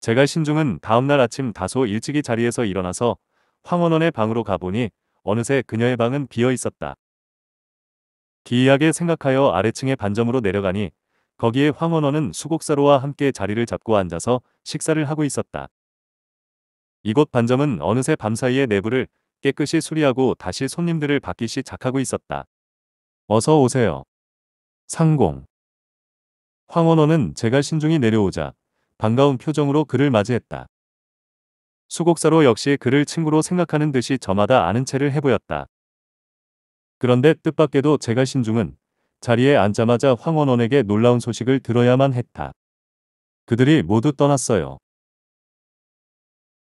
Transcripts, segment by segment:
제갈 신중은 다음날 아침 다소 일찍이 자리에서 일어나서 황원원의 방으로 가보니 어느새 그녀의 방은 비어 있었다. 기이하게 생각하여 아래층의 반점으로 내려가니 거기에 황원원은 수곡사로와 함께 자리를 잡고 앉아서 식사를 하고 있었다. 이곳 반점은 어느새 밤사이에 내부를 깨끗이 수리하고 다시 손님들을 받기 시작하고 있었다. 어서 오세요. 상공. 황원원은 제가 신중히 내려오자 반가운 표정으로 그를 맞이했다. 수곡사로 역시 그를 친구로 생각하는 듯이 저마다 아는 채를 해보였다. 그런데 뜻밖에도 제가 신중은 자리에 앉자마자 황원원에게 놀라운 소식을 들어야만 했다. 그들이 모두 떠났어요.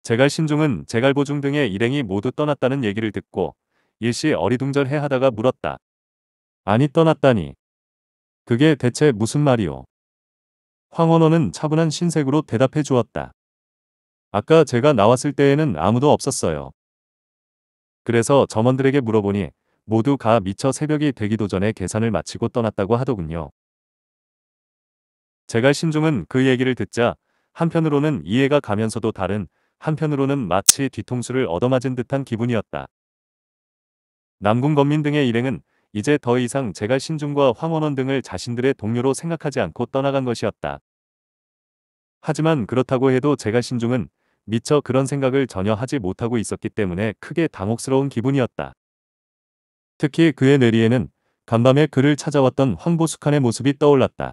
제갈 신중은 제갈보중 등의 일행이 모두 떠났다는 얘기를 듣고 일시 어리둥절해 하다가 물었다. 아니 떠났다니. 그게 대체 무슨 말이오? 황원호는 차분한 신색으로 대답해 주었다. 아까 제가 나왔을 때에는 아무도 없었어요. 그래서 점원들에게 물어보니 모두 가 미처 새벽이 되기도 전에 계산을 마치고 떠났다고 하더군요. 제갈 신중은 그 얘기를 듣자 한편으로는 이해가 가면서도 다른 한편으로는 마치 뒤통수를 얻어맞은 듯한 기분이었다. 남궁 건민 등의 일행은 이제 더 이상 제가 신중과 황원원 등을 자신들의 동료로 생각하지 않고 떠나간 것이었다. 하지만 그렇다고 해도 제가 신중은 미처 그런 생각을 전혀 하지 못하고 있었기 때문에 크게 당혹스러운 기분이었다. 특히 그의 내리에는 간밤에 그를 찾아왔던 황보숙한의 모습이 떠올랐다.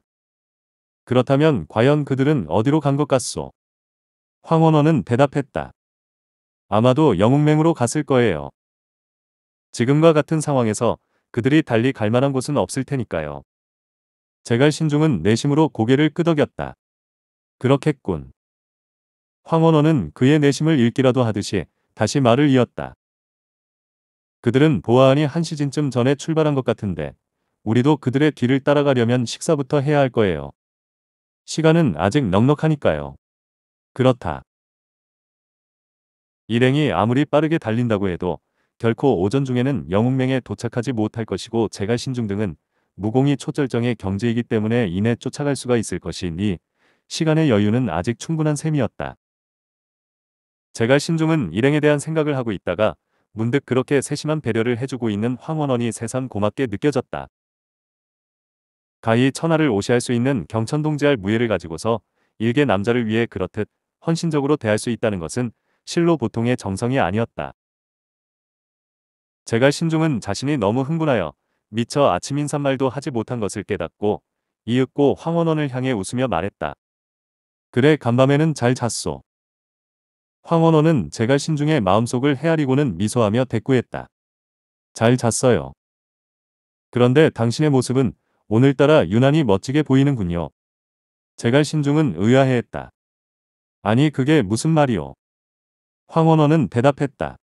그렇다면 과연 그들은 어디로 간 것 같소? 황원원은 대답했다. 아마도 영웅맹으로 갔을 거예요. 지금과 같은 상황에서 그들이 달리 갈만한 곳은 없을 테니까요. 제갈 신중은 내심으로 고개를 끄덕였다. 그렇겠군. 황원원은 그의 내심을 읽기라도 하듯이 다시 말을 이었다. 그들은 보아하니 한 시즌쯤 전에 출발한 것 같은데 우리도 그들의 뒤를 따라가려면 식사부터 해야 할 거예요. 시간은 아직 넉넉하니까요. 그렇다. 일행이 아무리 빠르게 달린다고 해도 결코 오전 중에는 영웅맹에 도착하지 못할 것이고 제가 신중 등은 무공이 초절정의 경지이기 때문에 이내 쫓아갈 수가 있을 것이니 시간의 여유는 아직 충분한 셈이었다. 제가 신중은 일행에 대한 생각을 하고 있다가 문득 그렇게 세심한 배려를 해주고 있는 황원원이 새삼 고맙게 느껴졌다. 가히 천하를 오시할 수 있는 경천동지할 무예를 가지고서 일개 남자를 위해 그렇듯 헌신적으로 대할 수 있다는 것은 실로 보통의 정성이 아니었다. 제가 신중은 자신이 너무 흥분하여 미처 아침 인사말도 하지 못한 것을 깨닫고 이윽고 황원원을 향해 웃으며 말했다. 그래 간밤에는 잘 잤소. 황원원은 제가 신중의 마음속을 헤아리고는 미소하며 대꾸했다. 잘 잤어요. 그런데 당신의 모습은 오늘따라 유난히 멋지게 보이는군요. 제갈 신중은 의아해했다. 아니 그게 무슨 말이오. 황원원은 대답했다.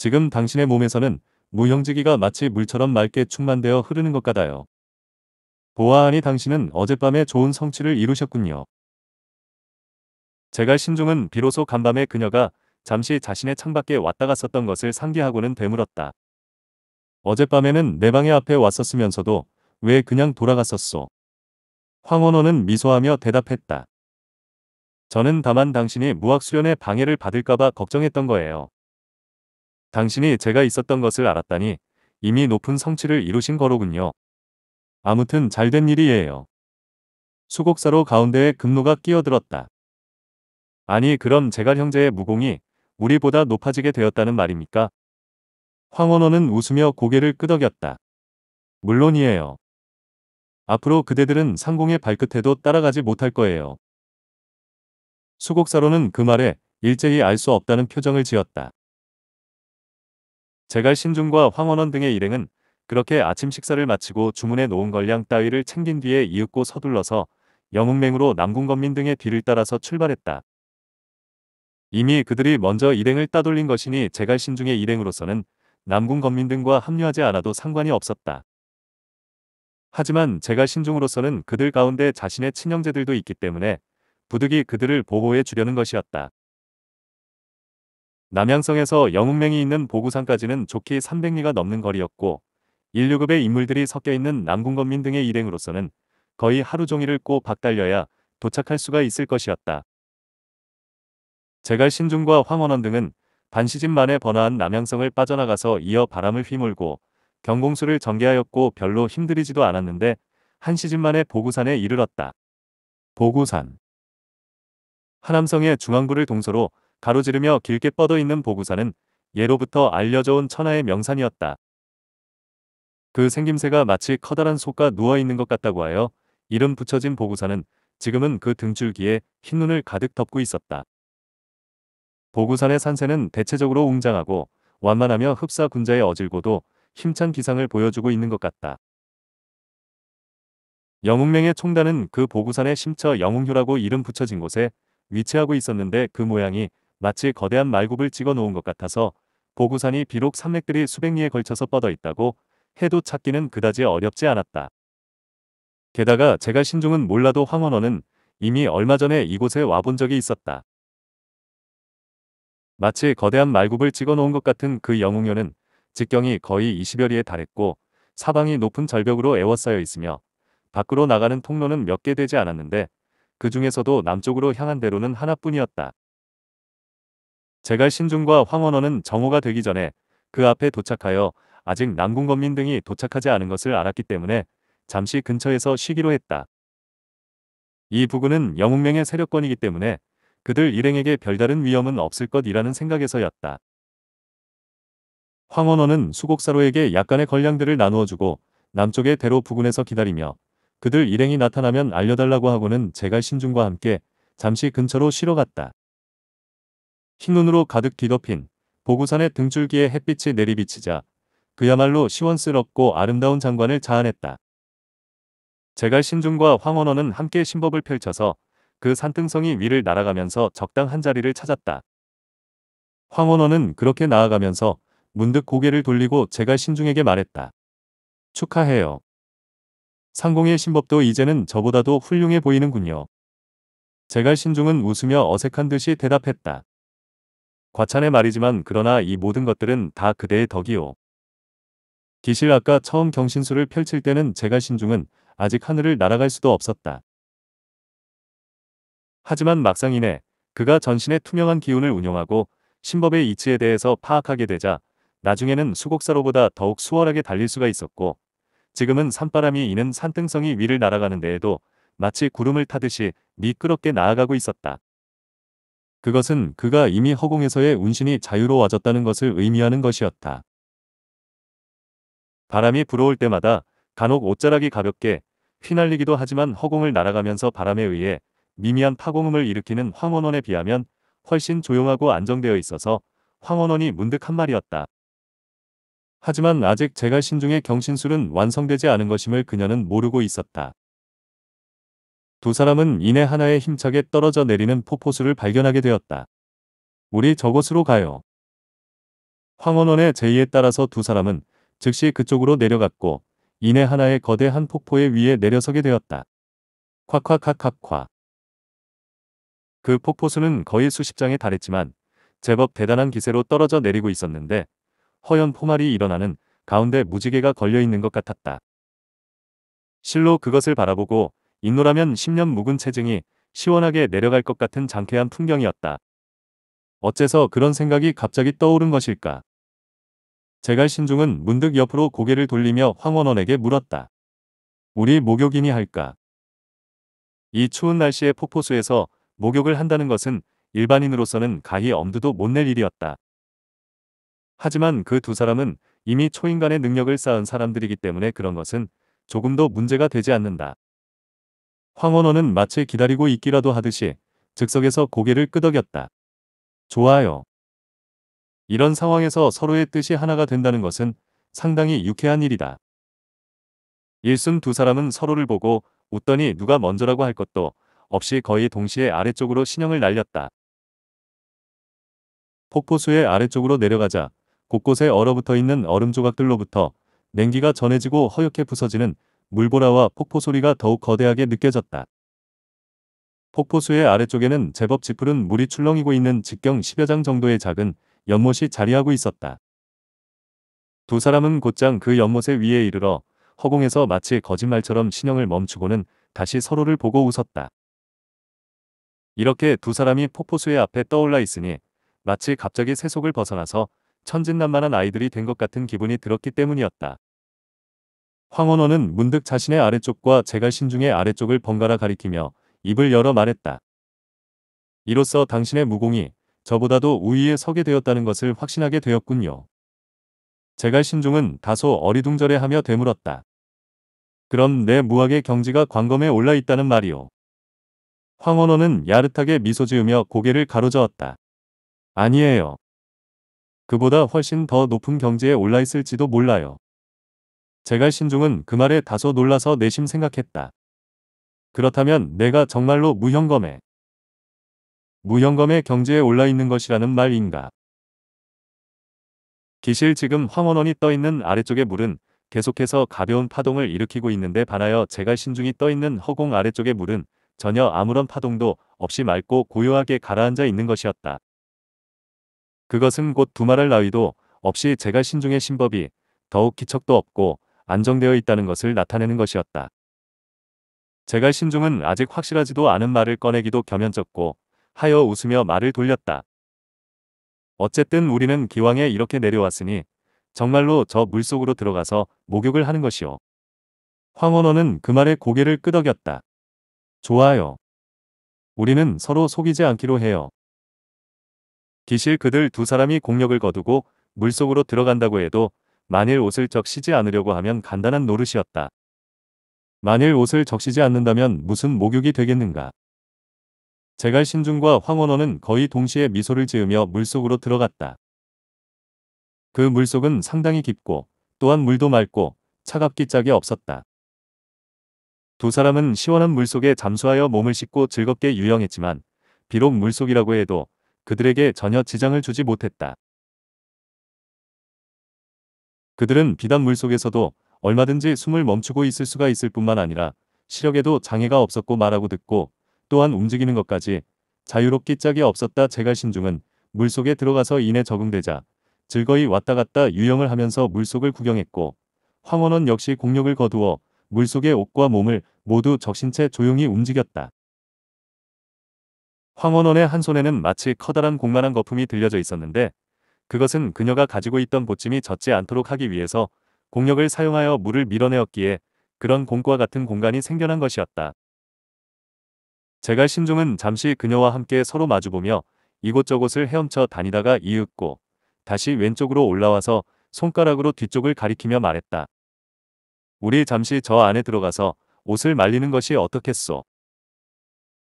지금 당신의 몸에서는 무형지기가 마치 물처럼 맑게 충만되어 흐르는 것 같아요. 보아하니 당신은 어젯밤에 좋은 성취를 이루셨군요. 제갈 신중은 비로소 간밤에 그녀가 잠시 자신의 창밖에 왔다 갔었던 것을 상기하고는 되물었다. 어젯밤에는 내방에 앞에 왔었으면서도 왜 그냥 돌아갔었소? 황원호는 미소하며 대답했다. 저는 다만 당신이 무학수련의 방해를 받을까봐 걱정했던 거예요. 당신이 제가 있었던 것을 알았다니 이미 높은 성취를 이루신 거로군요. 아무튼 잘 된 일이에요. 수곡사로 가운데에 급노가 끼어들었다. 아니 그럼 제갈 형제의 무공이 우리보다 높아지게 되었다는 말입니까? 황원호는 웃으며 고개를 끄덕였다. 물론이에요. 앞으로 그대들은 상공의 발끝에도 따라가지 못할 거예요. 수곡사로는 그 말에 일제히 알 수 없다는 표정을 지었다. 제갈 신중과 황원원 등의 일행은 그렇게 아침 식사를 마치고 주문해 놓은 걸량 따위를 챙긴 뒤에 이윽고 서둘러서 영웅맹으로 남궁건민 등의 뒤를 따라서 출발했다. 이미 그들이 먼저 일행을 따돌린 것이니 제갈 신중의 일행으로서는 남궁건민 등과 합류하지 않아도 상관이 없었다. 하지만 제갈 신중으로서는 그들 가운데 자신의 친형제들도 있기 때문에 부득이 그들을 보호해 주려는 것이었다. 남양성에서 영웅맹이 있는 보구산까지는 좋기 300리가 넘는 거리였고 인류급의 인물들이 섞여 있는 남궁건민 등의 일행으로서는 거의 하루 종일을 꼬박 달려야 도착할 수가 있을 것이었다. 제갈 신중과 황원원 등은 반시즌 만에 번화한 남양성을 빠져나가서 이어 바람을 휘몰고 경공수를 전개하였고 별로 힘들이지도 않았는데 한 시즌 만에 보구산에 이르렀다. 보구산 하남성의 중앙부를 동서로 가로지르며 길게 뻗어있는 보구사는 예로부터 알려져온 천하의 명산이었다. 그 생김새가 마치 커다란 속과 누워있는 것 같다고 하여 이름 붙여진 보구사는 지금은 그 등줄기에 흰눈을 가득 덮고 있었다. 보구산의 산세는 대체적으로 웅장하고 완만하며 흡사 군자의 어질고도 힘찬 기상을 보여주고 있는 것 같다. 영웅명의 총단은 그 보구산의 심처 영웅효라고 이름 붙여진 곳에 위치하고 있었는데 그 모양이 마치 거대한 말굽을 찍어 놓은 것 같아서 고구산이 비록 산맥들이 수백 리에 걸쳐서 뻗어 있다고 해도 찾기는 그다지 어렵지 않았다. 게다가 제가 신중은 몰라도 황원원은 이미 얼마 전에 이곳에 와본 적이 있었다. 마치 거대한 말굽을 찍어 놓은 것 같은 그 영웅묘는 직경이 거의 20여리에 달했고 사방이 높은 절벽으로 에워싸여 있으며 밖으로 나가는 통로는 몇 개 되지 않았는데 그 중에서도 남쪽으로 향한 대로는 하나뿐이었다. 제갈 신중과 황원원은 정오가 되기 전에 그 앞에 도착하여 아직 남궁건민 등이 도착하지 않은 것을 알았기 때문에 잠시 근처에서 쉬기로 했다. 이 부근은 영웅명의 세력권이기 때문에 그들 일행에게 별다른 위험은 없을 것이라는 생각에서였다. 황원원은 수곡사로에게 약간의 걸량들을 나누어주고 남쪽의 대로 부근에서 기다리며 그들 일행이 나타나면 알려달라고 하고는 제갈 신중과 함께 잠시 근처로 쉬러 갔다. 흰눈으로 가득 뒤덮인 보구산의 등줄기에 햇빛이 내리비치자 그야말로 시원스럽고 아름다운 장관을 자아냈다. 제갈 신중과 황원원은 함께 신법을 펼쳐서 그 산등성이 위를 날아가면서 적당한 자리를 찾았다. 황원원은 그렇게 나아가면서 문득 고개를 돌리고 제갈 신중에게 말했다. 축하해요. 상공의 신법도 이제는 저보다도 훌륭해 보이는군요. 제갈 신중은 웃으며 어색한 듯이 대답했다. 과찬의 말이지만 그러나 이 모든 것들은 다 그대의 덕이오 기실 아까 처음 경신술을 펼칠 때는 제가 신중은 아직 하늘을 날아갈 수도 없었다. 하지만 막상 이내 그가 전신의 투명한 기운을 운용하고 신법의 이치에 대해서 파악하게 되자 나중에는 수곡사로보다 더욱 수월하게 달릴 수가 있었고 지금은 산바람이 이는 산등성이 위를 날아가는 데에도 마치 구름을 타듯이 미끄럽게 나아가고 있었다. 그것은 그가 이미 허공에서의 운신이 자유로워졌다는 것을 의미하는 것이었다. 바람이 불어올 때마다 간혹 옷자락이 가볍게 휘날리기도 하지만 허공을 날아가면서 바람에 의해 미미한 파공음을 일으키는 황원원에 비하면 훨씬 조용하고 안정되어 있어서 황원원이 문득 한 말이었다. 하지만 아직 제갈 신중의 경신술은 완성되지 않은 것임을 그녀는 모르고 있었다. 두 사람은 이내 하나의 힘차게 떨어져 내리는 폭포수를 발견하게 되었다. 우리 저곳으로 가요. 황원원의 제의에 따라서 두 사람은 즉시 그쪽으로 내려갔고 이내 하나의 거대한 폭포의 위에 내려서게 되었다. 콱콱콱콱콱. 그 폭포수는 거의 수십 장에 달했지만 제법 대단한 기세로 떨어져 내리고 있었는데 허연 포말이 일어나는 가운데 무지개가 걸려 있는 것 같았다. 실로 그것을 바라보고 인노라면 10년 묵은 체증이 시원하게 내려갈 것 같은 장쾌한 풍경이었다. 어째서 그런 생각이 갑자기 떠오른 것일까? 제갈 신중은 문득 옆으로 고개를 돌리며 황원원에게 물었다. 우리 목욕이니 할까? 이 추운 날씨에 폭포수에서 목욕을 한다는 것은 일반인으로서는 가히 엄두도 못 낼 일이었다. 하지만 그 두 사람은 이미 초인간의 능력을 쌓은 사람들이기 때문에 그런 것은 조금도 문제가 되지 않는다. 황원호는 마치 기다리고 있기라도 하듯이 즉석에서 고개를 끄덕였다. 좋아요. 이런 상황에서 서로의 뜻이 하나가 된다는 것은 상당히 유쾌한 일이다. 일순 두 사람은 서로를 보고 웃더니 누가 먼저라고 할 것도 없이 거의 동시에 아래쪽으로 신형을 날렸다. 폭포수의 아래쪽으로 내려가자 곳곳에 얼어붙어 있는 얼음 조각들로부터 냉기가 전해지고 허옇게 부서지는 물보라와 폭포 소리가 더욱 거대하게 느껴졌다. 폭포수의 아래쪽에는 제법 지푸른 물이 출렁이고 있는 직경 10여 장 정도의 작은 연못이 자리하고 있었다. 두 사람은 곧장 그 연못의 위에 이르러 허공에서 마치 거짓말처럼 신형을 멈추고는 다시 서로를 보고 웃었다. 이렇게 두 사람이 폭포수의 앞에 떠올라 있으니 마치 갑자기 세속을 벗어나서 천진난만한 아이들이 된 것 같은 기분이 들었기 때문이었다. 황원호는 문득 자신의 아래쪽과 제갈신 중의 아래쪽을 번갈아 가리키며 입을 열어 말했다. 이로써 당신의 무공이 저보다도 우위에 서게 되었다는 것을 확신하게 되었군요. 제갈신중은 다소 어리둥절해하며 되물었다. 그럼 내 무학의 경지가 광검에 올라 있다는 말이오. 황원호는 야릇하게 미소 지으며 고개를 가로저었다. 아니에요. 그보다 훨씬 더 높은 경지에 올라 있을지도 몰라요. 제갈 신중은 그 말에 다소 놀라서 내심 생각했다. 그렇다면 내가 정말로 무형검에 무형검의 경지에 올라 있는 것이라는 말인가? 기실 지금 황원원이 떠 있는 아래쪽의 물은 계속해서 가벼운 파동을 일으키고 있는데 반하여 제갈 신중이 떠 있는 허공 아래쪽의 물은 전혀 아무런 파동도 없이 맑고 고요하게 가라앉아 있는 것이었다. 그것은 곧 두말할 나위도 없이 제갈 신중의 신법이 더욱 기척도 없고 안정되어 있다는 것을 나타내는 것이었다. 제갈 신중은 아직 확실하지도 않은 말을 꺼내기도 겸연쩍고 하여 웃으며 말을 돌렸다. 어쨌든 우리는 기왕에 이렇게 내려왔으니 정말로 저 물속으로 들어가서 목욕을 하는 것이오. 황원호는 그 말에 고개를 끄덕였다. 좋아요. 우리는 서로 속이지 않기로 해요. 기실 그들 두 사람이 공력을 거두고 물속으로 들어간다고 해도 만일 옷을 적시지 않으려고 하면 간단한 노릇이었다. 만일 옷을 적시지 않는다면 무슨 목욕이 되겠는가. 제갈 신중과 황원호는 거의 동시에 미소를 지으며 물속으로 들어갔다. 그 물속은 상당히 깊고 또한 물도 맑고 차갑기 짝이 없었다. 두 사람은 시원한 물속에 잠수하여 몸을 씻고 즐겁게 유영했지만 비록 물속이라고 해도 그들에게 전혀 지장을 주지 못했다. 그들은 비단 물속에서도 얼마든지 숨을 멈추고 있을 수가 있을 뿐만 아니라 시력에도 장애가 없었고 말하고 듣고 또한 움직이는 것까지 자유롭기 짝이 없었다 제갈 신중은 물속에 들어가서 인에 적응되자 즐거이 왔다 갔다 유영을 하면서 물속을 구경했고 황원원 역시 공력을 거두어 물속의 옷과 몸을 모두 적신채 조용히 움직였다. 황원원의 한 손에는 마치 커다란 공만한 거품이 들려져 있었는데 그것은 그녀가 가지고 있던 보침이 젖지 않도록 하기 위해서 공력을 사용하여 물을 밀어내었기에 그런 공과 같은 공간이 생겨난 것이었다. 제가 신종은 잠시 그녀와 함께 서로 마주보며 이곳저곳을 헤엄쳐 다니다가 이윽고 다시 왼쪽으로 올라와서 손가락으로 뒤쪽을 가리키며 말했다. 우리 잠시 저 안에 들어가서 옷을 말리는 것이 어떻겠소.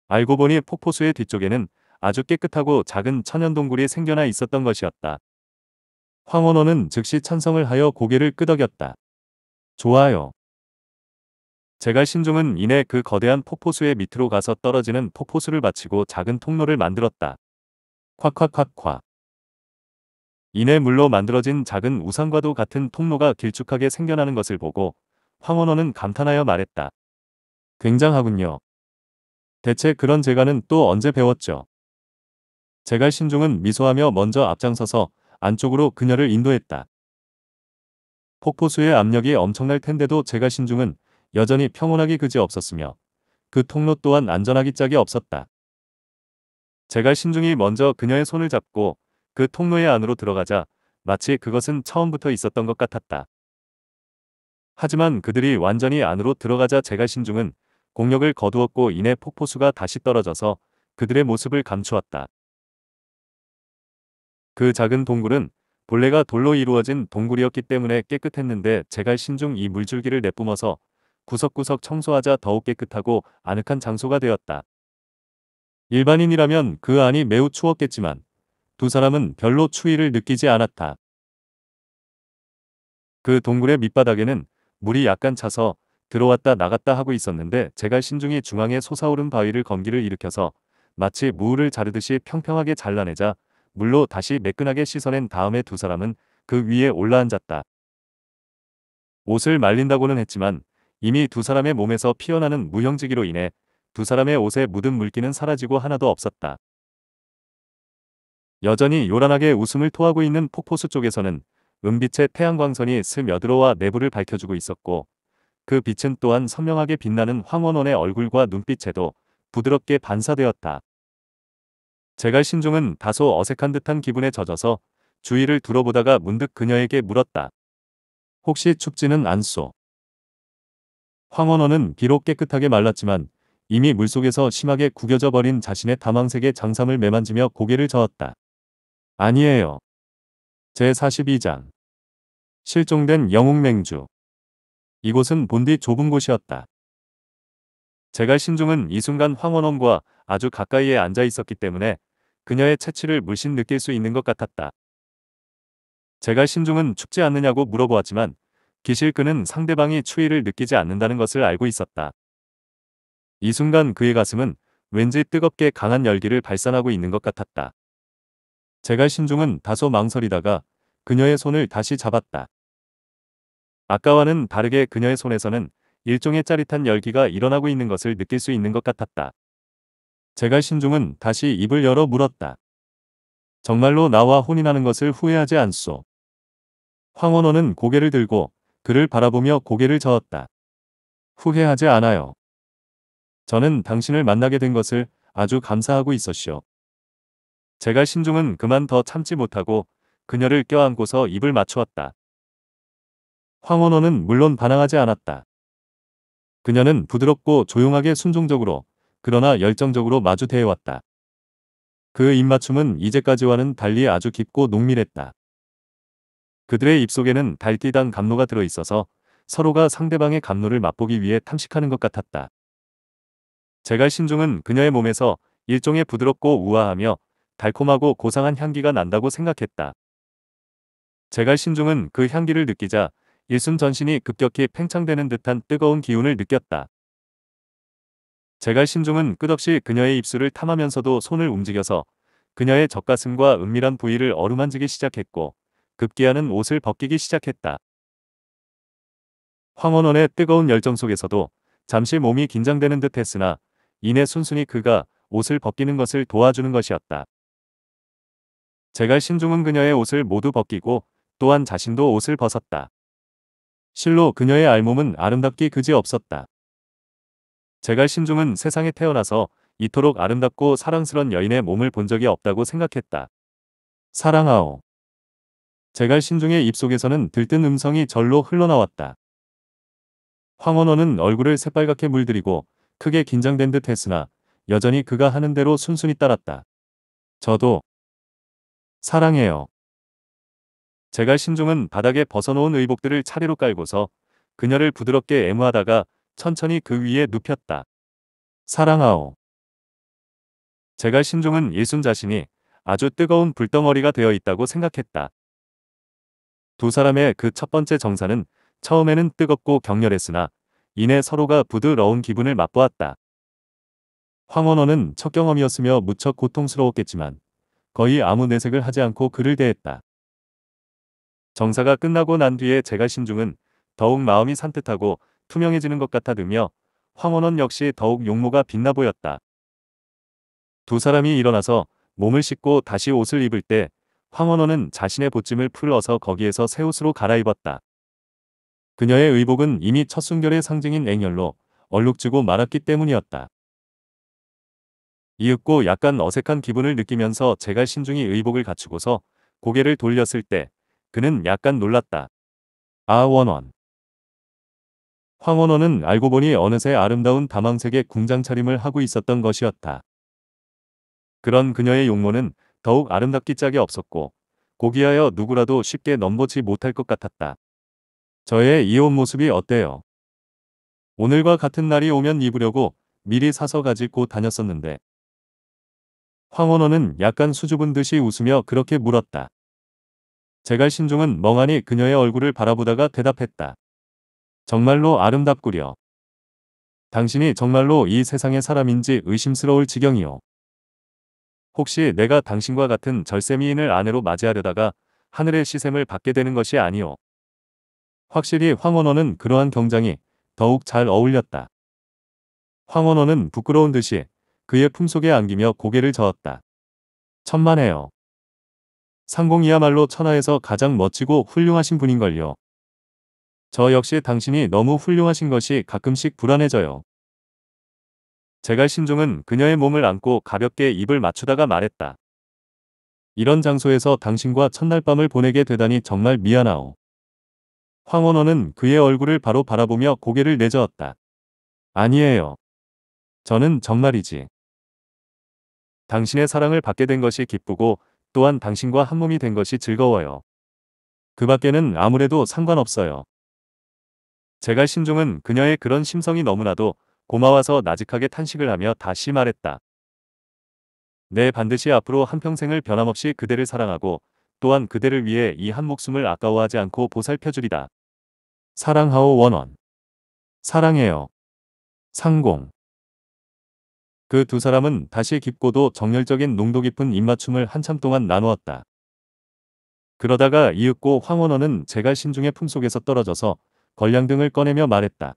알고 보니 폭포수의 뒤쪽에는 아주 깨끗하고 작은 천연동굴이 생겨나 있었던 것이었다. 황원호는 즉시 찬성을 하여 고개를 끄덕였다. 좋아요. 제갈 신중은 이내 그 거대한 폭포수의 밑으로 가서 떨어지는 폭포수를 마치고 작은 통로를 만들었다. 콱콱콱콱. 이내 물로 만들어진 작은 우산과도 같은 통로가 길쭉하게 생겨나는 것을 보고 황원호는 감탄하여 말했다. 굉장하군요. 대체 그런 제가는 또 언제 배웠죠? 제갈 신중은 미소하며 먼저 앞장서서 안쪽으로 그녀를 인도했다. 폭포수의 압력이 엄청날 텐데도 제가 신중은 여전히 평온하기 그지없었으며 그 통로 또한 안전하기 짝이 없었다. 제가 신중이 먼저 그녀의 손을 잡고 그 통로의 안으로 들어가자 마치 그것은 처음부터 있었던 것 같았다. 하지만 그들이 완전히 안으로 들어가자 제가 신중은 공력을 거두었고 이내 폭포수가 다시 떨어져서 그들의 모습을 감추었다. 그 작은 동굴은 본래가 돌로 이루어진 동굴이었기 때문에 깨끗했는데 제가 신중 이 물줄기를 내뿜어서 구석구석 청소하자 더욱 깨끗하고 아늑한 장소가 되었다. 일반인이라면 그 안이 매우 추웠겠지만 두 사람은 별로 추위를 느끼지 않았다. 그 동굴의 밑바닥에는 물이 약간 차서 들어왔다 나갔다 하고 있었는데 제가 신중히 중앙에 솟아오른 바위를 검기를 일으켜서 마치 무를 자르듯이 평평하게 잘라내자 물로 다시 매끈하게 씻어낸 다음에 두 사람은 그 위에 올라앉았다. 옷을 말린다고는 했지만 이미 두 사람의 몸에서 피어나는 무형지기로 인해 두 사람의 옷에 묻은 물기는 사라지고 하나도 없었다. 여전히 요란하게 웃음을 토하고 있는 폭포수 쪽에서는 은빛의 태양광선이 스며들어와 내부를 밝혀주고 있었고 그 빛은 또한 선명하게 빛나는 황원원의 얼굴과 눈빛에도 부드럽게 반사되었다. 제갈 신종은 다소 어색한 듯한 기분에 젖어서 주위를 둘러보다가 문득 그녀에게 물었다. 혹시 춥지는 않소? 황원원은 비록 깨끗하게 말랐지만 이미 물속에서 심하게 구겨져 버린 자신의 다망색의 장삼을 매만지며 고개를 저었다. 아니에요. 제42장 실종된 영웅맹주 이곳은 본디 좁은 곳이었다. 제갈 신종은 이 순간 황원원과 아주 가까이에 앉아 있었기 때문에 그녀의 채취를 물씬 느낄 수 있는 것 같았다. 제가 신중은 춥지 않느냐고 물어보았지만 기실 그는 상대방이 추위를 느끼지 않는다는 것을 알고 있었다. 이 순간 그의 가슴은 왠지 뜨겁게 강한 열기를 발산하고 있는 것 같았다. 제가 신중은 다소 망설이다가 그녀의 손을 다시 잡았다. 아까와는 다르게 그녀의 손에서는 일종의 짜릿한 열기가 일어나고 있는 것을 느낄 수 있는 것 같았다. 제갈 신중은 다시 입을 열어 물었다. 정말로 나와 혼인하는 것을 후회하지 않소. 황원호는 고개를 들고 그를 바라보며 고개를 저었다. 후회하지 않아요. 저는 당신을 만나게 된 것을 아주 감사하고 있었시오. 제갈 신중은 그만 더 참지 못하고 그녀를 껴안고서 입을 맞추었다. 황원호는 물론 반항하지 않았다. 그녀는 부드럽고 조용하게 순종적으로 그러나 열정적으로 마주대해왔다. 그 입맞춤은 이제까지와는 달리 아주 깊고 농밀했다. 그들의 입속에는 달뛰단 감로가 들어있어서 서로가 상대방의 감로를 맛보기 위해 탐식하는 것 같았다. 제갈 신중은 그녀의 몸에서 일종의 부드럽고 우아하며 달콤하고 고상한 향기가 난다고 생각했다. 제갈 신중은 그 향기를 느끼자 일순 전신이 급격히 팽창되는 듯한 뜨거운 기운을 느꼈다. 제갈 신종은 끝없이 그녀의 입술을 탐하면서도 손을 움직여서 그녀의 젖가슴과 은밀한 부위를 어루만지기 시작했고 급기야는 옷을 벗기기 시작했다. 황원원의 뜨거운 열정 속에서도 잠시 몸이 긴장되는 듯 했으나 이내 순순히 그가 옷을 벗기는 것을 도와주는 것이었다. 제갈 신종은 그녀의 옷을 모두 벗기고 또한 자신도 옷을 벗었다. 실로 그녀의 알몸은 아름답기 그지없었다. 제갈 신중은 세상에 태어나서 이토록 아름답고 사랑스런 여인의 몸을 본 적이 없다고 생각했다. 사랑하오. 제갈 신중의 입속에서는 들뜬 음성이 절로 흘러나왔다. 황원원은 얼굴을 새빨갛게 물들이고 크게 긴장된 듯 했으나 여전히 그가 하는 대로 순순히 따랐다. 저도 사랑해요. 제갈 신중은 바닥에 벗어놓은 의복들을 차례로 깔고서 그녀를 부드럽게 애무하다가 천천히 그 위에 눕혔다. 사랑하오. 제가 신종은 예순 자신이 아주 뜨거운 불덩어리가 되어 있다고 생각했다. 두 사람의 그 첫 번째 정사는 처음에는 뜨겁고 격렬했으나 이내 서로가 부드러운 기분을 맛보았다. 황원호는첫 경험이었으며 무척 고통스러웠겠지만 거의 아무 내색을 하지 않고 그를 대했다. 정사가 끝나고 난 뒤에 제가 신중은 더욱 마음이 산뜻하고 투명해지는 것 같아으며 황원원 역시 더욱 용모가 빛나 보였다. 두 사람이 일어나서 몸을 씻고 다시 옷을 입을 때 황원원은 자신의 보찜을 풀어서 거기에서 새 옷으로 갈아입었다. 그녀의 의복은 이미 첫 순결의 상징인 앵열로 얼룩지고 말았기 때문이었다. 이윽고 약간 어색한 기분을 느끼면서 제가 신중히 의복을 갖추고서 고개를 돌렸을 때 그는 약간 놀랐다. 아 원원. 황원호는 알고 보니 어느새 아름다운 다망색의 궁장 차림을 하고 있었던 것이었다. 그런 그녀의 용모는 더욱 아름답기 짝이 없었고 고귀하여 누구라도 쉽게 넘보지 못할 것 같았다. 저의 이혼 모습이 어때요? 오늘과 같은 날이 오면 입으려고 미리 사서 가지고 다녔었는데 황원호는 약간 수줍은 듯이 웃으며 그렇게 물었다. 제갈 신종은 멍하니 그녀의 얼굴을 바라보다가 대답했다. 정말로 아름답구려. 당신이 정말로 이 세상의 사람인지 의심스러울 지경이요. 혹시 내가 당신과 같은 절세미인을 아내로 맞이하려다가 하늘의 시샘을 받게 되는 것이 아니오. 확실히 황원호는 그러한 경장이 더욱 잘 어울렸다. 황원호는 부끄러운 듯이 그의 품속에 안기며 고개를 저었다. 천만해요 상공이야말로 천하에서 가장 멋지고 훌륭하신 분인걸요. 저 역시 당신이 너무 훌륭하신 것이 가끔씩 불안해져요. 제갈 신종은 그녀의 몸을 안고 가볍게 입을 맞추다가 말했다. 이런 장소에서 당신과 첫날 밤을 보내게 되다니 정말 미안하오. 황원원은 그의 얼굴을 바로 바라보며 고개를 내저었다. 아니에요. 저는 정말이지. 당신의 사랑을 받게 된 것이 기쁘고 또한 당신과 한몸이 된 것이 즐거워요. 그 밖에는 아무래도 상관없어요. 제갈 신중은 그녀의 그런 심성이 너무나도 고마워서 나직하게 탄식을 하며 다시 말했다. 내 네, 반드시 앞으로 한평생을 변함없이 그대를 사랑하고 또한 그대를 위해 이 한 목숨을 아까워하지 않고 보살펴주리다. 사랑하오 원원. 사랑해요. 상공. 그 두 사람은 다시 깊고도 정열적인 농도 깊은 입맞춤을 한참 동안 나누었다. 그러다가 이윽고 황원원은 제갈 신중의 품속에서 떨어져서 걸량 등을 꺼내며 말했다.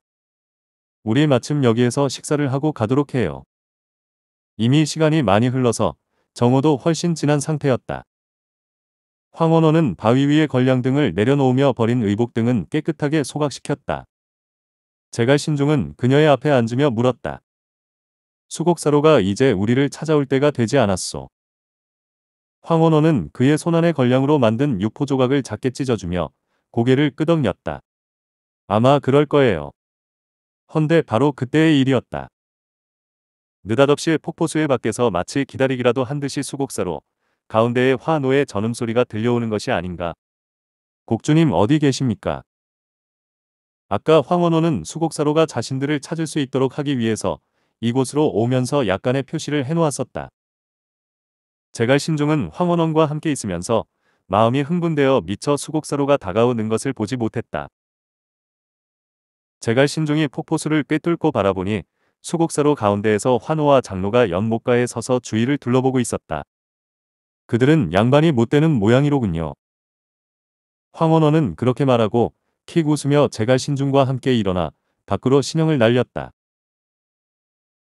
우리 마침 여기에서 식사를 하고 가도록 해요. 이미 시간이 많이 흘러서 정오도 훨씬 지난 상태였다. 황원호는 바위 위에 걸량 등을 내려놓으며 버린 의복 등은 깨끗하게 소각시켰다. 제갈 신중은 그녀의 앞에 앉으며 물었다. 수곡사로가 이제 우리를 찾아올 때가 되지 않았소. 황원호는 그의 손안의 걸량으로 만든 육포 조각을 작게 찢어주며 고개를 끄덕였다. 아마 그럴 거예요. 헌데 바로 그때의 일이었다. 느닷없이 폭포수의 밖에서 마치 기다리기라도 한 듯이 수곡사로 가운데에 화노의 전음소리가 들려오는 것이 아닌가. 곡주님 어디 계십니까? 아까 황원호는 수곡사로가 자신들을 찾을 수 있도록 하기 위해서 이곳으로 오면서 약간의 표시를 해놓았었다. 제갈 신종은 황원원과 함께 있으면서 마음이 흥분되어 미처 수곡사로가 다가오는 것을 보지 못했다. 제갈 신종이 폭포수를 꿰뚫고 바라보니 수곡사로 가운데에서 환호와 장로가 연못가에 서서 주위를 둘러보고 있었다. 그들은 양반이 못되는 모양이로군요. 황원원은 그렇게 말하고 킥 웃으며 제갈 신중과 함께 일어나 밖으로 신형을 날렸다.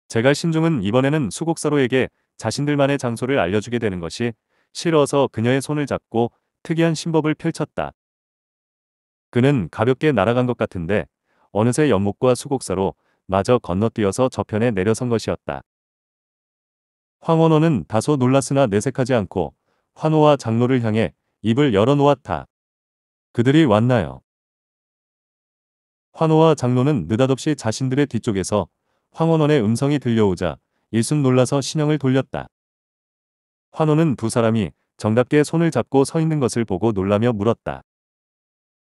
제갈 신중은 이번에는 수곡사로에게 자신들만의 장소를 알려주게 되는 것이 싫어서 그녀의 손을 잡고 특이한 신법을 펼쳤다. 그는 가볍게 날아간 것 같은데 어느새 연못과 수곡사로 마저 건너뛰어서 저편에 내려선 것이었다. 황원호는 다소 놀랐으나 내색하지 않고 환호와 장로를 향해 입을 열어놓았다. 그들이 왔나요? 환호와 장로는 느닷없이 자신들의 뒤쪽에서 황원원의 음성이 들려오자 일순 놀라서 신형을 돌렸다. 환호는 두 사람이 정답게 손을 잡고 서 있는 것을 보고 놀라며 물었다.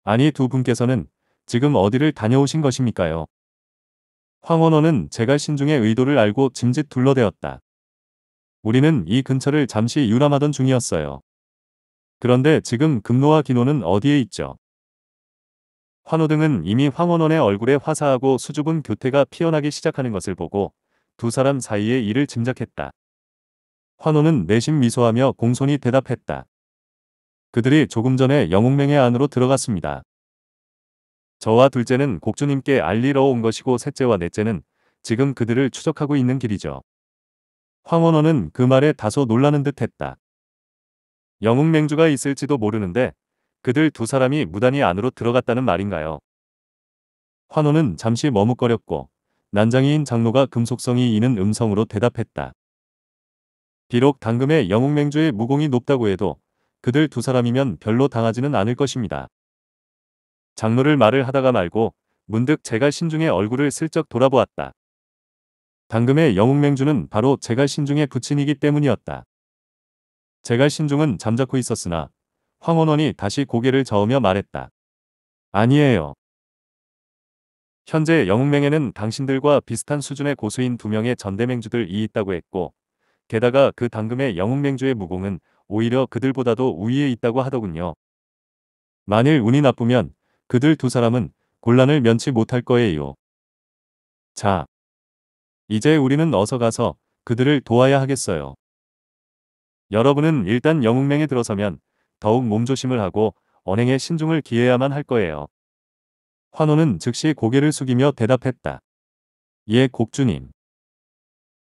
아니 두 분께서는 지금 어디를 다녀오신 것입니까요? 황원원은 제갈 신중의 의도를 알고 짐짓 둘러대었다. 우리는 이 근처를 잠시 유람하던 중이었어요. 그런데 지금 금노와 기노는 어디에 있죠? 환호등은 이미 황원원의 얼굴에 화사하고 수줍은 교태가 피어나기 시작하는 것을 보고 두 사람 사이의 일을 짐작했다. 환호는 내심 미소하며 공손히 대답했다. 그들이 조금 전에 영웅맹의 안으로 들어갔습니다. 저와 둘째는 곡주님께 알리러 온 것이고 셋째와 넷째는 지금 그들을 추적하고 있는 길이죠. 황원호는그 말에 다소 놀라는 듯 했다. 영웅맹주가 있을지도 모르는데 그들 두 사람이 무단히 안으로 들어갔다는 말인가요? 환호는 잠시 머뭇거렸고 난장이인 장로가 금속성이 있는 음성으로 대답했다. 비록 당금의 영웅맹주의 무공이 높다고 해도 그들 두 사람이면 별로 당하지는 않을 것입니다. 장로를 말을 하다가 말고 문득 제갈 신중의 얼굴을 슬쩍 돌아보았다. 당금의 영웅맹주는 바로 제갈 신중의 부친이기 때문이었다. 제갈 신중은 잠자코 있었으나 황원원이 다시 고개를 저으며 말했다. 아니에요. 현재 영웅맹에는 당신들과 비슷한 수준의 고수인 두 명의 전대맹주들이 있다고 했고 게다가 그 당금의 영웅맹주의 무공은 오히려 그들보다도 우위에 있다고 하더군요. 만일 운이 나쁘면 그들 두 사람은 곤란을 면치 못할 거예요. 자, 이제 우리는 어서 가서 그들을 도와야 하겠어요. 여러분은 일단 영웅맹에 들어서면 더욱 몸조심을 하고 언행에 신중을 기해야만 할 거예요. 환호는 즉시 고개를 숙이며 대답했다. 예, 곡주님.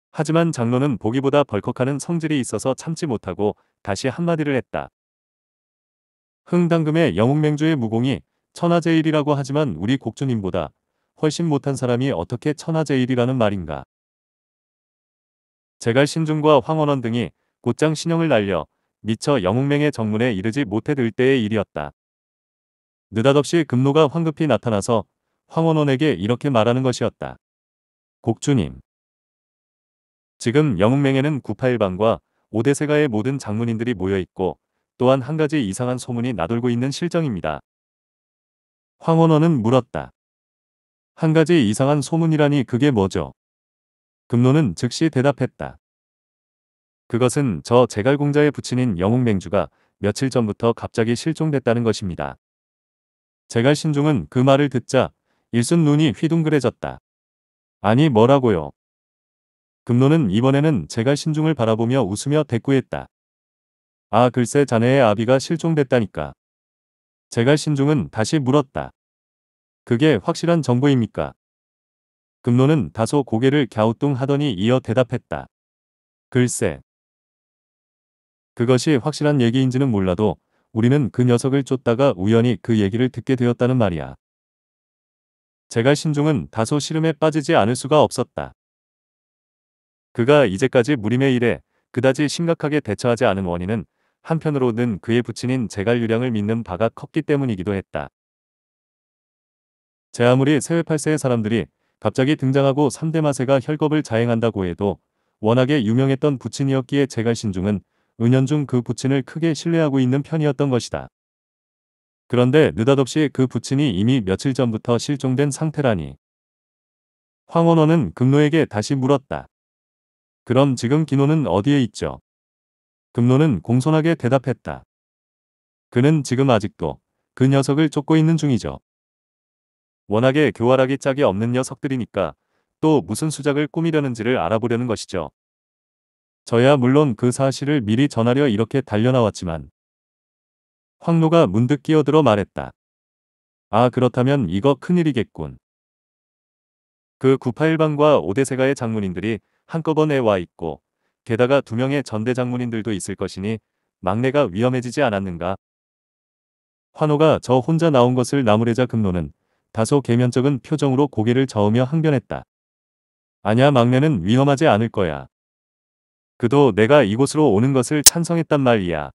하지만 장로는 보기보다 벌컥하는 성질이 있어서 참지 못하고 다시 한마디를 했다. 흥당금의 영웅맹주의 무공이 천하제일이라고 하지만 우리 곡주님보다 훨씬 못한 사람이 어떻게 천하제일이라는 말인가. 제갈신중과 황원원 등이 곧장 신형을 날려 미처 영웅맹의 정문에 이르지 못해들 때의 일이었다. 느닷없이 금로가 황급히 나타나서 황원원에게 이렇게 말하는 것이었다. 곡주님. 지금 영웅맹에는 981방과 오대세가의 모든 장문인들이 모여있고 또한 한 가지 이상한 소문이 나돌고 있는 실정입니다. 황원원은 물었다. 한 가지 이상한 소문이라니 그게 뭐죠? 금노는 즉시 대답했다. 그것은 저 제갈공자의 부친인 영웅맹주가 며칠 전부터 갑자기 실종됐다는 것입니다. 제갈신중은그 말을 듣자 일순 눈이 휘둥그레졌다. 아니 뭐라고요? 금노는 이번에는 제갈신중을 바라보며 웃으며 대꾸했다. 아 글쎄 자네의 아비가 실종됐다니까. 제갈 신중은 다시 물었다. 그게 확실한 정보입니까? 금로는 다소 고개를 갸우뚱하더니 이어 대답했다. 글쎄. 그것이 확실한 얘기인지는 몰라도 우리는 그 녀석을 쫓다가 우연히 그 얘기를 듣게 되었다는 말이야. 제갈 신중은 다소 시름에 빠지지 않을 수가 없었다. 그가 이제까지 무림의 일에 그다지 심각하게 대처하지 않은 원인은 한편으로는 그의 부친인 제갈유량을 믿는 바가 컸기 때문이기도 했다. 제 아무리 세외 8세의 사람들이 갑자기 등장하고 3대 마세가 혈겁을 자행한다고 해도 워낙에 유명했던 부친이었기에 제갈신중은 은연중 그 부친을 크게 신뢰하고 있는 편이었던 것이다. 그런데 느닷없이 그 부친이 이미 며칠 전부터 실종된 상태라니. 황원원은 금노에게 다시 물었다. 그럼 지금 기노는 어디에 있죠? 금로는 공손하게 대답했다. 그는 지금 아직도 그 녀석을 쫓고 있는 중이죠. 워낙에 교활하기 짝이 없는 녀석들이니까 또 무슨 수작을 꾸미려는지를 알아보려는 것이죠. 저야 물론 그 사실을 미리 전하려 이렇게 달려나왔지만 황로가 문득 끼어들어 말했다. 아 그렇다면 이거 큰일이겠군. 그 981방과 오대세가의 장문인들이 한꺼번에 와 있고 게다가 두 명의 전대장문인들도 있을 것이니 막내가 위험해지지 않았는가. 환호가 저 혼자 나온 것을 나무래자 금노는 다소 개면적은 표정으로 고개를 저으며 항변했다. 아냐 막내는 위험하지 않을 거야. 그도 내가 이곳으로 오는 것을 찬성했단 말이야.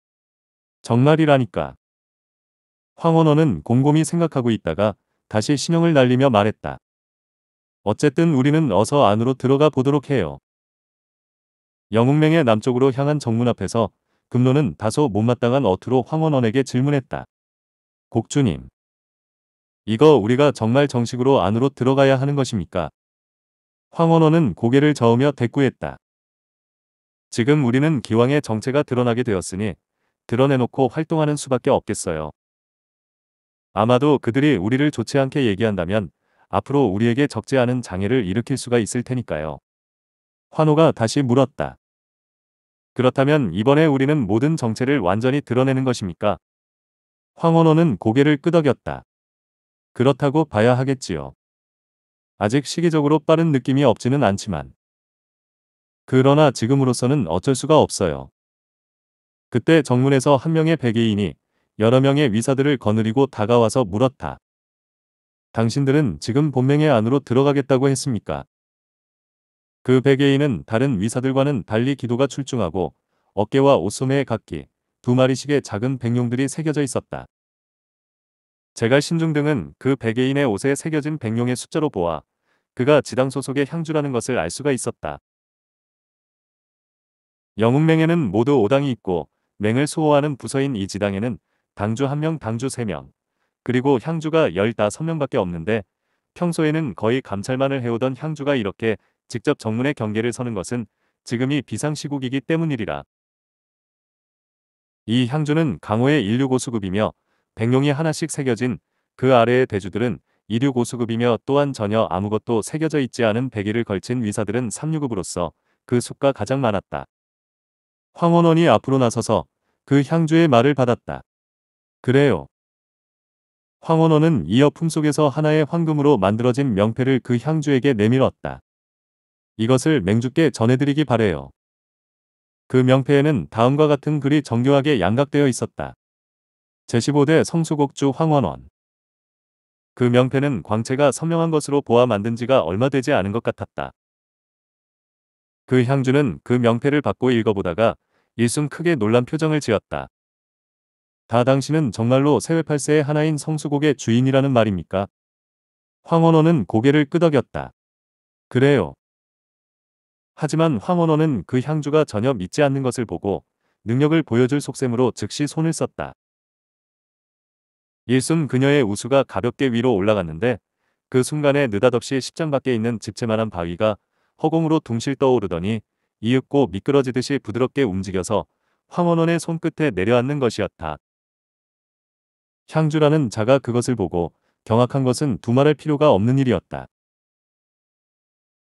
정말이라니까. 황원호는 곰곰이 생각하고 있다가 다시 신형을 날리며 말했다. 어쨌든 우리는 어서 안으로 들어가 보도록 해요. 영웅맹의 남쪽으로 향한 정문 앞에서 금로는 다소 못마땅한 어투로 황원원에게 질문했다. 곡주님. 이거 우리가 정말 정식으로 안으로 들어가야 하는 것입니까? 황원원은 고개를 저으며 대꾸했다. 지금 우리는 기왕의 정체가 드러나게 되었으니 드러내놓고 활동하는 수밖에 없겠어요. 아마도 그들이 우리를 좋지 않게 얘기한다면 앞으로 우리에게 적지 않은 장애를 일으킬 수가 있을 테니까요. 환호가 다시 물었다. 그렇다면 이번에 우리는 모든 정체를 완전히 드러내는 것입니까? 황원호는 고개를 끄덕였다. 그렇다고 봐야 하겠지요. 아직 시기적으로 빠른 느낌이 없지는 않지만. 그러나 지금으로서는 어쩔 수가 없어요. 그때 정문에서 한 명의 백의인이 여러 명의 위사들을 거느리고 다가와서 물었다. 당신들은 지금 본맹의 안으로 들어가겠다고 했습니까? 그 백예인은 다른 위사들과는 달리 기도가 출중하고 어깨와 옷소매에 각기 두 마리씩의 작은 백룡들이 새겨져 있었다. 제갈 신중 등은 그 백예인의 옷에 새겨진 백룡의 숫자로 보아 그가 지당 소속의 향주라는 것을 알 수가 있었다. 영웅맹에는 모두 오당이 있고 맹을 소호하는 부서인 이 지당에는 당주 1명, 당주 3명, 그리고 향주가 15명밖에 없는데 평소에는 거의 감찰만을 해오던 향주가 이렇게 직접 정문의 경계를 서는 것은 지금이 비상시국이기 때문이리라. 이 향주는 강호의 인류 고수급이며 백룡이 하나씩 새겨진 그 아래의 대주들은 이류 고수급이며 또한 전혀 아무것도 새겨져 있지 않은 백일을 걸친 위사들은 삼류급으로서 그 수가 가장 많았다. 황원원이 앞으로 나서서 그 향주의 말을 받았다. 그래요. 황원원은 이어 품속에서 하나의 황금으로 만들어진 명패를 그 향주에게 내밀었다. 이것을 맹주께 전해드리기 바래요. 그 명패에는 다음과 같은 글이 정교하게 양각되어 있었다. 제15대 성수곡주 황원원 그 명패는 광채가 선명한 것으로 보아 만든 지가 얼마 되지 않은 것 같았다. 그 향주는 그 명패를 받고 읽어보다가 일순 크게 놀란 표정을 지었다. 다 당신은 정말로 세외팔세의 하나인 성수곡의 주인이라는 말입니까? 황원원은 고개를 끄덕였다. 그래요. 하지만 황원원은 그 향주가 전혀 믿지 않는 것을 보고 능력을 보여줄 속셈으로 즉시 손을 썼다. 일순 그녀의 우수가 가볍게 위로 올라갔는데 그 순간에 느닷없이 십장 밖에 있는 집채만한 바위가 허공으로 둥실 떠오르더니 이윽고 미끄러지듯이 부드럽게 움직여서 황원원의 손끝에 내려앉는 것이었다. 향주라는 자가 그것을 보고 경악한 것은 두말할 필요가 없는 일이었다.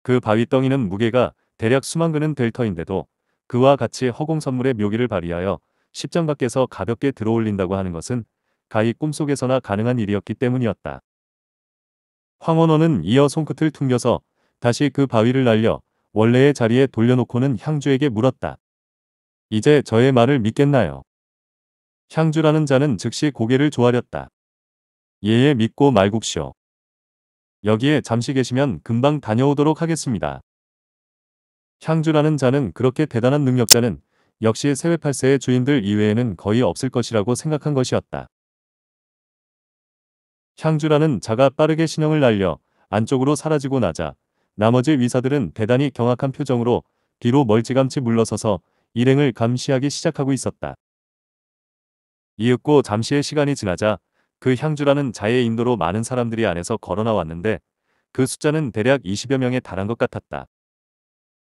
그 바위덩이는 무게가 대략 수만 근은 될 터인데도 그와 같이 허공 선물의 묘기를 발휘하여 십장 밖에서 가볍게 들어올린다고 하는 것은 가히 꿈속에서나 가능한 일이었기 때문이었다. 황원원은 이어 손끝을 퉁겨서 다시 그 바위를 날려 원래의 자리에 돌려놓고는 향주에게 물었다. 이제 저의 말을 믿겠나요? 향주라는 자는 즉시 고개를 조아렸다. 예예 믿고 말굽시오. 여기에 잠시 계시면 금방 다녀오도록 하겠습니다. 향주라는 자는 그렇게 대단한 능력자는 역시 세외 8세의 주인들 이외에는 거의 없을 것이라고 생각한 것이었다. 향주라는 자가 빠르게 신형을 날려 안쪽으로 사라지고 나자 나머지 위사들은 대단히 경악한 표정으로 뒤로 멀찌감치 물러서서 일행을 감시하기 시작하고 있었다. 이윽고 잠시의 시간이 지나자 그 향주라는 자의 인도로 많은 사람들이 안에서 걸어나왔는데 그 숫자는 대략 20여 명에 달한 것 같았다.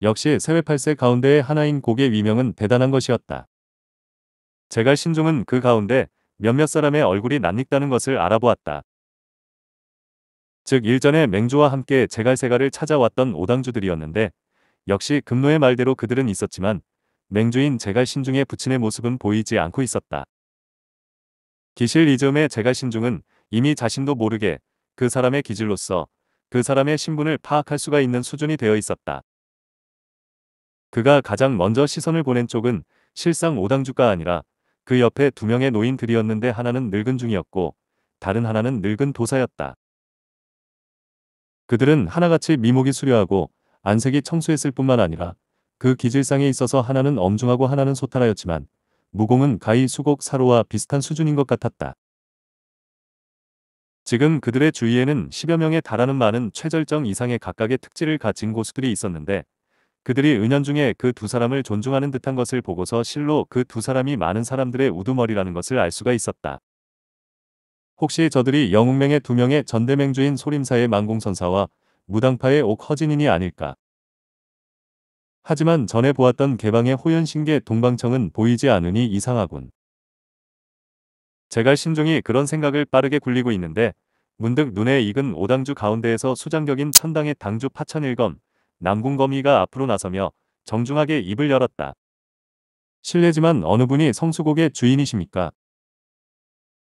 역시 세회 8세 가운데의 하나인 곡의 위명은 대단한 것이었다. 제갈 신중은그 가운데 몇몇 사람의 얼굴이 낯익다는 것을 알아보았다. 즉 일전에 맹주와 함께 제갈세가를 찾아왔던 오당주들이었는데 역시 금노의 말대로 그들은 있었지만 맹주인 제갈 신중의 부친의 모습은 보이지 않고 있었다. 기실 이즈음의 제갈 신중은 이미 자신도 모르게 그 사람의 기질로서 그 사람의 신분을 파악할 수가 있는 수준이 되어 있었다. 그가 가장 먼저 시선을 보낸 쪽은 실상 오당주가 아니라 그 옆에 두 명의 노인들이었는데 하나는 늙은 중이었고 다른 하나는 늙은 도사였다. 그들은 하나같이 미목이 수려하고 안색이 청소했을 뿐만 아니라 그 기질상에 있어서 하나는 엄중하고 하나는 소탈하였지만 무공은 가히 수곡 사로와 비슷한 수준인 것 같았다. 지금 그들의 주위에는 10여 명에 달하는 많은 최절정 이상의 각각의 특질을 가진 고수들이 있었는데 그들이 은연중에 그 두 사람을 존중하는 듯한 것을 보고서 실로 그 두 사람이 많은 사람들의 우두머리라는 것을 알 수가 있었다. 혹시 저들이 영웅맹의 두 명의 전대맹주인 소림사의 망공선사와 무당파의 옥허진인이 아닐까. 하지만 전에 보았던 개방의 호연신계 동방청은 보이지 않으니 이상하군. 제갈 심중이 그런 생각을 빠르게 굴리고 있는데 문득 눈에 익은 오당주 가운데에서 수장격인 천당의 당주 파천일검 남궁거미가 앞으로 나서며 정중하게 입을 열었다. 실례지만 어느 분이 성수곡의 주인이십니까?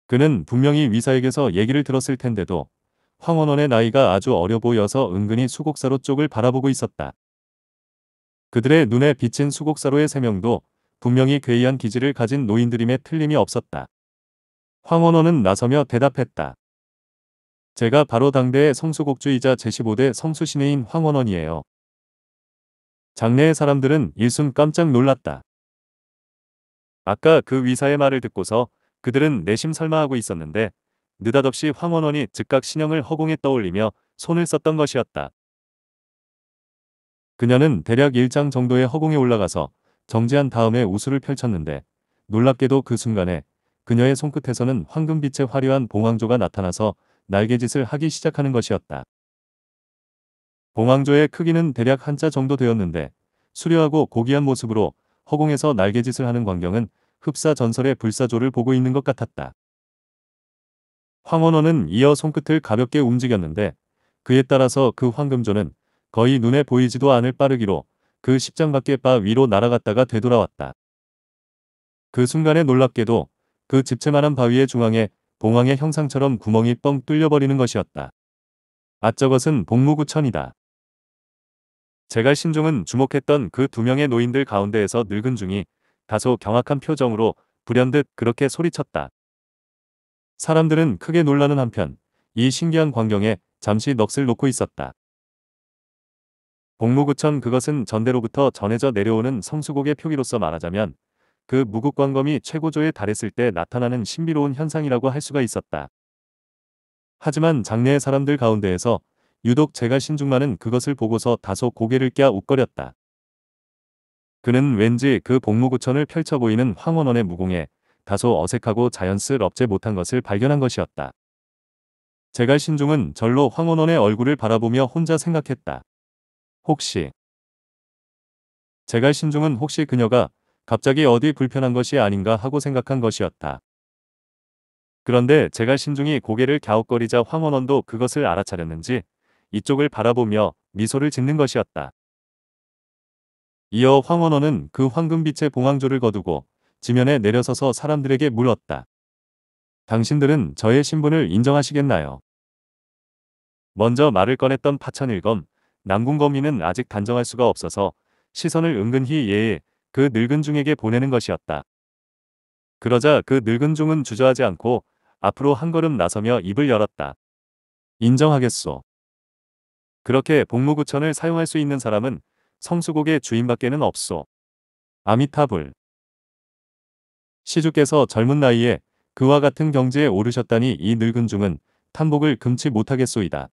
그는 분명히 위사에게서 얘기를 들었을 텐데도 황원원의 나이가 아주 어려 보여서 은근히 수곡사로 쪽을 바라보고 있었다. 그들의 눈에 비친 수곡사로의 세 명도 분명히 괴이한 기질을 가진 노인들임에 틀림이 없었다. 황원원은 나서며 대답했다. 제가 바로 당대의 성수곡주이자 제15대 성수신의인 황원원이에요. 장내의 사람들은 일순 깜짝 놀랐다. 아까 그 위사의 말을 듣고서 그들은 내심 설마하고 있었는데 느닷없이 황원원이 즉각 신형을 허공에 떠올리며 손을 썼던 것이었다. 그녀는 대략 1장 정도의 허공에 올라가서 정지한 다음에 우수를 펼쳤는데 놀랍게도 그 순간에 그녀의 손끝에서는 황금빛의 화려한 봉황조가 나타나서 날개짓을 하기 시작하는 것이었다. 봉황조의 크기는 대략 한자 정도 되었는데 수려하고 고귀한 모습으로 허공에서 날개짓을 하는 광경은 흡사 전설의 불사조를 보고 있는 것 같았다. 황원원은 이어 손끝을 가볍게 움직였는데 그에 따라서 그 황금조는 거의 눈에 보이지도 않을 빠르기로 그십장 밖의 바 위로 날아갔다가 되돌아왔다. 그 순간에 놀랍게도 그 집채만한 바위의 중앙에 봉황의 형상처럼 구멍이 뻥 뚫려버리는 것이었다. 아 저것은 복무구천이다. 제갈 신종은 주목했던 그 두 명의 노인들 가운데에서 늙은 중이 다소 경악한 표정으로 불현듯 그렇게 소리쳤다. 사람들은 크게 놀라는 한편 이 신기한 광경에 잠시 넋을 놓고 있었다. 복무구천 그것은 전대로부터 전해져 내려오는 성수곡의 표기로서 말하자면 그 무국광검이 최고조에 달했을 때 나타나는 신비로운 현상이라고 할 수가 있었다. 하지만 장래의 사람들 가운데에서 유독 제가 신중만은 그것을 보고서 다소 고개를 껴 웃거렸다. 그는 왠지 그 복무구천을 펼쳐 보이는 황원원의 무공에 다소 어색하고 자연스럽지 못한 것을 발견한 것이었다. 제가 신중은 절로 황원원의 얼굴을 바라보며 혼자 생각했다. 혹시 제가 신중은 혹시 그녀가 갑자기 어디 불편한 것이 아닌가 하고 생각한 것이었다. 그런데 제가 신중히 고개를 갸웃거리자 황원원도 그것을 알아차렸는지 이쪽을 바라보며 미소를 짓는 것이었다. 이어 황원원은 그 황금빛의 봉황조를 거두고 지면에 내려서서 사람들에게 물었다. 당신들은 저의 신분을 인정하시겠나요? 먼저 말을 꺼냈던 파천일검, 남궁검이는 아직 단정할 수가 없어서 시선을 은근히 예에 그 늙은 중에게 보내는 것이었다. 그러자 그 늙은 중은 주저하지 않고 앞으로 한 걸음 나서며 입을 열었다. 인정하겠소. 그렇게 복무구천을 사용할 수 있는 사람은 성수곡의 주인밖에는 없소. 아미타불. 시주께서 젊은 나이에 그와 같은 경지에 오르셨다니 이 늙은 중은 탄복을 금치 못하겠소이다.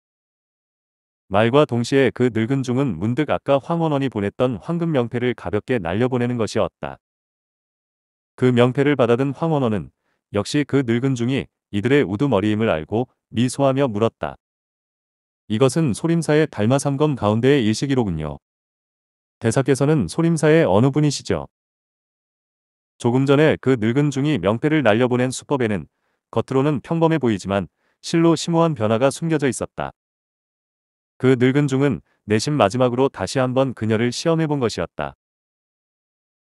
말과 동시에 그 늙은 중은 문득 아까 황원원이 보냈던 황금 명패를 가볍게 날려보내는 것이었다. 그 명패를 받아든 황원원은 역시 그 늙은 중이 이들의 우두머리임을 알고 미소하며 물었다. 이것은 소림사의 달마삼검 가운데의 일식이로군요. 대사께서는 소림사의 어느 분이시죠? 조금 전에 그 늙은 중이 명패를 날려보낸 수법에는 겉으로는 평범해 보이지만 실로 심오한 변화가 숨겨져 있었다. 그 늙은 중은 내심 마지막으로 다시 한번 그녀를 시험해본 것이었다.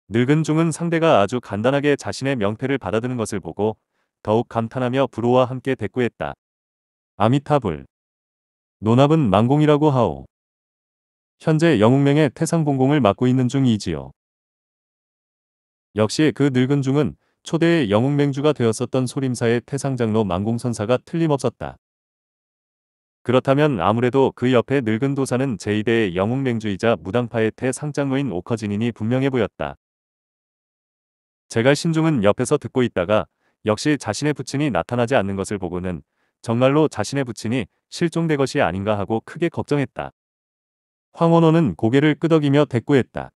늙은 중은 상대가 아주 간단하게 자신의 명패를 받아드는 것을 보고 더욱 감탄하며 부로와 함께 대꾸했다. 아미타불. 논납은 망공이라고 하오. 현재 영웅명의 태상봉공을 맡고 있는 중이지요. 역시 그 늙은 중은 초대의 영웅맹주가 되었었던 소림사의 태상장로 망공선사가 틀림없었다. 그렇다면 아무래도 그 옆에 늙은 도사는 제2대의 영웅맹주이자 무당파의 태상장로인 오커진인이 분명해 보였다. 제갈 신중은 옆에서 듣고 있다가 역시 자신의 부친이 나타나지 않는 것을 보고는 정말로 자신의 부친이 실종된 것이 아닌가 하고 크게 걱정했다. 황원호는 고개를 끄덕이며 대꾸했다.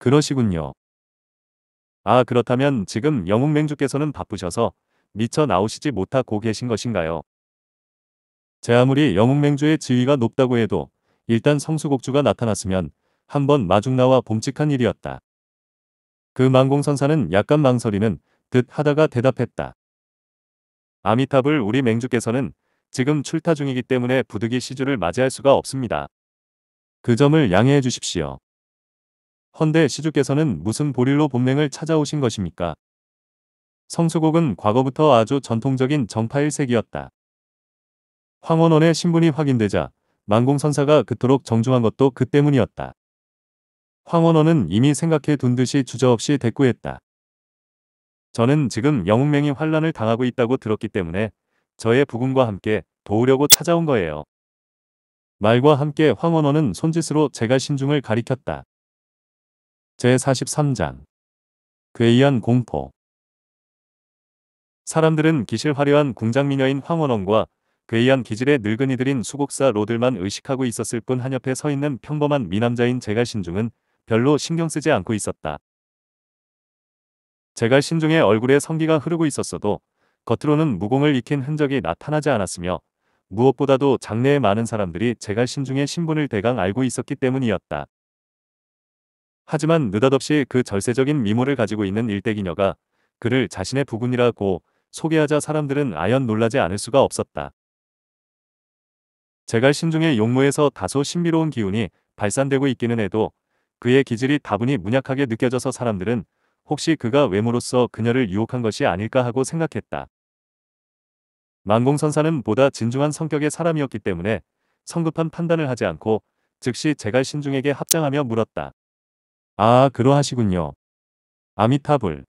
그러시군요. 아 그렇다면 지금 영웅맹주께서는 바쁘셔서 미쳐 나오시지 못하고 계신 것인가요? 제 아무리 영웅맹주의 지위가 높다고 해도 일단 성수곡주가 나타났으면 한번 마중 나와 봄직한 일이었다. 그 망공선사는 약간 망설이는 듯 하다가 대답했다. 아미탑을 우리 맹주께서는 지금 출타 중이기 때문에 부득이 시주를 맞이할 수가 없습니다. 그 점을 양해해 주십시오. 헌데 시주께서는 무슨 보릴로 본맹을 찾아오신 것입니까? 성수곡은 과거부터 아주 전통적인 정파 일색이었다. 황원원의 신분이 확인되자 만공선사가 그토록 정중한 것도 그 때문이었다. 황원원은 이미 생각해 둔 듯이 주저없이 대꾸했다. 저는 지금 영웅맹이 환란을 당하고 있다고 들었기 때문에 저의 부군과 함께 도우려고 찾아온 거예요. 말과 함께 황원원은 손짓으로 제가 신중을 가리켰다. 제43장 괴이한 공포 사람들은 기실 화려한 궁장미녀인 황원원과 괴이한 기질의 늙은이들인 수국사 로들만 의식하고 있었을 뿐 한옆에 서 있는 평범한 미남자인 제갈신중은 별로 신경 쓰지 않고 있었다. 제갈신중의 얼굴에 성기가 흐르고 있었어도 겉으로는 무공을 익힌 흔적이 나타나지 않았으며 무엇보다도 장래에 많은 사람들이 제갈신중의 신분을 대강 알고 있었기 때문이었다. 하지만 느닷없이 그 절세적인 미모를 가지고 있는 일대기녀가 그를 자신의 부군이라고 소개하자 사람들은 아연 놀라지 않을 수가 없었다. 제갈 신중의 용모에서 다소 신비로운 기운이 발산되고 있기는 해도 그의 기질이 다분히 문약하게 느껴져서 사람들은 혹시 그가 외모로서 그녀를 유혹한 것이 아닐까 하고 생각했다. 만공선사는 보다 진중한 성격의 사람이었기 때문에 성급한 판단을 하지 않고 즉시 제갈 신중에게 합장하며 물었다. 아, 그러하시군요. 아미타불.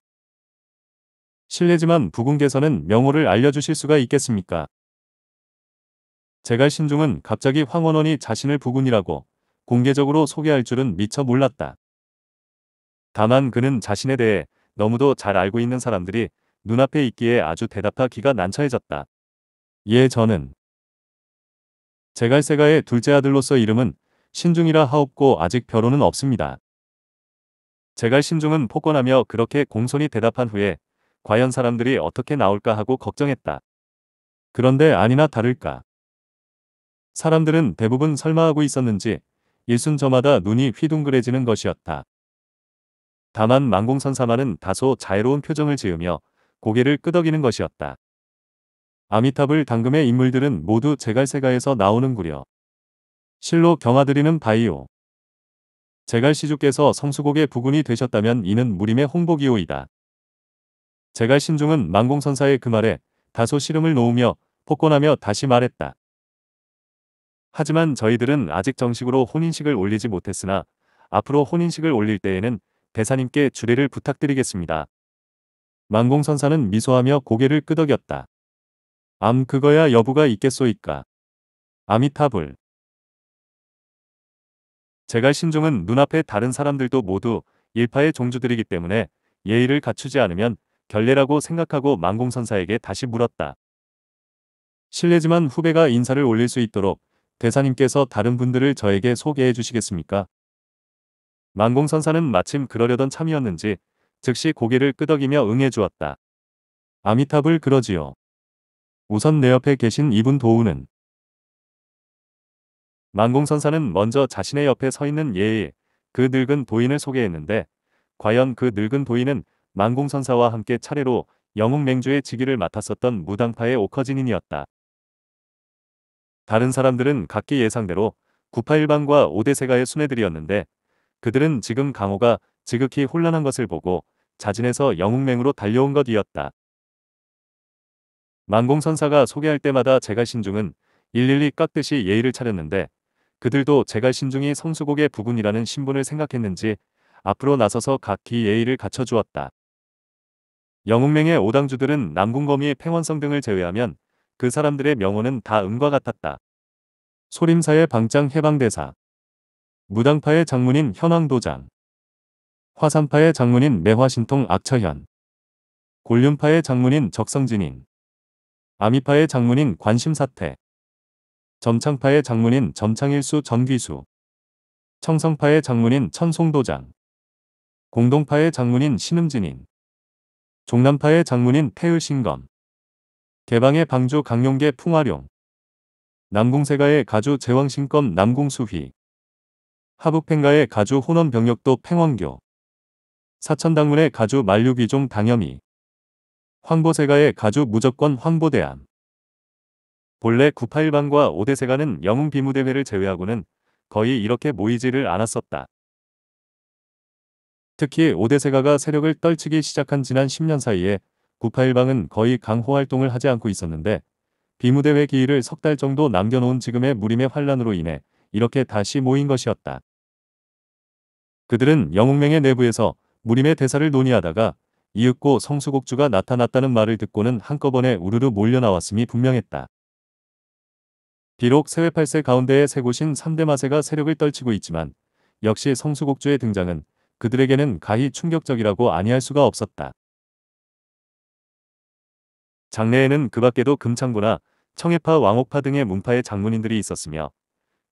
실례지만 부궁께서는 명호를 알려주실 수가 있겠습니까? 제갈신중은 갑자기 황원원이 자신을 부군이라고 공개적으로 소개할 줄은 미처 몰랐다. 다만 그는 자신에 대해 너무도 잘 알고 있는 사람들이 눈앞에 있기에 아주 대답하기가 난처해졌다. 예 저는 제갈세가의 둘째 아들로서 이름은 신중이라 하옵고 아직 결호는 없습니다. 제갈신중은 폭권하며 그렇게 공손히 대답한 후에 과연 사람들이 어떻게 나올까 하고 걱정했다. 그런데 아니나 다를까. 사람들은 대부분 설마하고 있었는지 일순 저마다 눈이 휘둥그레지는 것이었다. 다만 망공선사만은 다소 자애로운 표정을 지으며 고개를 끄덕이는 것이었다. 아미탑을 당금의 인물들은 모두 제갈세가에서 나오는구려. 실로 경화드리는 바이오. 제갈시주께서 성수곡의 부군이 되셨다면 이는 무림의 홍보기호이다. 제갈신중은 망공선사의 그 말에 다소 시름을 놓으며 폭권하며 다시 말했다. 하지만 저희들은 아직 정식으로 혼인식을 올리지 못했으나 앞으로 혼인식을 올릴 때에는 대사님께 주례를 부탁드리겠습니다. 망공선사는 미소하며 고개를 끄덕였다. 암 그거야 여부가 있겠소이까. 아미타불. 제갈 신종은 눈앞에 다른 사람들도 모두 일파의 종주들이기 때문에 예의를 갖추지 않으면 결례라고 생각하고 망공선사에게 다시 물었다. 실례지만 후배가 인사를 올릴 수 있도록 대사님께서 다른 분들을 저에게 소개해 주시겠습니까? 만공선사는 마침 그러려던 참이었는지 즉시 고개를 끄덕이며 응해 주었다. 아미탑을 그러지요. 우선 내 옆에 계신 이분 도우는 만공선사는 먼저 자신의 옆에 서 있는 예의 그 늙은 도인을 소개했는데 과연 그 늙은 도인은 만공선사와 함께 차례로 영웅맹주의 직위를 맡았었던 무당파의 오커진인이었다. 다른 사람들은 각기 예상대로 981방과 5대세가의 순애들이었는데 그들은 지금 강호가 지극히 혼란한 것을 보고 자진해서 영웅맹으로 달려온 것이었다. 만공선사가 소개할 때마다 제갈신중은 일일이 깍듯이 예의를 차렸는데 그들도 제갈신중이 성수곡의 부군이라는 신분을 생각했는지 앞으로 나서서 각기 예의를 갖춰주었다. 영웅맹의 오당주들은 남궁거미의 팽원성 등을 제외하면 그 사람들의 명호는 다 음과 같았다. 소림사의 방장 해방대사 무당파의 장문인 현황도장 화산파의 장문인 매화신통 악처현 골륜파의 장문인 적성진인 아미파의 장문인 관심사태 점창파의 장문인 점창일수 전귀수 청성파의 장문인 천송도장 공동파의 장문인 신음진인 종남파의 장문인 태율신검 개방의 방조 강용계 풍화룡 남궁세가의 가주 제왕신검 남궁수휘 하북팽가의 가주 혼원병력도 팽원교 사천당문의 가주 만류귀종 당염이 황보세가의 가주 무조건 황보대함 본래 981방과 5대세가는 영웅 비무대회를 제외하고는 거의 이렇게 모이지를 않았었다. 특히 5대세가가 세력을 떨치기 시작한 지난 10년 사이에 9 8 1방은 거의 강호 활동을 하지 않고 있었는데 비무대회 기일을 석 달 정도 남겨놓은 지금의 무림의 환란으로 인해 이렇게 다시 모인 것이었다. 그들은 영웅맹의 내부에서 무림의 대사를 논의하다가 이윽고 성수곡주가 나타났다는 말을 듣고는 한꺼번에 우르르 몰려나왔음이 분명했다. 비록 세외 8세 가운데의 세 곳인 3대 마세가 세력을 떨치고 있지만 역시 성수곡주의 등장은 그들에게는 가히 충격적이라고 아니할 수가 없었다. 장래에는 그 밖에도 금창부나 청해파 왕옥파 등의 문파의 장문인들이 있었으며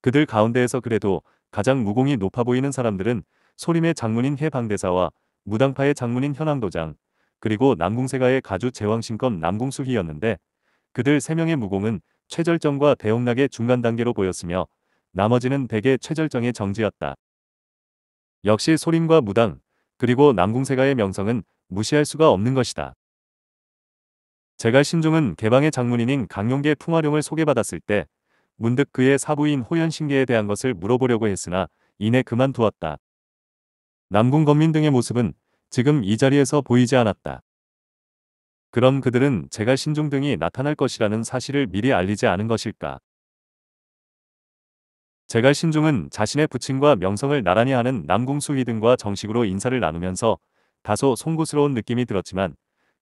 그들 가운데에서 그래도 가장 무공이 높아 보이는 사람들은 소림의 장문인 해방대사와 무당파의 장문인 현황도장 그리고 남궁세가의 가주 제왕신검 남궁수희였는데 그들 세명의 무공은 최절정과 대홍락의 중간 단계로 보였으며 나머지는 대개 최절정의 정지였다. 역시 소림과 무당 그리고 남궁세가의 명성은 무시할 수가 없는 것이다. 제갈 신종은 개방의 장문인인 강용계 풍화룡을 소개받았을 때 문득 그의 사부인 호연신계에 대한 것을 물어보려고 했으나 이내 그만두었다. 남궁 건민 등의 모습은 지금 이 자리에서 보이지 않았다. 그럼 그들은 제갈 신종 등이 나타날 것이라는 사실을 미리 알리지 않은 것일까? 제갈 신종은 자신의 부친과 명성을 나란히 하는 남궁수희 등과 정식으로 인사를 나누면서 다소 송구스러운 느낌이 들었지만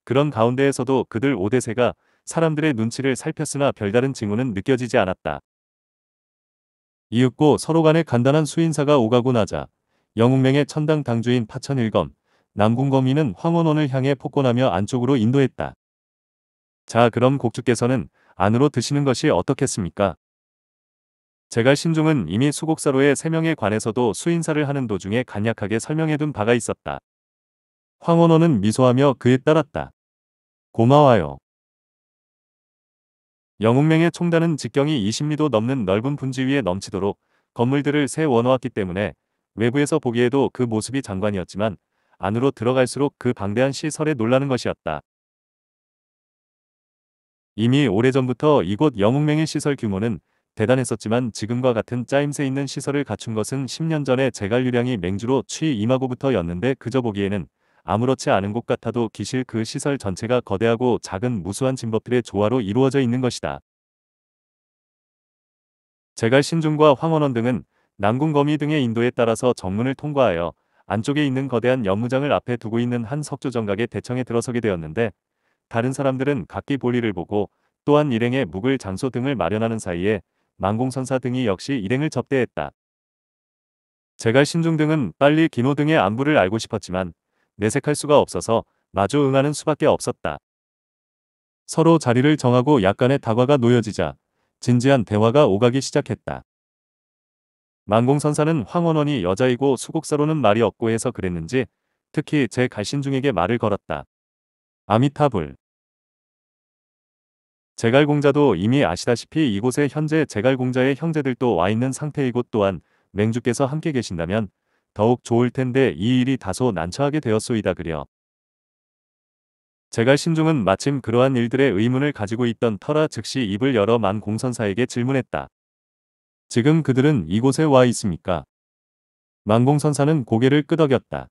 그런 가운데에서도 그들 5대세가 사람들의 눈치를 살폈으나 별다른 징후는 느껴지지 않았다. 이윽고 서로 간에 간단한 수인사가 오가고 나자 영웅맹의 천당 당주인 파천일검, 남궁검이는 황원원을 향해 폭권하며 안쪽으로 인도했다. 자 그럼 곡주께서는 안으로 드시는 것이 어떻겠습니까? 제갈 신종은 이미 수곡사로의 세명에 관해서도 수인사를 하는 도중에 간략하게 설명해둔 바가 있었다. 황원호는 미소하며 그에 따랐다. 고마워요. 영웅맹의 총단은 직경이 20미도 넘는 넓은 분지 위에 넘치도록 건물들을 세 원어왔기 때문에 외부에서 보기에도 그 모습이 장관이었지만 안으로 들어갈수록 그 방대한 시설에 놀라는 것이었다. 이미 오래전부터 이곳 영웅맹의 시설 규모는 대단했었지만 지금과 같은 짜임새 있는 시설을 갖춘 것은 10년 전에 제갈유량이 맹주로 취임하고부터였는데 그저 보기에는 아무렇지 않은 곳 같아도 기실 그 시설 전체가 거대하고 작은 무수한 짐버들의 조화로 이루어져 있는 것이다. 제갈 신중과 황원원 등은 남궁거미 등의 인도에 따라서 정문을 통과하여 안쪽에 있는 거대한 연무장을 앞에 두고 있는 한 석조 정각의 대청에 들어서게 되었는데 다른 사람들은 각기 볼일을 보고 또한 일행의 묵을 장소 등을 마련하는 사이에 망공선사 등이 역시 일행을 접대했다. 제갈 신중 등은 빨리 기노 등의 안부를 알고 싶었지만 내색할 수가 없어서 마주 응하는 수밖에 없었다. 서로 자리를 정하고 약간의 다과가 놓여지자 진지한 대화가 오가기 시작했다. 만공선사는 황원원이 여자이고 수국사로는 말이 없고 해서 그랬는지 특히 제 갈신중에게 말을 걸었다. 아미타불 제갈공자도 이미 아시다시피 이곳에 현재 제갈공자의 형제들도 와 있는 상태이고 또한 맹주께서 함께 계신다면 더욱 좋을 텐데 이 일이 다소 난처하게 되었소이다 그려. 제갈 신중은 마침 그러한 일들의 의문을 가지고 있던 터라 즉시 입을 열어 만 공선사에게 질문했다. 지금 그들은 이곳에 와 있습니까? 만공선사는 고개를 끄덕였다.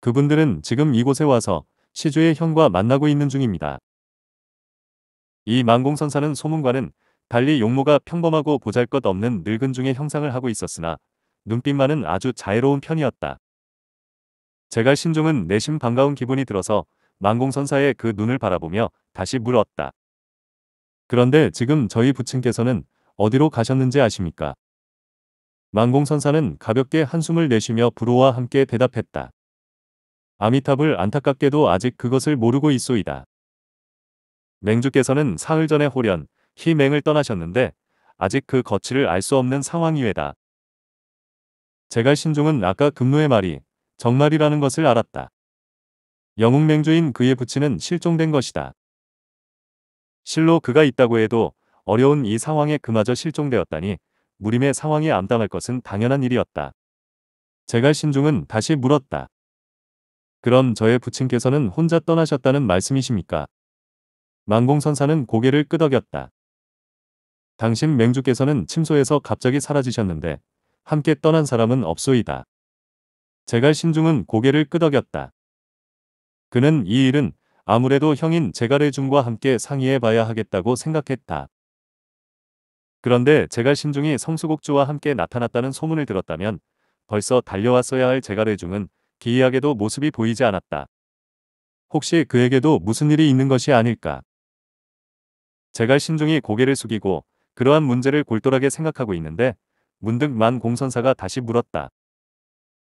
그분들은 지금 이곳에 와서 시주의 형과 만나고 있는 중입니다. 이 만공선사는 소문과는 달리 용모가 평범하고 보잘것없는 늙은 중의 형상을 하고 있었으나 눈빛만은 아주 자애로운 편이었다. 제갈 신종은 내심 반가운 기분이 들어서 망공선사의그 눈을 바라보며 다시 물었다. 그런데 지금 저희 부친께서는 어디로 가셨는지 아십니까? 망공선사는 가볍게 한숨을 내쉬며 부로와 함께 대답했다. 아미탑을 안타깝게도 아직 그것을 모르고 있소이다. 맹주께서는 사흘 전에 호련, 희맹을 떠나셨는데 아직 그거취를알 수 없는 상황이외다. 제갈 신종은 아까 금노의 말이 정말이라는 것을 알았다. 영웅맹주인 그의 부친은 실종된 것이다. 실로 그가 있다고 해도 어려운 이 상황에 그마저 실종되었다니 무림의 상황이 암담할 것은 당연한 일이었다. 제갈 신종은 다시 물었다. 그럼 저의 부친께서는 혼자 떠나셨다는 말씀이십니까? 망공선사는 고개를 끄덕였다. 당신 맹주께서는 침소에서 갑자기 사라지셨는데 함께 떠난 사람은 없소이다. 제갈 신중은 고개를 끄덕였다. 그는 이 일은 아무래도 형인 제갈의 중과 함께 상의해 봐야 하겠다고 생각했다. 그런데 제갈 신중이 성수곡주와 함께 나타났다는 소문을 들었다면 벌써 달려왔어야 할 제갈의 중은 기이하게도 모습이 보이지 않았다. 혹시 그에게도 무슨 일이 있는 것이 아닐까? 제갈 신중이 고개를 숙이고 그러한 문제를 골똘하게 생각하고 있는데 문득 만 공선사가 다시 물었다.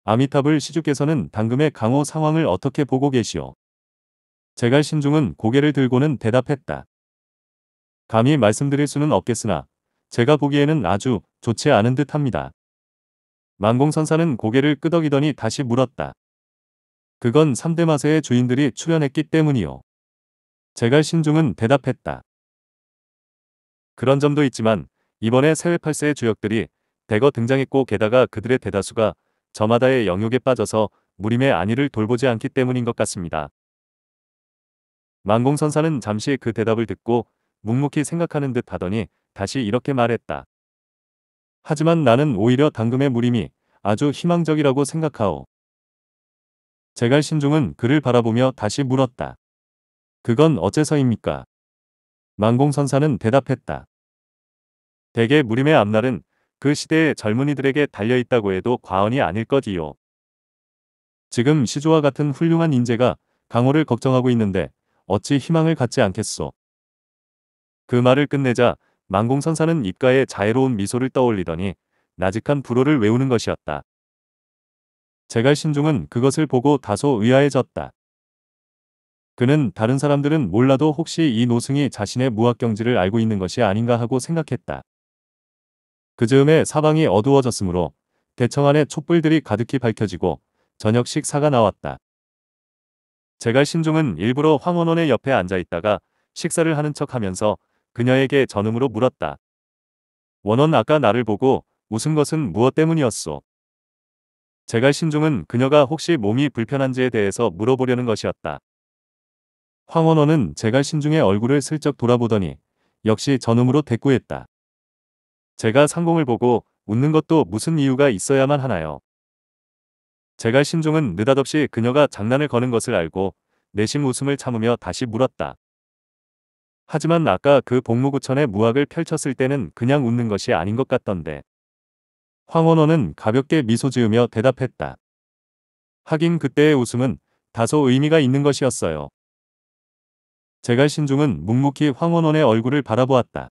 아미타불 시주께서는 당금의 강호 상황을 어떻게 보고 계시오? 제갈 신중은 고개를 들고는 대답했다. 감히 말씀드릴 수는 없겠으나 제가 보기에는 아주 좋지 않은 듯합니다. 만공선사는 고개를 끄덕이더니 다시 물었다. 그건 3대 마세의 주인들이 출연했기 때문이오 제갈 신중은 대답했다. 그런 점도 있지만 이번에 세외 8세의 주역들이 대거 등장했고 게다가 그들의 대다수가 저마다의 영역에 빠져서 무림의 안위를 돌보지 않기 때문인 것 같습니다. 만공선사는 잠시 그 대답을 듣고 묵묵히 생각하는 듯 하더니 다시 이렇게 말했다. 하지만 나는 오히려 당금의 무림이 아주 희망적이라고 생각하오. 제갈 신중은 그를 바라보며 다시 물었다. 그건 어째서입니까? 만공선사는 대답했다. 대개 무림의 앞날은 그 시대의 젊은이들에게 달려있다고 해도 과언이 아닐 것이요. 지금 시조와 같은 훌륭한 인재가 강호를 걱정하고 있는데 어찌 희망을 갖지 않겠소. 그 말을 끝내자 망공선사는 입가에 자애로운 미소를 떠올리더니 나직한 불호를 외우는 것이었다. 제갈 신중은 그것을 보고 다소 의아해졌다. 그는 다른 사람들은 몰라도 혹시 이 노승이 자신의 무학경지를 알고 있는 것이 아닌가 하고 생각했다. 그 즈음에 사방이 어두워졌으므로 대청 안에 촛불들이 가득히 밝혀지고 저녁 식사가 나왔다. 제갈신중은 일부러 황원원의 옆에 앉아있다가 식사를 하는 척하면서 그녀에게 전음으로 물었다. 원원 아까 나를 보고 웃은 것은 무엇 때문이었소? 제갈신중은 그녀가 혹시 몸이 불편한지에 대해서 물어보려는 것이었다. 황원원은 제갈신중의 얼굴을 슬쩍 돌아보더니 역시 전음으로 대꾸했다. 제가 상공을 보고 웃는 것도 무슨 이유가 있어야만 하나요? 제갈 신종은 느닷없이 그녀가 장난을 거는 것을 알고 내심 웃음을 참으며 다시 물었다. 하지만 아까 그 복무구천의 무학을 펼쳤을 때는 그냥 웃는 것이 아닌 것 같던데. 황원호는 가볍게 미소 지으며 대답했다. 하긴 그때의 웃음은 다소 의미가 있는 것이었어요. 제갈 신중은 묵묵히 황원원의 얼굴을 바라보았다.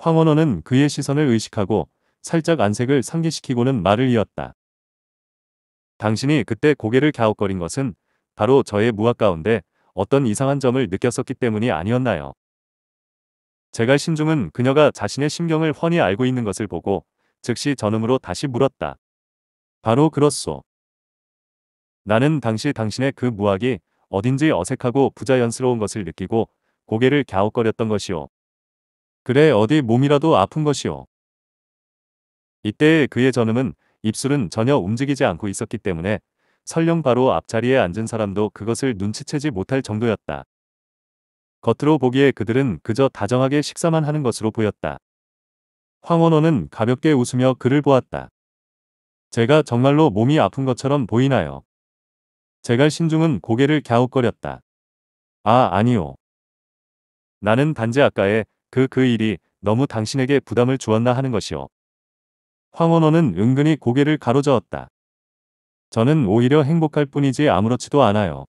황원호는 그의 시선을 의식하고 살짝 안색을 상기시키고는 말을 이었다. 당신이 그때 고개를 갸웃거린 것은 바로 저의 무학 가운데 어떤 이상한 점을 느꼈었기 때문이 아니었나요? 제가 신중은 그녀가 자신의 심경을 훤히 알고 있는 것을 보고 즉시 전음으로 다시 물었다. 바로 그렇소. 나는 당시 당신의 그 무학이 어딘지 어색하고 부자연스러운 것을 느끼고 고개를 갸웃거렸던 것이오. 그래 어디 몸이라도 아픈 것이오. 이때 그의 전음은 입술은 전혀 움직이지 않고 있었기 때문에 설령 바로 앞자리에 앉은 사람도 그것을 눈치채지 못할 정도였다. 겉으로 보기에 그들은 그저 다정하게 식사만 하는 것으로 보였다. 황원호는 가볍게 웃으며 그를 보았다. 제가 정말로 몸이 아픈 것처럼 보이나요? 제가 신중은 고개를 갸웃거렸다. 아, 아니요. 나는 단지 아까에 그그 그 일이 너무 당신에게 부담을 주었나 하는 것이오. 황원호는 은근히 고개를 가로저었다. 저는 오히려 행복할 뿐이지 아무렇지도 않아요.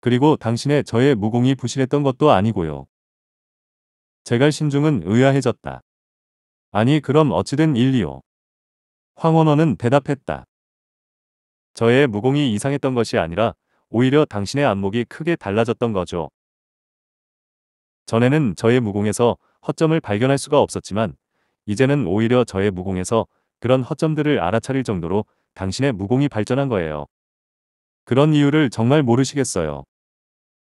그리고 당신의 저의 무공이 부실했던 것도 아니고요. 제갈 신중은 의아해졌다. 아니 그럼 어찌된 일이요? 황원호는 대답했다. 저의 무공이 이상했던 것이 아니라 오히려 당신의 안목이 크게 달라졌던 거죠. 전에는 저의 무공에서 허점을 발견할 수가 없었지만 이제는 오히려 저의 무공에서 그런 허점들을 알아차릴 정도로 당신의 무공이 발전한 거예요. 그런 이유를 정말 모르시겠어요.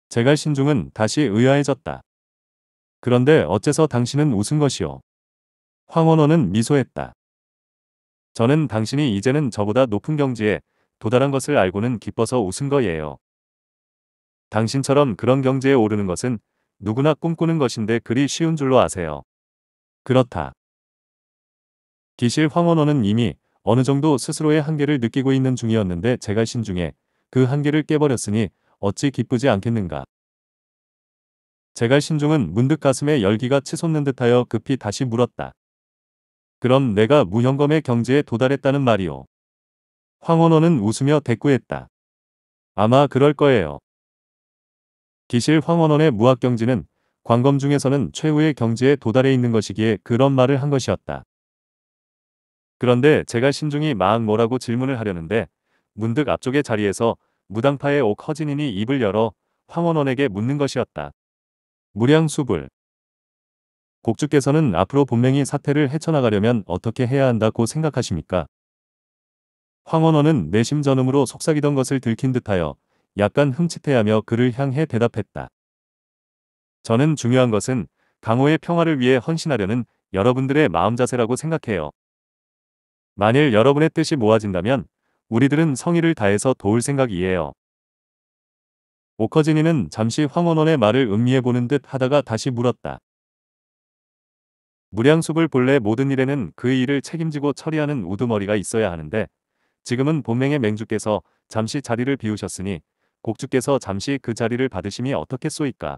제갈 신중은 다시 의아해졌다. 그런데 어째서 당신은 웃은 것이요? 황원호는 미소했다. 저는 당신이 이제는 저보다 높은 경지에 도달한 것을 알고는 기뻐서 웃은 거예요. 당신처럼 그런 경지에 오르는 것은 누구나 꿈꾸는 것인데 그리 쉬운 줄로 아세요. 그렇다. 기실 황원호는 이미 어느 정도 스스로의 한계를 느끼고 있는 중이었는데 제가 신중에 그 한계를 깨버렸으니 어찌 기쁘지 않겠는가. 제가 신중은 문득 가슴에 열기가 치솟는 듯하여 급히 다시 물었다. 그럼 내가 무형검의 경지에 도달했다는 말이오. 황원호는 웃으며 대꾸했다. 아마 그럴 거예요. 기실 황원원의 무학경지는 관검 중에서는 최후의 경지에 도달해 있는 것이기에 그런 말을 한 것이었다. 그런데 제가 신중히 마음 뭐라고 질문을 하려는데 문득 앞쪽의 자리에서 무당파의 옥 허진인이 입을 열어 황원원에게 묻는 것이었다. 무량수불 곡주께서는 앞으로 본명이 사태를 헤쳐나가려면 어떻게 해야 한다고 생각하십니까? 황원원은 내심 전음으로 속삭이던 것을 들킨 듯하여 약간 흠칫해하며 그를 향해 대답했다. 저는 중요한 것은 강호의 평화를 위해 헌신하려는 여러분들의 마음 자세라고 생각해요. 만일 여러분의 뜻이 모아진다면 우리들은 성의를 다해서 도울 생각이에요. 오커진이는 잠시 황원원의 말을 음미해보는 듯 하다가 다시 물었다. 무량숲을 본래 모든 일에는 그 일을 책임지고 처리하는 우두머리가 있어야 하는데 지금은 본맹의 맹주께서 잠시 자리를 비우셨으니 곡주께서 잠시 그 자리를 받으심이 어떻겠소이까.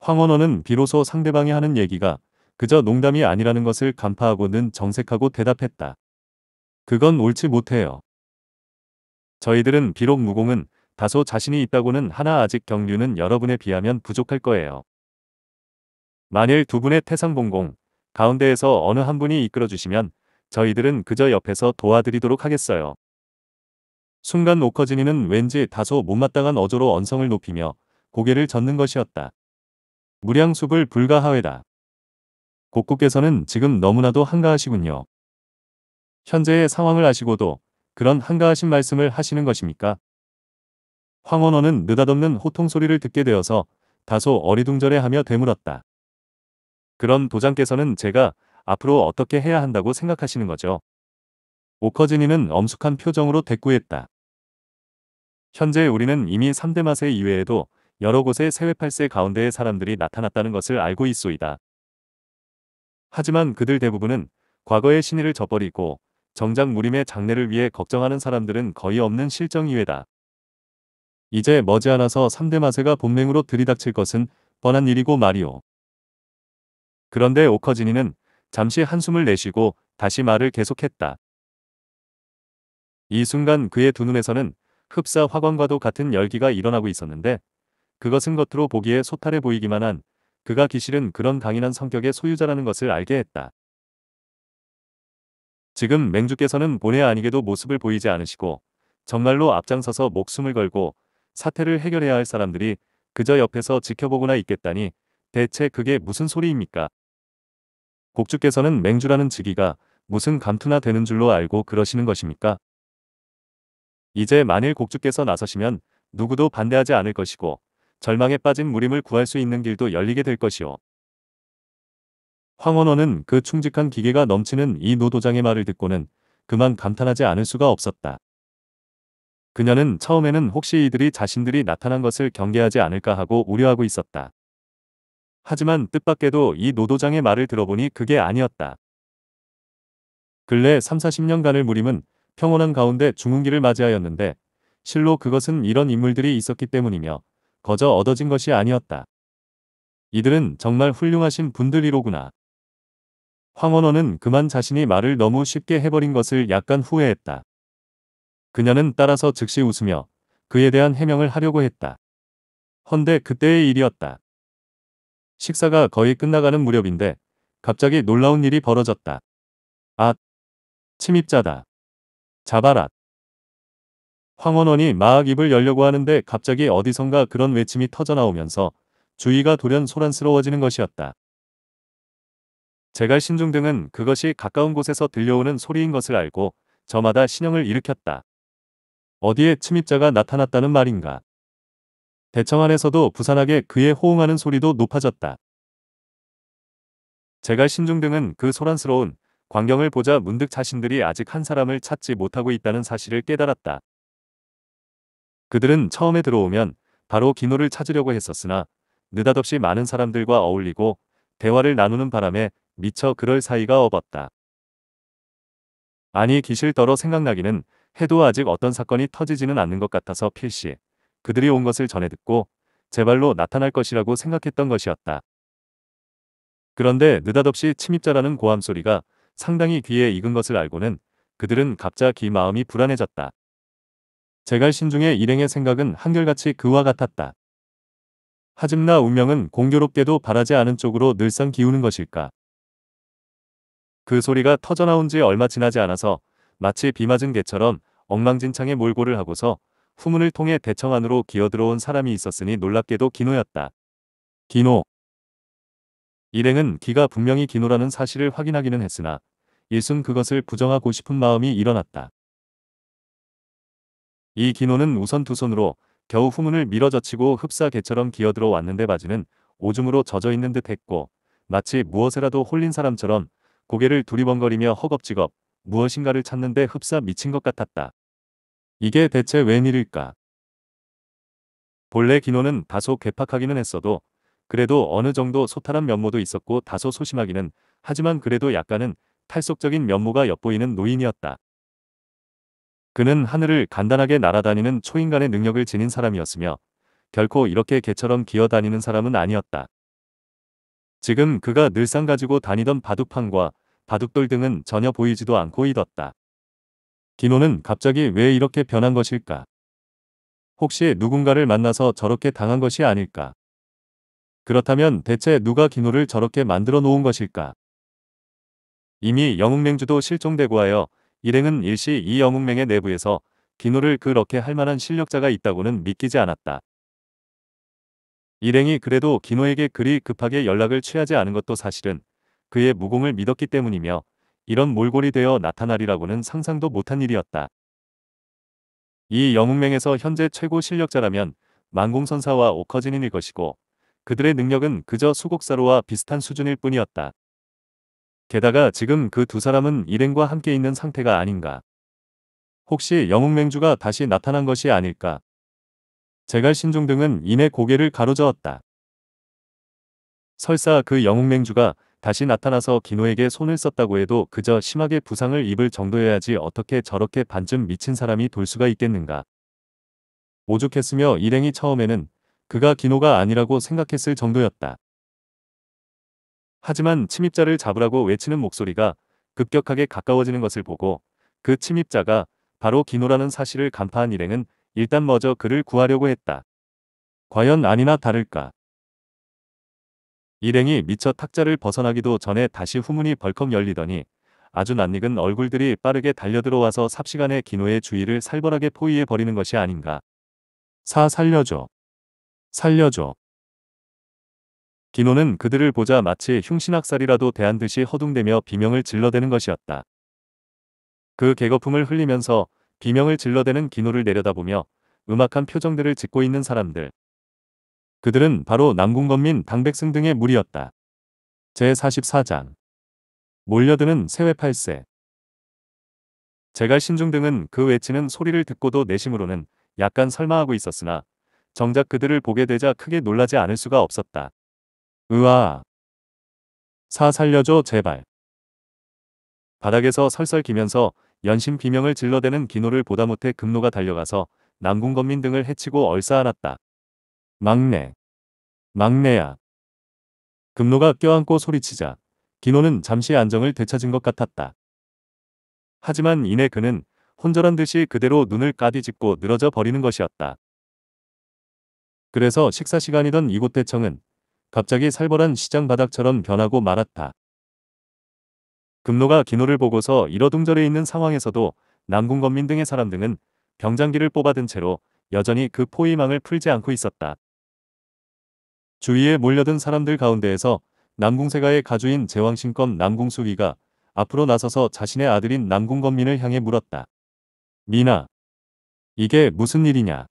황원원은 비로소 상대방이 하는 얘기가 그저 농담이 아니라는 것을 간파하고는 정색하고 대답했다. 그건 옳지 못해요. 저희들은 비록 무공은 다소 자신이 있다고는 하나 아직 경류는 여러분에 비하면 부족할 거예요. 만일 두 분의 태상봉공 가운데에서 어느 한 분이 이끌어주시면 저희들은 그저 옆에서 도와드리도록 하겠어요. 순간 오커진이는 왠지 다소 못마땅한 어조로 언성을 높이며 고개를 젓는 것이었다. 무량숲을 불가하외다. 곡국께서는 지금 너무나도 한가하시군요. 현재의 상황을 아시고도 그런 한가하신 말씀을 하시는 것입니까? 황원원은 느닷없는 호통소리를 듣게 되어서 다소 어리둥절해하며 되물었다. 그런 도장께서는 제가 앞으로 어떻게 해야 한다고 생각하시는 거죠? 오커즈니는 엄숙한 표정으로 대꾸했다. 현재 우리는 이미 3대 맛의 이외에도 여러 곳에 세외팔세 가운데의 사람들이 나타났다는 것을 알고 있소이다. 하지만 그들 대부분은 과거의 신의를 저버리고 정작 무림의 장래를 위해 걱정하는 사람들은 거의 없는 실정 이외다. 이제 머지않아서 3대 마세가 본맹으로 들이닥칠 것은 뻔한 일이고 말이오. 그런데 오커진이는 잠시 한숨을 내쉬고 다시 말을 계속했다. 이 순간 그의 두 눈에서는 흡사 화광과도 같은 열기가 일어나고 있었는데 그것은 겉으로 보기에 소탈해 보이기만 한 그가 기실은 그런 강인한 성격의 소유자라는 것을 알게 했다. 지금 맹주께서는 본의 아니게도 모습을 보이지 않으시고 정말로 앞장서서 목숨을 걸고 사태를 해결해야 할 사람들이 그저 옆에서 지켜보거나 있겠다니 대체 그게 무슨 소리입니까? 곡주께서는 맹주라는 직위가 무슨 감투나 되는 줄로 알고 그러시는 것입니까? 이제 만일 곡주께서 나서시면 누구도 반대하지 않을 것이고 절망에 빠진 무림을 구할 수 있는 길도 열리게 될 것이오. 황원원은 그 충직한 기계가 넘치는 이 노도장의 말을 듣고는 그만 감탄하지 않을 수가 없었다. 그녀는 처음에는 혹시 이들이 자신들이 나타난 것을 경계하지 않을까 하고 우려하고 있었다. 하지만 뜻밖에도 이 노도장의 말을 들어보니 그게 아니었다. 근래 3, 40년간을 무림은 평온한 가운데 중흥기를 맞이하였는데 실로 그것은 이런 인물들이 있었기 때문이며 거저 얻어진 것이 아니었다. 이들은 정말 훌륭하신 분들이로구나. 황원원은 그만 자신이 말을 너무 쉽게 해버린 것을 약간 후회했다. 그녀는 따라서 즉시 웃으며 그에 대한 해명을 하려고 했다. 헌데 그때의 일이었다. 식사가 거의 끝나가는 무렵인데 갑자기 놀라운 일이 벌어졌다. 아, 침입자다. 자바랏. 황원원이 막 입을 열려고 하는데 갑자기 어디선가 그런 외침이 터져나오면서 주위가 돌연 소란스러워지는 것이었다. 제갈 신중 등은 그것이 가까운 곳에서 들려오는 소리인 것을 알고 저마다 신형을 일으켰다. 어디에 침입자가 나타났다는 말인가. 대청 안에서도 부산하게 그의 호응하는 소리도 높아졌다. 제갈 신중 등은 그 소란스러운 광경을 보자 문득 자신들이 아직 한 사람을 찾지 못하고 있다는 사실을 깨달았다. 그들은 처음에 들어오면 바로 기노를 찾으려고 했었으나 느닷없이 많은 사람들과 어울리고 대화를 나누는 바람에 미처 그럴 사이가 없었다. 아니 기실더러 생각나기는 해도 아직 어떤 사건이 터지지는 않는 것 같아서 필시 그들이 온 것을 전해 듣고 제발로 나타날 것이라고 생각했던 것이었다. 그런데 느닷없이 침입자라는 고함 소리가 상당히 귀에 익은 것을 알고는 그들은 갑자기 마음이 불안해졌다. 제갈신중의 일행의 생각은 한결같이 그와 같았다. 하즘나 운명은 공교롭게도 바라지 않은 쪽으로 늘상 기우는 것일까. 그 소리가 터져나온 지 얼마 지나지 않아서 마치 비 맞은 개처럼 엉망진창의 몰골을 하고서 후문을 통해 대청 안으로 기어들어온 사람이 있었으니 놀랍게도 기노였다. 기노. 일행은 기가 분명히 기노라는 사실을 확인하기는 했으나 일순 그것을 부정하고 싶은 마음이 일어났다. 이 기노는 우선 두 손으로 겨우 후문을 밀어젖히고 흡사 개처럼 기어들어 왔는데 바지는 오줌으로 젖어있는 듯 했고 마치 무엇에라도 홀린 사람처럼 고개를 두리번거리며 허겁지겁 무엇인가를 찾는데 흡사 미친 것 같았다. 이게 대체 웬일일까? 본래 기노는 다소 괴팍하기는 했어도 그래도 어느 정도 소탈한 면모도 있었고 다소 소심하기는 하지만 그래도 약간은 탈속적인 면모가 엿보이는 노인이었다. 그는 하늘을 간단하게 날아다니는 초인간의 능력을 지닌 사람이었으며 결코 이렇게 개처럼 기어다니는 사람은 아니었다. 지금 그가 늘상 가지고 다니던 바둑판과 바둑돌 등은 전혀 보이지도 않고 있었다. 디노는 갑자기 왜 이렇게 변한 것일까? 혹시 누군가를 만나서 저렇게 당한 것이 아닐까? 그렇다면 대체 누가 기노를 저렇게 만들어 놓은 것일까? 이미 영웅맹주도 실종되고 하여 일행은 일시 이 영웅맹의 내부에서 기노를 그렇게 할 만한 실력자가 있다고는 믿기지 않았다. 일행이 그래도 기노에게 그리 급하게 연락을 취하지 않은 것도 사실은 그의 무공을 믿었기 때문이며 이런 몰골이 되어 나타나리라고는 상상도 못한 일이었다. 이 영웅맹에서 현재 최고 실력자라면 만공선사와 오커진인일 것이고 그들의 능력은 그저 수곡사로와 비슷한 수준일 뿐이었다. 게다가 지금 그 두 사람은 일행과 함께 있는 상태가 아닌가. 혹시 영웅맹주가 다시 나타난 것이 아닐까. 제갈 신종 등은 이내 고개를 가로저었다. 설사 그 영웅맹주가 다시 나타나서 기노에게 손을 썼다고 해도 그저 심하게 부상을 입을 정도여야지 어떻게 저렇게 반쯤 미친 사람이 돌 수가 있겠는가. 오죽했으며 일행이 처음에는 그가 기노가 아니라고 생각했을 정도였다. 하지만 침입자를 잡으라고 외치는 목소리가 급격하게 가까워지는 것을 보고 그 침입자가 바로 기노라는 사실을 간파한 일행은 일단 먼저 그를 구하려고 했다. 과연 아니나 다를까. 일행이 미처 탁자를 벗어나기도 전에 다시 후문이 벌컥 열리더니 아주 낯익은 얼굴들이 빠르게 달려들어와서 삽시간에 기노의 주의를 살벌하게 포위해 버리는 것이 아닌가. 사 살려줘. 살려줘. 기노는 그들을 보자 마치 흉신학살이라도 대한 듯이 허둥대며 비명을 질러대는 것이었다. 그 개거품을 흘리면서 비명을 질러대는 기노를 내려다보며 음악한 표정들을 짓고 있는 사람들. 그들은 바로 남궁건민, 당백승 등의 무리였다. 제44장 몰려드는 세외 8세 제갈 신중 등은 그 외치는 소리를 듣고도 내심으로는 약간 설마하고 있었으나 정작 그들을 보게 되자 크게 놀라지 않을 수가 없었다. 으아. 사 살려줘 제발. 바닥에서 설설기면서 연신 비명을 질러대는 기노를 보다 못해 금노가 달려가서 남궁건민 등을 해치고 얼싸안았다. 막내. 막내야. 금노가 껴안고 소리치자 기노는 잠시 안정을 되찾은 것 같았다. 하지만 이내 그는 혼절한 듯이 그대로 눈을 까디집고 늘어져 버리는 것이었다. 그래서 식사 시간이던 이곳 대청은 갑자기 살벌한 시장 바닥처럼 변하고 말았다. 금로가 기노를 보고서 이러둥절해 있는 상황에서도 남궁건민 등의 사람 등은 병장기를 뽑아든 채로 여전히 그 포위망을 풀지 않고 있었다. 주위에 몰려든 사람들 가운데에서 남궁세가의 가주인 제왕신검 남궁수기가 앞으로 나서서 자신의 아들인 남궁건민을 향해 물었다. 미나, 이게 무슨 일이냐?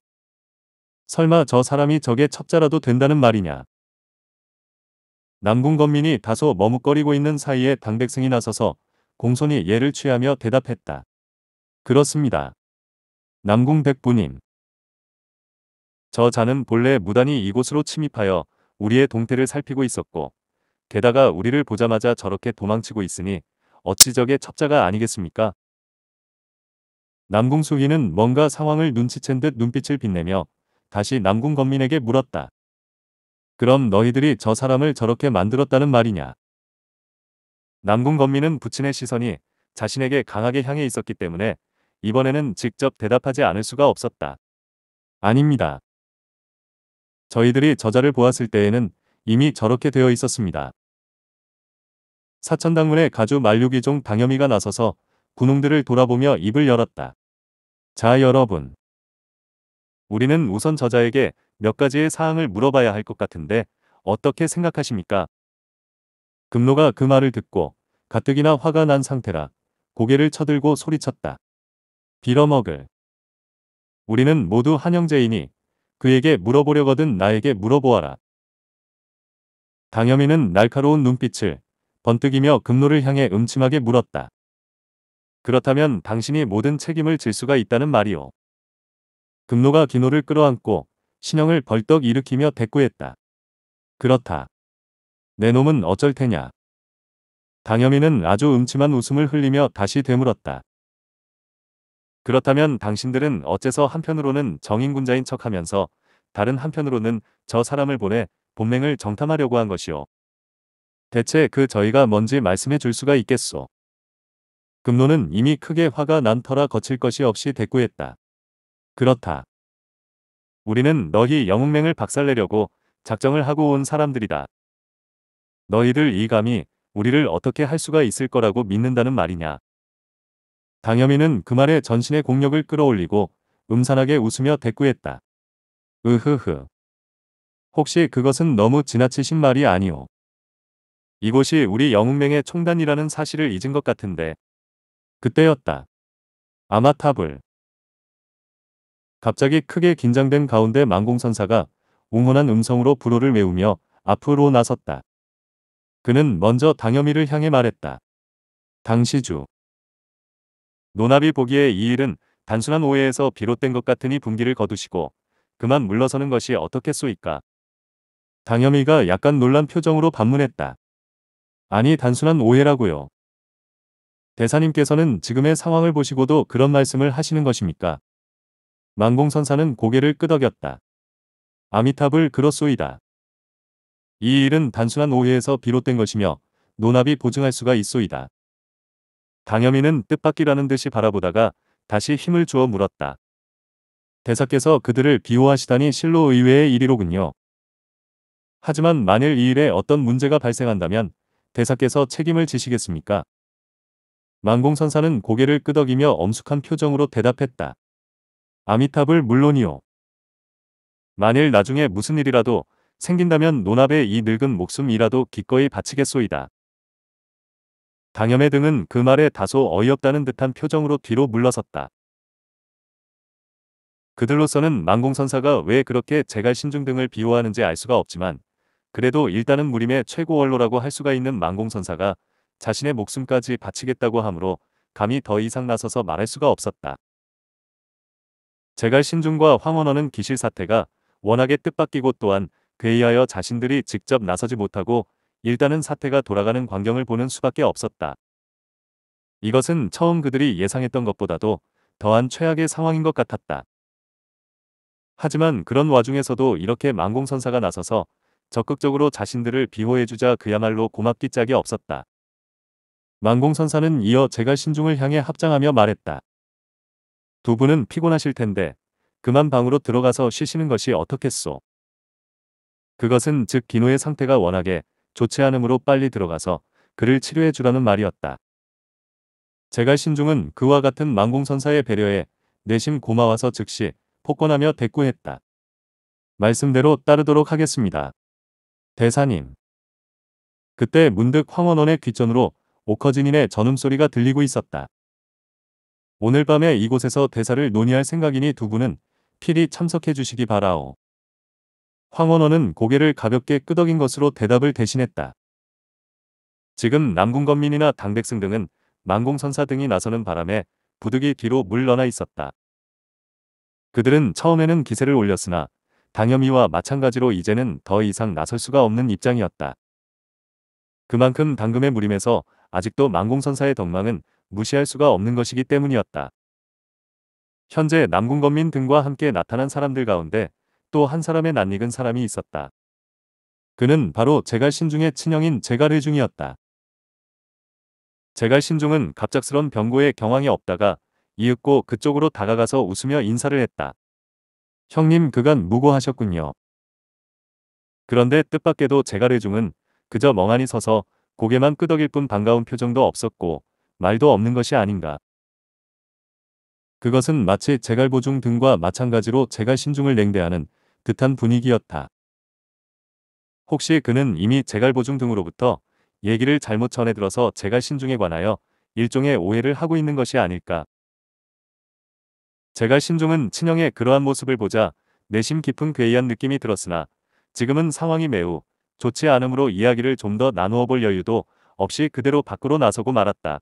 설마 저 사람이 적의 첩자라도 된다는 말이냐. 남궁 건민이 다소 머뭇거리고 있는 사이에 당백승이 나서서 공손히 예를 취하며 대답했다. 그렇습니다. 남궁 백부님. 저 자는 본래 무단히 이곳으로 침입하여 우리의 동태를 살피고 있었고 게다가 우리를 보자마자 저렇게 도망치고 있으니 어찌 적의 첩자가 아니겠습니까? 남궁숙이는 뭔가 상황을 눈치챈 듯 눈빛을 빛내며 다시 남궁 건민에게 물었다. 그럼 너희들이 저 사람을 저렇게 만들었다는 말이냐? 남궁 건민은 부친의 시선이 자신에게 강하게 향해 있었기 때문에 이번에는 직접 대답하지 않을 수가 없었다. 아닙니다. 저희들이 저자를 보았을 때에는 이미 저렇게 되어 있었습니다. 사천당문에 가주 만류기종 당염이가 나서서 군웅들을 돌아보며 입을 열었다. 자 여러분. 우리는 우선 저자에게 몇 가지의 사항을 물어봐야 할 것 같은데 어떻게 생각하십니까? 금로가 그 말을 듣고 가뜩이나 화가 난 상태라 고개를 쳐들고 소리쳤다. 빌어먹을. 우리는 모두 한영재이니 그에게 물어보려거든 나에게 물어보아라. 당염이는 날카로운 눈빛을 번뜩이며 금로를 향해 음침하게 물었다. 그렇다면 당신이 모든 책임을 질 수가 있다는 말이오. 금로가 기노를 끌어안고 신형을 벌떡 일으키며 대꾸했다. 그렇다. 내 놈은 어쩔 테냐. 당여미는 아주 음침한 웃음을 흘리며 다시 되물었다. 그렇다면 당신들은 어째서 한편으로는 정인군자인 척하면서 다른 한편으로는 저 사람을 보내 본맹을 정탐하려고 한 것이오. 대체 그 저희가 뭔지 말씀해 줄 수가 있겠소. 금로는 이미 크게 화가 난 터라 거칠 것이 없이 대꾸했다. 그렇다. 우리는 너희 영웅맹을 박살내려고 작정을 하고 온 사람들이다. 너희들 이감히 우리를 어떻게 할 수가 있을 거라고 믿는다는 말이냐. 당여미는 그 말에 전신의 공력을 끌어올리고 음산하게 웃으며 대꾸했다. 으흐흐. 혹시 그것은 너무 지나치신 말이 아니오. 이곳이 우리 영웅맹의 총단이라는 사실을 잊은 것 같은데. 그때였다. 아마타불. 갑자기 크게 긴장된 가운데 망공선사가웅헌한 음성으로 불호를 외우며 앞으로 나섰다. 그는 먼저 당여미를 향해 말했다. 당시주. 노납이 보기에 이 일은 단순한 오해에서 비롯된 것 같으니 분기를 거두시고 그만 물러서는 것이 어떻겠소이까. 당여미가 약간 놀란 표정으로 반문했다. 아니 단순한 오해라고요. 대사님께서는 지금의 상황을 보시고도 그런 말씀을 하시는 것입니까? 만공선사는 고개를 끄덕였다. 아미탑을 그렇소이다. 이 일은 단순한 오해에서 비롯된 것이며 논합이 보증할 수가 있소이다. 당여미는 뜻밖이라는 듯이 바라보다가 다시 힘을 주어 물었다. 대사께서 그들을 비호하시다니 실로 의외의 일이로군요. 하지만 만일 이 일에 어떤 문제가 발생한다면 대사께서 책임을 지시겠습니까? 만공선사는 고개를 끄덕이며 엄숙한 표정으로 대답했다. 아미탑을 물론이요. 만일 나중에 무슨 일이라도 생긴다면 노납의 이 늙은 목숨이라도 기꺼이 바치겠소이다. 당염의 등은 그 말에 다소 어이없다는 듯한 표정으로 뒤로 물러섰다. 그들로서는 망공선사가왜 그렇게 제갈신중 등을 비호하는지 알 수가 없지만 그래도 일단은 무림의 최고 원로라고 할 수가 있는 망공선사가 자신의 목숨까지 바치겠다고 하므로 감히 더 이상 나서서 말할 수가 없었다. 제갈 신중과 황원원은 기실 사태가 워낙에 뜻밖이고 또한 괴이하여 자신들이 직접 나서지 못하고 일단은 사태가 돌아가는 광경을 보는 수밖에 없었다. 이것은 처음 그들이 예상했던 것보다도 더한 최악의 상황인 것 같았다. 하지만 그런 와중에서도 이렇게 망공선사가 나서서 적극적으로 자신들을 비호해주자 그야말로 고맙기 짝이 없었다. 망공선사는 이어 제갈 신중을 향해 합장하며 말했다. 두 분은 피곤하실 텐데 그만 방으로 들어가서 쉬시는 것이 어떻겠소. 그것은 즉 기노의 상태가 워낙에 좋지 않으므로 빨리 들어가서 그를 치료해 주라는 말이었다. 제갈 신중은 그와 같은 망공선사의 배려에 내심 고마워서 즉시 폭권하며 대꾸했다. 말씀대로 따르도록 하겠습니다. 대사님. 그때 문득 황원원의 귀전으로 오커진인의 전음소리가 들리고 있었다. 오늘 밤에 이곳에서 대사를 논의할 생각이니 두 분은 필히 참석해 주시기 바라오. 황원원은 고개를 가볍게 끄덕인 것으로 대답을 대신했다. 지금 남궁건민이나 당백승 등은 만공선사 등이 나서는 바람에 부득이 뒤로 물러나 있었다. 그들은 처음에는 기세를 올렸으나 당염이와 마찬가지로 이제는 더 이상 나설 수가 없는 입장이었다. 그만큼 당금의 무림에서 아직도 만공선사의 덕망은 무시할 수가 없는 것이기 때문이었다. 현재 남궁 건민 등과 함께 나타난 사람들 가운데 또 한 사람의 낯익은 사람이 있었다. 그는 바로 제갈 신중의 친형인 제갈 의중이었다. 제갈 신중은 갑작스런 병고에 경황이 없다가 이윽고 그쪽으로 다가가서 웃으며 인사를 했다. 형님 그간 무고하셨군요. 그런데 뜻밖에도 제갈 의중은 그저 멍하니 서서 고개만 끄덕일 뿐 반가운 표정도 없었고 말도 없는 것이 아닌가. 그것은 마치 제갈보중 등과 마찬가지로 제갈 신중을 냉대하는 듯한 분위기였다. 혹시 그는 이미 제갈보중 등으로부터 얘기를 잘못 전해들어서 제갈 신중에 관하여 일종의 오해를 하고 있는 것이 아닐까. 제갈 신중은 친형의 그러한 모습을 보자 내심 깊은 괴이한 느낌이 들었으나 지금은 상황이 매우 좋지 않으므로 이야기를 좀 더 나누어 볼 여유도 없이 그대로 밖으로 나서고 말았다.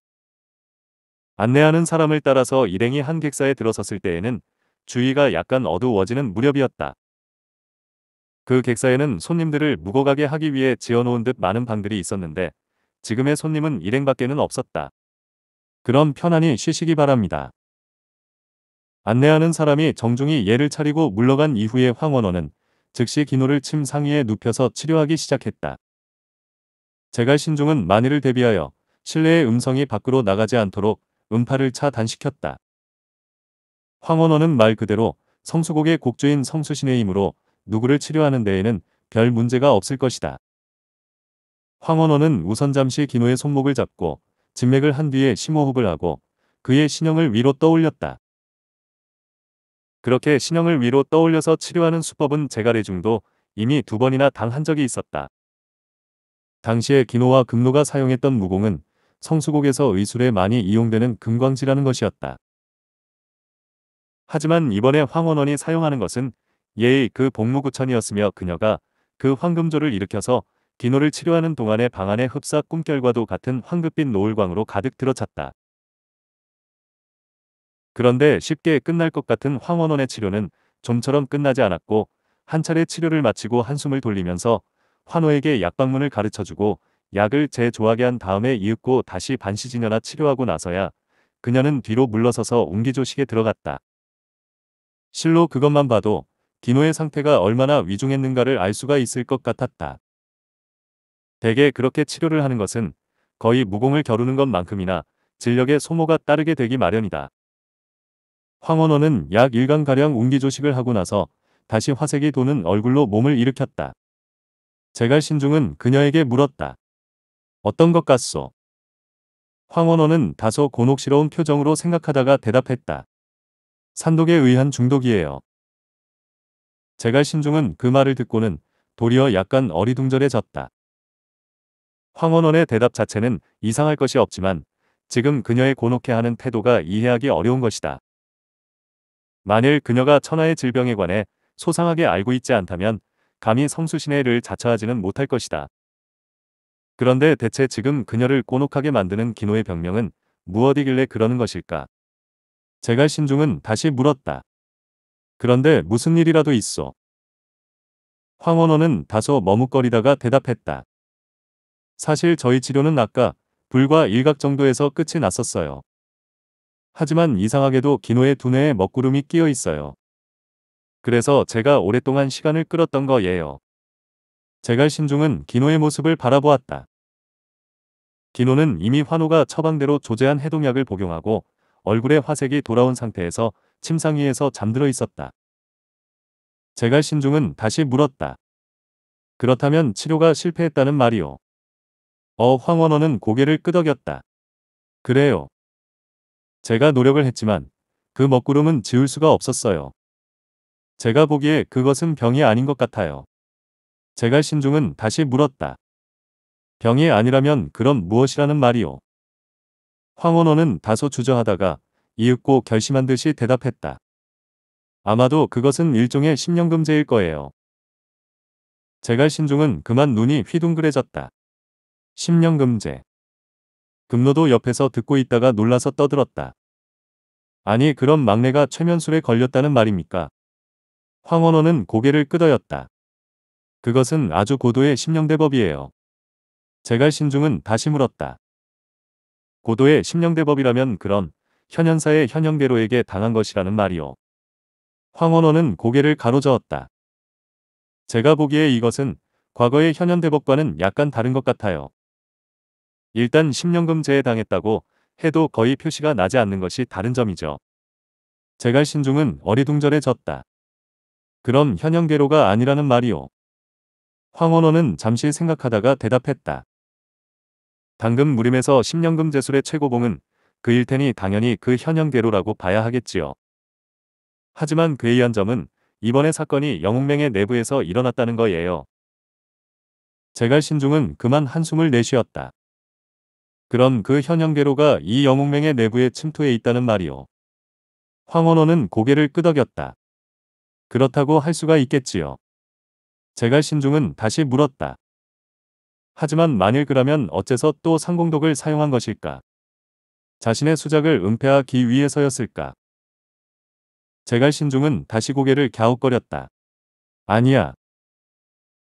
안내하는 사람을 따라서 일행이 한 객사에 들어섰을 때에는 주위가 약간 어두워지는 무렵이었다. 그 객사에는 손님들을 묵어가게 하기 위해 지어놓은 듯 많은 방들이 있었는데 지금의 손님은 일행밖에는 없었다. 그럼 편안히 쉬시기 바랍니다. 안내하는 사람이 정중히 예를 차리고 물러간 이후에 황원원은 즉시 기노를 침 상위에 눕혀서 치료하기 시작했다. 제갈 신중은 만일을 대비하여 실내의 음성이 밖으로 나가지 않도록 음파를 차단시켰다. 황원원은 말 그대로 성수곡의 곡조인 성수신의 힘으로 누구를 치료하는 데에는 별 문제가 없을 것이다. 황원원은 우선 잠시 기노의 손목을 잡고 진맥을 한 뒤에 심호흡을 하고 그의 신형을 위로 떠올렸다. 그렇게 신형을 위로 떠올려서 치료하는 수법은 제갈의중도 이미 두 번이나 당한 적이 있었다. 당시에 기노와 금노가 사용했던 무공은 성수국에서 의술에 많이 이용되는 금광지라는 것이었다. 하지만 이번에 황원원이 사용하는 것은 예의 그 복무구천이었으며 그녀가 그 황금조를 일으켜서 기노를 치료하는 동안의 방안의 흡사 꿈결과도 같은 황급빛 노을광으로 가득 들어찼다. 그런데 쉽게 끝날 것 같은 황원원의 치료는 좀처럼 끝나지 않았고 한 차례 치료를 마치고 한숨을 돌리면서 환호에게 약방문을 가르쳐주고 약을 재조하게 한 다음에 이윽고 다시 반시진여나 치료하고 나서야 그녀는 뒤로 물러서서 옹기조식에 들어갔다. 실로 그것만 봐도 디노의 상태가 얼마나 위중했는가를 알 수가 있을 것 같았다. 대개 그렇게 치료를 하는 것은 거의 무공을 겨루는 것만큼이나 진력의 소모가 따르게 되기 마련이다. 황원호는 약 1강가량 웅기조식을 하고 나서 다시 화색이 도는 얼굴로 몸을 일으켰다. 제갈 신중은 그녀에게 물었다. 어떤 것 같소? 황원호는 다소 곤혹스러운 표정으로 생각하다가 대답했다. 산독에 의한 중독이에요. 제갈 신중은 그 말을 듣고는 도리어 약간 어리둥절해졌다. 황원원의 대답 자체는 이상할 것이 없지만 지금 그녀의 곤혹해하는 태도가 이해하기 어려운 것이다. 만일 그녀가 천하의 질병에 관해 소상하게 알고 있지 않다면 감히 성수신의를 자처하지는 못할 것이다. 그런데 대체 지금 그녀를 꼬혹하게 만드는 기노의 병명은 무엇이길래 그러는 것일까? 제갈 신중은 다시 물었다. 그런데 무슨 일이라도 있어. 황원호는 다소 머뭇거리다가 대답했다. 사실 저희 치료는 아까 불과 일각 정도에서 끝이 났었어요. 하지만 이상하게도 기노의 두뇌에 먹구름이 끼어 있어요. 그래서 제가 오랫동안 시간을 끌었던 거예요. 제갈 신중은 기노의 모습을 바라보았다. 디노는 이미 환호가 처방대로 조제한 해동약을 복용하고 얼굴에 화색이 돌아온 상태에서 침상 위에서 잠들어 있었다. 제갈 신중은 다시 물었다. 그렇다면 치료가 실패했다는 말이오. 어황원호는 고개를 끄덕였다. 그래요. 제가 노력을 했지만 그 먹구름은 지울 수가 없었어요. 제가 보기에 그것은 병이 아닌 것 같아요. 제갈 신중은 다시 물었다. 병이 아니라면 그럼 무엇이라는 말이오. 황원호는 다소 주저하다가 이윽고 결심한 듯이 대답했다. 아마도 그것은 일종의 심령금제일 거예요. 제갈 신중은 그만 눈이 휘둥그레졌다. 심령금제. 금로도 옆에서 듣고 있다가 놀라서 떠들었다. 아니 그럼 막내가 최면술에 걸렸다는 말입니까? 황원호는 고개를 끄덕였다. 그것은 아주 고도의 심령대법이에요. 제갈신중은 다시 물었다. 고도의 심령대법이라면 그런 현현사의 현영대로에게 당한 것이라는 말이오. 황원원은 고개를 가로저었다. 제가 보기에 이것은 과거의 현현대법과는 약간 다른 것 같아요. 일단 심령금제에 당했다고 해도 거의 표시가 나지 않는 것이 다른 점이죠. 제갈신중은 어리둥절해졌다. 그럼 현영대로가 아니라는 말이오. 황원원은 잠시 생각하다가 대답했다. 당근 무림에서 10년금 제술의 최고봉은 그일 테니 당연히 그현영대로라고 봐야 하겠지요. 하지만 괴이한 점은 이번의 사건이 영웅맹의 내부에서 일어났다는 거예요. 제갈 신중은 그만 한숨을 내쉬었다. 그럼 그현영괴로가이 영웅맹의 내부에 침투해 있다는 말이오. 황원호는 고개를 끄덕였다. 그렇다고 할 수가 있겠지요. 제갈 신중은 다시 물었다. 하지만 만일 그라면 어째서 또 상공독을 사용한 것일까? 자신의 수작을 은폐하기 위해서였을까? 제갈 신중은 다시 고개를 갸웃거렸다. 아니야.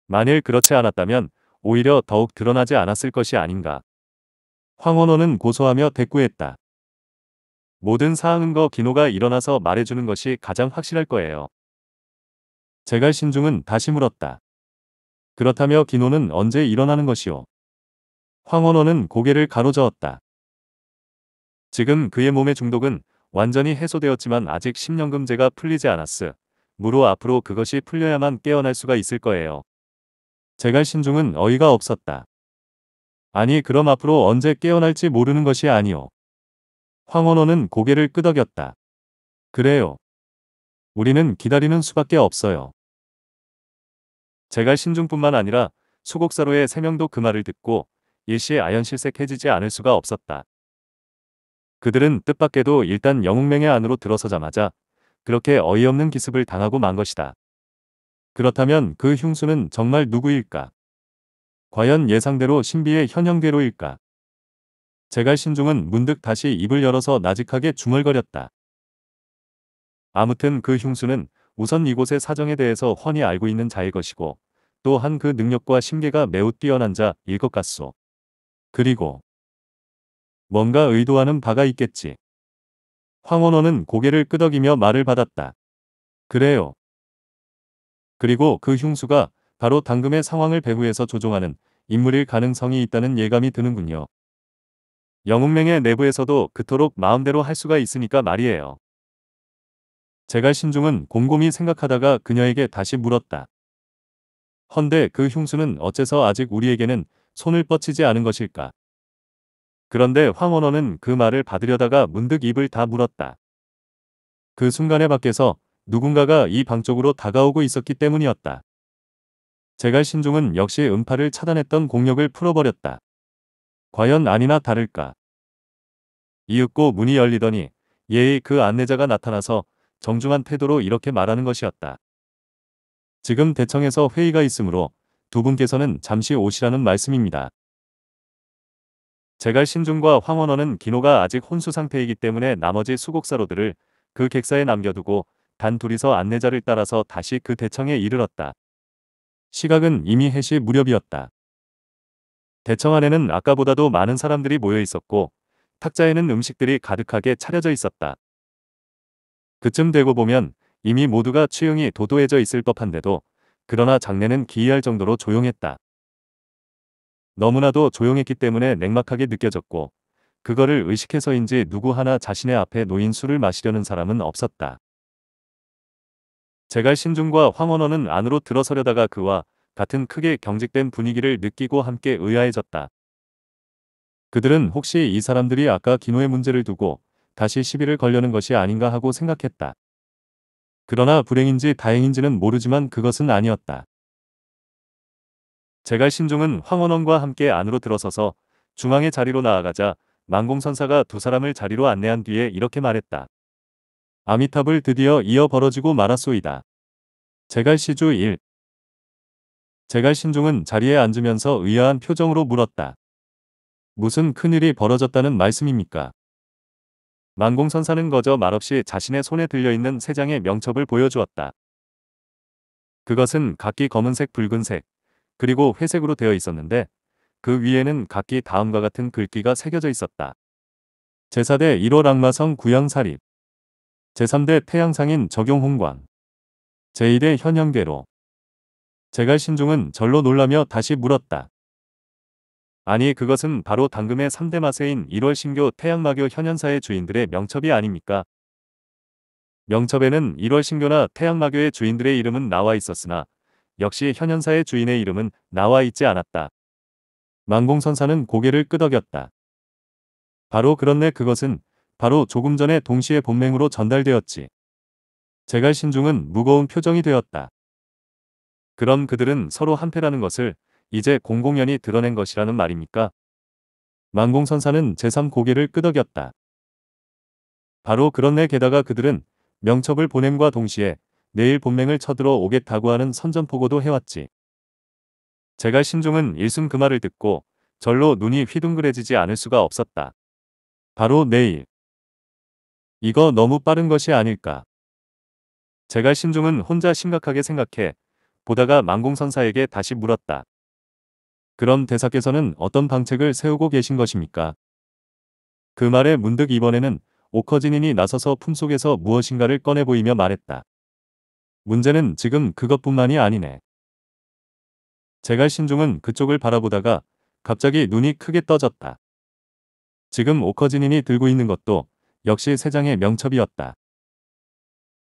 만일 그렇지 않았다면 오히려 더욱 드러나지 않았을 것이 아닌가. 황원호는 고소하며 대꾸했다. 모든 사항은거 기노가 일어나서 말해주는 것이 가장 확실할 거예요. 제갈 신중은 다시 물었다. 그렇다며 기노는 언제 일어나는 것이오. 황원호는 고개를 가로저었다. 지금 그의 몸의 중독은 완전히 해소되었지만 아직 10년금제가 풀리지 않았으. 무로 앞으로 그것이 풀려야만 깨어날 수가 있을 거예요. 제갈 신중은 어이가 없었다. 아니 그럼 앞으로 언제 깨어날지 모르는 것이 아니오. 황원호는 고개를 끄덕였다. 그래요. 우리는 기다리는 수밖에 없어요. 제갈 신중뿐만 아니라 수곡사로의 세명도 그 말을 듣고 일시에 아연실색해지지 않을 수가 없었다. 그들은 뜻밖에도 일단 영웅맹의 안으로 들어서자마자 그렇게 어이없는 기습을 당하고 만 것이다. 그렇다면 그 흉수는 정말 누구일까? 과연 예상대로 신비의 현형괴로일까? 제갈 신중은 문득 다시 입을 열어서 나직하게 중얼거렸다. 아무튼 그 흉수는 우선 이곳의 사정에 대해서 훤히 알고 있는 자일 것이고 또한 그 능력과 심계가 매우 뛰어난 자일 것 같소. 그리고 뭔가 의도하는 바가 있겠지. 황원호는 고개를 끄덕이며 말을 받았다. 그래요. 그리고 그 흉수가 바로 당금의 상황을 배후에서 조종하는 인물일 가능성이 있다는 예감이 드는군요. 영웅맹의 내부에서도 그토록 마음대로 할 수가 있으니까 말이에요. 제갈 신중은 곰곰이 생각하다가 그녀에게 다시 물었다. 헌데 그 흉수는 어째서 아직 우리에게는 손을 뻗치지 않은 것일까? 그런데 황원원은 그 말을 받으려다가 문득 입을 다 물었다. 그 순간에 밖에서 누군가가 이 방 쪽으로 다가오고 있었기 때문이었다. 제갈 신종은 역시 음파를 차단했던 공력을 풀어버렸다. 과연 아니나 다를까. 이윽고 문이 열리더니 예의 그 안내자가 나타나서 정중한 태도로 이렇게 말하는 것이었다. 지금 대청에서 회의가 있으므로 두 분께서는 잠시 오시라는 말씀입니다. 제갈 신중과 황원원은 기노가 아직 혼수 상태이기 때문에 나머지 수곡사로들을 그 객사에 남겨두고 단 둘이서 안내자를 따라서 다시 그 대청에 이르렀다. 시각은 이미 해시 무렵이었다. 대청 안에는 아까보다도 많은 사람들이 모여 있었고 탁자에는 음식들이 가득하게 차려져 있었다. 그쯤 되고 보면 이미 모두가 취응이 도도해져 있을 법한데도 그러나 장례는 기이할 정도로 조용했다. 너무나도 조용했기 때문에 냉막하게 느껴졌고 그거를 의식해서인지 누구 하나 자신의 앞에 놓인 술을 마시려는 사람은 없었다. 제갈 신중과 황원원은 안으로 들어서려다가 그와 같은 크게 경직된 분위기를 느끼고 함께 의아해졌다. 그들은 혹시 이 사람들이 아까 기노의 문제를 두고 다시 시비를 걸려는 것이 아닌가 하고 생각했다. 그러나 불행인지 다행인지는 모르지만 그것은 아니었다. 제갈 신종은 황원원과 함께 안으로 들어서서 중앙의 자리로 나아가자 망공선사가두 사람을 자리로 안내한 뒤에 이렇게 말했다. 아미탑을 드디어 이어 벌어지고 말았소이다. 제갈 시주 1 제갈 신종은 자리에 앉으면서 의아한 표정으로 물었다. 무슨 큰일이 벌어졌다는 말씀입니까? 만공선사는 거저 말없이 자신의 손에 들려있는 세 장의 명첩을 보여주었다. 그것은 각기 검은색, 붉은색, 그리고 회색으로 되어 있었는데 그 위에는 각기 다음과 같은 글귀가 새겨져 있었다. 제4대 1호 악마성 구양사립 제3대 태양상인 적용홍광 제2대 현영대로 제갈 신종은 절로 놀라며 다시 물었다. 아니 그것은 바로 당금의 3대 마세인 1월 신교 태양마교 현현사의 주인들의 명첩이 아닙니까? 명첩에는 1월 신교나 태양마교의 주인들의 이름은 나와 있었으나 역시 현현사의 주인의 이름은 나와 있지 않았다. 망공선사는 고개를 끄덕였다. 바로 그런데 그것은 바로 조금 전에 동시에 본맹으로 전달되었지. 제갈 신중은 무거운 표정이 되었다. 그럼 그들은 서로 한패라는 것을 이제 공공연히 드러낸 것이라는 말입니까? 만공선사는 제3 고개를 끄덕였다. 바로 그런내 게다가 그들은 명첩을 보냄과 동시에 내일 본맹을 쳐들어 오겠다고 하는 선전포고도 해왔지. 제가 신종은 일순 그 말을 듣고 절로 눈이 휘둥그레지지 않을 수가 없었다. 바로 내일. 이거 너무 빠른 것이 아닐까. 제가 신종은 혼자 심각하게 생각해 보다가 만공선사에게 다시 물었다. 그럼 대사께서는 어떤 방책을 세우고 계신 것입니까? 그 말에 문득 이번에는 오커진인이 나서서 품속에서 무엇인가를 꺼내 보이며 말했다. 문제는 지금 그것뿐만이 아니네. 제갈 신중은 그쪽을 바라보다가 갑자기 눈이 크게 떠졌다. 지금 오커진인이 들고 있는 것도 역시 세 장의 명첩이었다.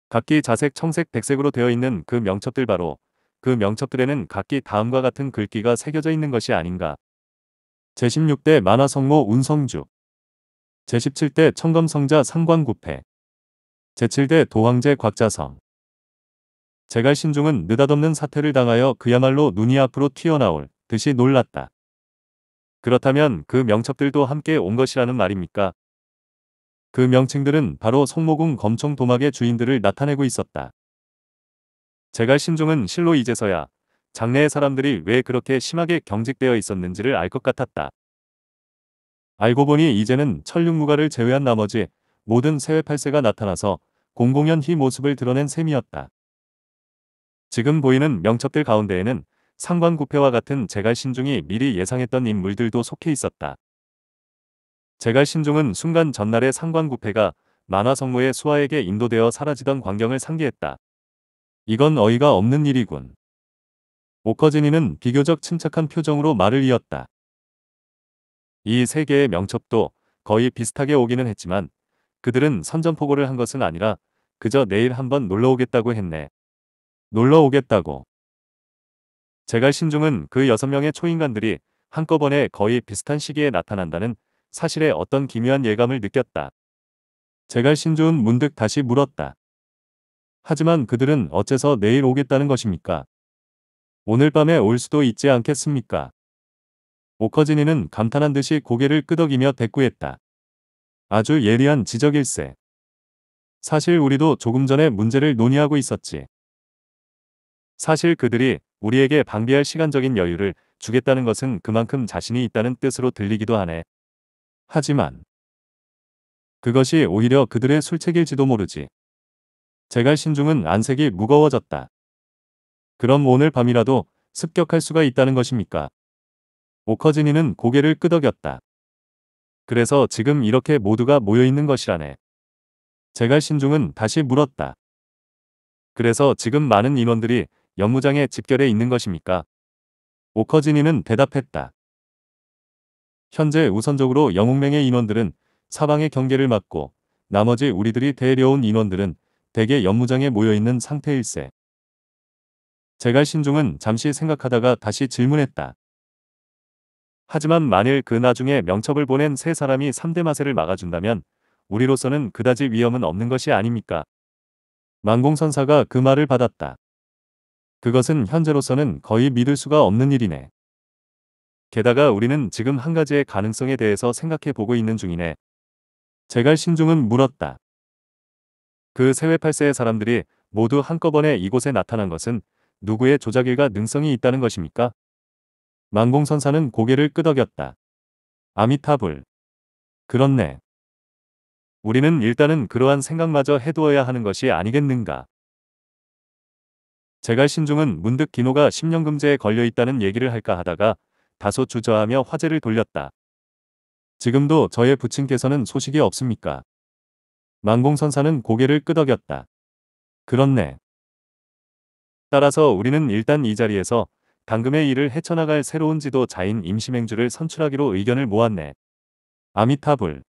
각기 자색, 청색, 백색으로 되어 있는 그 명첩들 바로 그 명첩들에는 각기 다음과 같은 글귀가 새겨져 있는 것이 아닌가. 제16대 만화성모 운성주 제17대 청검성자 상관구패 제7대 도황제 곽자성 제갈신중은 느닷없는 사태를 당하여 그야말로 눈이 앞으로 튀어나올 듯이 놀랐다. 그렇다면 그 명첩들도 함께 온 것이라는 말입니까? 그 명칭들은 바로 성모궁 검총 도막의 주인들을 나타내고 있었다. 제갈 신종은 실로 이제서야 장래의 사람들이 왜 그렇게 심하게 경직되어 있었는지를 알 것 같았다. 알고 보니 이제는 천륜무가를 제외한 나머지 모든 세외팔세가 나타나서 공공연히 모습을 드러낸 셈이었다. 지금 보이는 명첩들 가운데에는 상관구패와 같은 제갈신중이 미리 예상했던 인물들도 속해 있었다. 제갈신중은 순간 전날에 상관구패가 만화성무의 수아에게 인도되어 사라지던 광경을 상기했다. 이건 어이가 없는 일이군. 오커진이는 비교적 침착한 표정으로 말을 이었다. 이 세 개의 명첩도 거의 비슷하게 오기는 했지만 그들은 선전포고를 한 것은 아니라 그저 내일 한번 놀러 오겠다고 했네. 놀러 오겠다고. 제갈 신중은 그 여섯 명의 초인간들이 한꺼번에 거의 비슷한 시기에 나타난다는 사실에 어떤 기묘한 예감을 느꼈다. 제갈 신중은 문득 다시 물었다. 하지만 그들은 어째서 내일 오겠다는 것입니까? 오늘 밤에 올 수도 있지 않겠습니까? 오커지니는 감탄한 듯이 고개를 끄덕이며 대꾸했다. 아주 예리한 지적일세. 사실 우리도 조금 전에 문제를 논의하고 있었지. 사실 그들이 우리에게 방비할 시간적인 여유를 주겠다는 것은 그만큼 자신이 있다는 뜻으로 들리기도 하네. 하지만 그것이 오히려 그들의 술책일지도 모르지. 제갈 신중은 안색이 무거워졌다. 그럼 오늘 밤이라도 습격할 수가 있다는 것입니까? 오커진이는 고개를 끄덕였다. 그래서 지금 이렇게 모두가 모여있는 것이라네. 제갈 신중은 다시 물었다. 그래서 지금 많은 인원들이 연무장에집결해 있는 것입니까? 오커진이는 대답했다. 현재 우선적으로 영웅맹의 인원들은 사방의 경계를 막고 나머지 우리들이 데려온 인원들은 대개 연무장에 모여있는 상태일세. 제갈 신중은 잠시 생각하다가 다시 질문했다. 하지만 만일 그 나중에 명첩을 보낸 세 사람이 3대 마세를 막아준다면 우리로서는 그다지 위험은 없는 것이 아닙니까? 만공선사가 그 말을 받았다. 그것은 현재로서는 거의 믿을 수가 없는 일이네. 게다가 우리는 지금 한 가지의 가능성에 대해서 생각해 보고 있는 중이네. 제갈 신중은 물었다. 그 세회 8세의 사람들이 모두 한꺼번에 이곳에 나타난 것은 누구의 조작일과 능성이 있다는 것입니까? 망공선사는 고개를 끄덕였다. 아미타불. 그렇네. 우리는 일단은 그러한 생각마저 해두어야 하는 것이 아니겠는가. 제갈 신중은 문득 기노가 10년 금제에 걸려 있다는 얘기를 할까 하다가 다소 주저하며 화제를 돌렸다. 지금도 저의 부친께서는 소식이 없습니까? 만공선사는 고개를 끄덕였다. 그렇네. 따라서 우리는 일단 이 자리에서 당금의 일을 헤쳐나갈 새로운 지도자인 임시맹주를 선출하기로 의견을 모았네. 아미타불.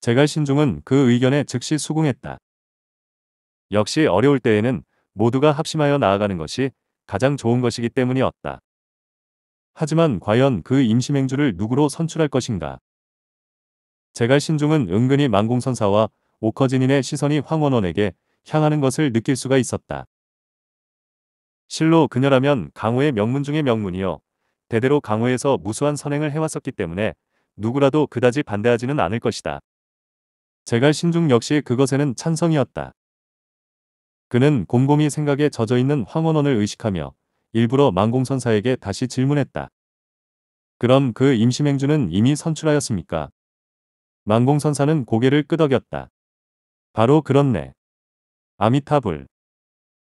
제갈신중은 그 의견에 즉시 수긍했다. 역시 어려울 때에는 모두가 합심하여 나아가는 것이 가장 좋은 것이기 때문이었다. 하지만 과연 그 임시맹주를 누구로 선출할 것인가? 제갈 신중은 은근히 망공선사와 오커진인의 시선이 황원원에게 향하는 것을 느낄 수가 있었다. 실로 그녀라면 강호의 명문 중의 명문이요. 대대로 강호에서 무수한 선행을 해왔었기 때문에 누구라도 그다지 반대하지는 않을 것이다. 제갈 신중 역시 그것에는 찬성이었다. 그는 곰곰이 생각에 젖어있는 황원원을 의식하며 일부러 망공선사에게 다시 질문했다. 그럼 그 임시맹주는 이미 선출하였습니까? 만공선사는 고개를 끄덕였다. 바로 그렇네. 아미타불.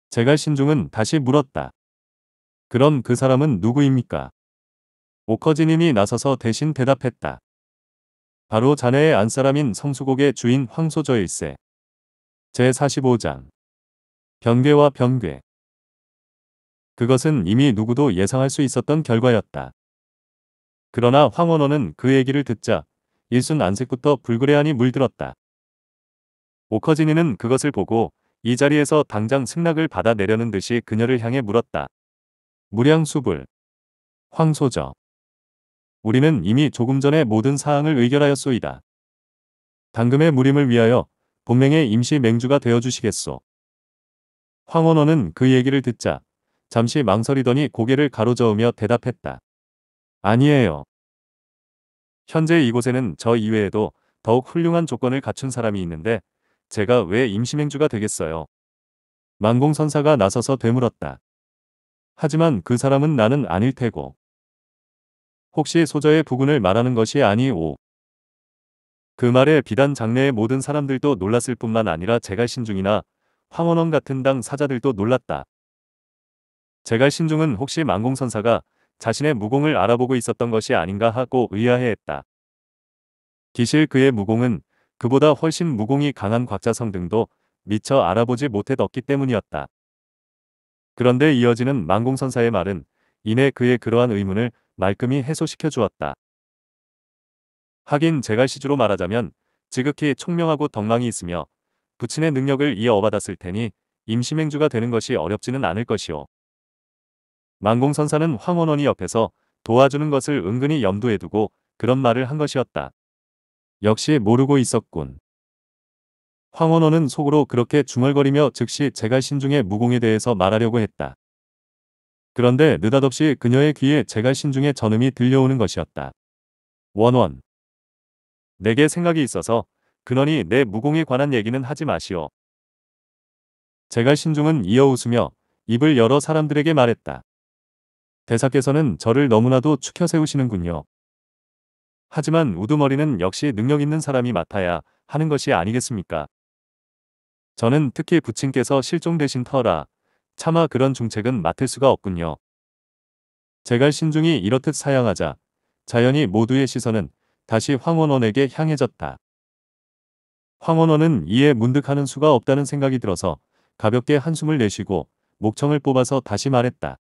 제갈신중은 다시 물었다. 그럼 그 사람은 누구입니까? 오커진님이 나서서 대신 대답했다. 바로 자네의 안사람인 성수곡의 주인 황소저일세. 제45장. 변괴와 변괴. 그것은 이미 누구도 예상할 수 있었던 결과였다. 그러나 황원호는 그 얘기를 듣자 일순 안색부터 불그레하니 물들었다. 오커진이는 그것을 보고 이 자리에서 당장 승낙을 받아내려는 듯이 그녀를 향해 물었다. 무량수불. 황소저. 우리는 이미 조금 전에 모든 사항을 의결하였소이다. 당금의 무림을 위하여 본명의 임시 맹주가 되어주시겠소. 황원원은 그 얘기를 듣자 잠시 망설이더니 고개를 가로저으며 대답했다. 아니에요. 현재 이곳에는 저 이외에도 더욱 훌륭한 조건을 갖춘 사람이 있는데 제가 왜 임시맹주가 되겠어요. 망공선사가 나서서 되물었다. 하지만 그 사람은 나는 아닐 테고. 혹시 소저의 부군을 말하는 것이 아니오. 그 말에 비단 장래의 모든 사람들도 놀랐을 뿐만 아니라 제갈신중이나 황원원 같은 당 사자들도 놀랐다. 제갈신중은 혹시 망공선사가 자신의 무공을 알아보고 있었던 것이 아닌가 하고 의아해했다. 기실 그의 무공은 그보다 훨씬 무공이 강한 곽자성 등도 미처 알아보지 못해뒀기 때문이었다. 그런데 이어지는 망공선사의 말은 이내 그의 그러한 의문을 말끔히 해소시켜 주었다. 하긴 제가 시주로 말하자면 지극히 총명하고 덕망이 있으며 부친의 능력을 이어받았을 테니 임시맹주가 되는 것이 어렵지는 않을 것이오. 만공선사는 황원원이 옆에서 도와주는 것을 은근히 염두에 두고 그런 말을 한 것이었다. 역시 모르고 있었군. 황원원은 속으로 그렇게 중얼거리며 즉시 제갈신중의 무공에 대해서 말하려고 했다. 그런데 느닷없이 그녀의 귀에 제갈 신중의 전음이 들려오는 것이었다. 원원. 내게 생각이 있어서 그원니내 무공에 관한 얘기는 하지 마시오. 제갈 신중은 이어 웃으며 입을 여러 사람들에게 말했다. 대사께서는 저를 너무나도 축혀 세우시는군요. 하지만 우두머리는 역시 능력 있는 사람이 맡아야 하는 것이 아니겠습니까? 저는 특히 부친께서 실종되신 터라 차마 그런 중책은 맡을 수가 없군요. 제갈 신중히 이렇듯 사양하자 자연히 모두의 시선은 다시 황원원에게 향해졌다. 황원원은 이에 문득하는 수가 없다는 생각이 들어서 가볍게 한숨을 내쉬고 목청을 뽑아서 다시 말했다.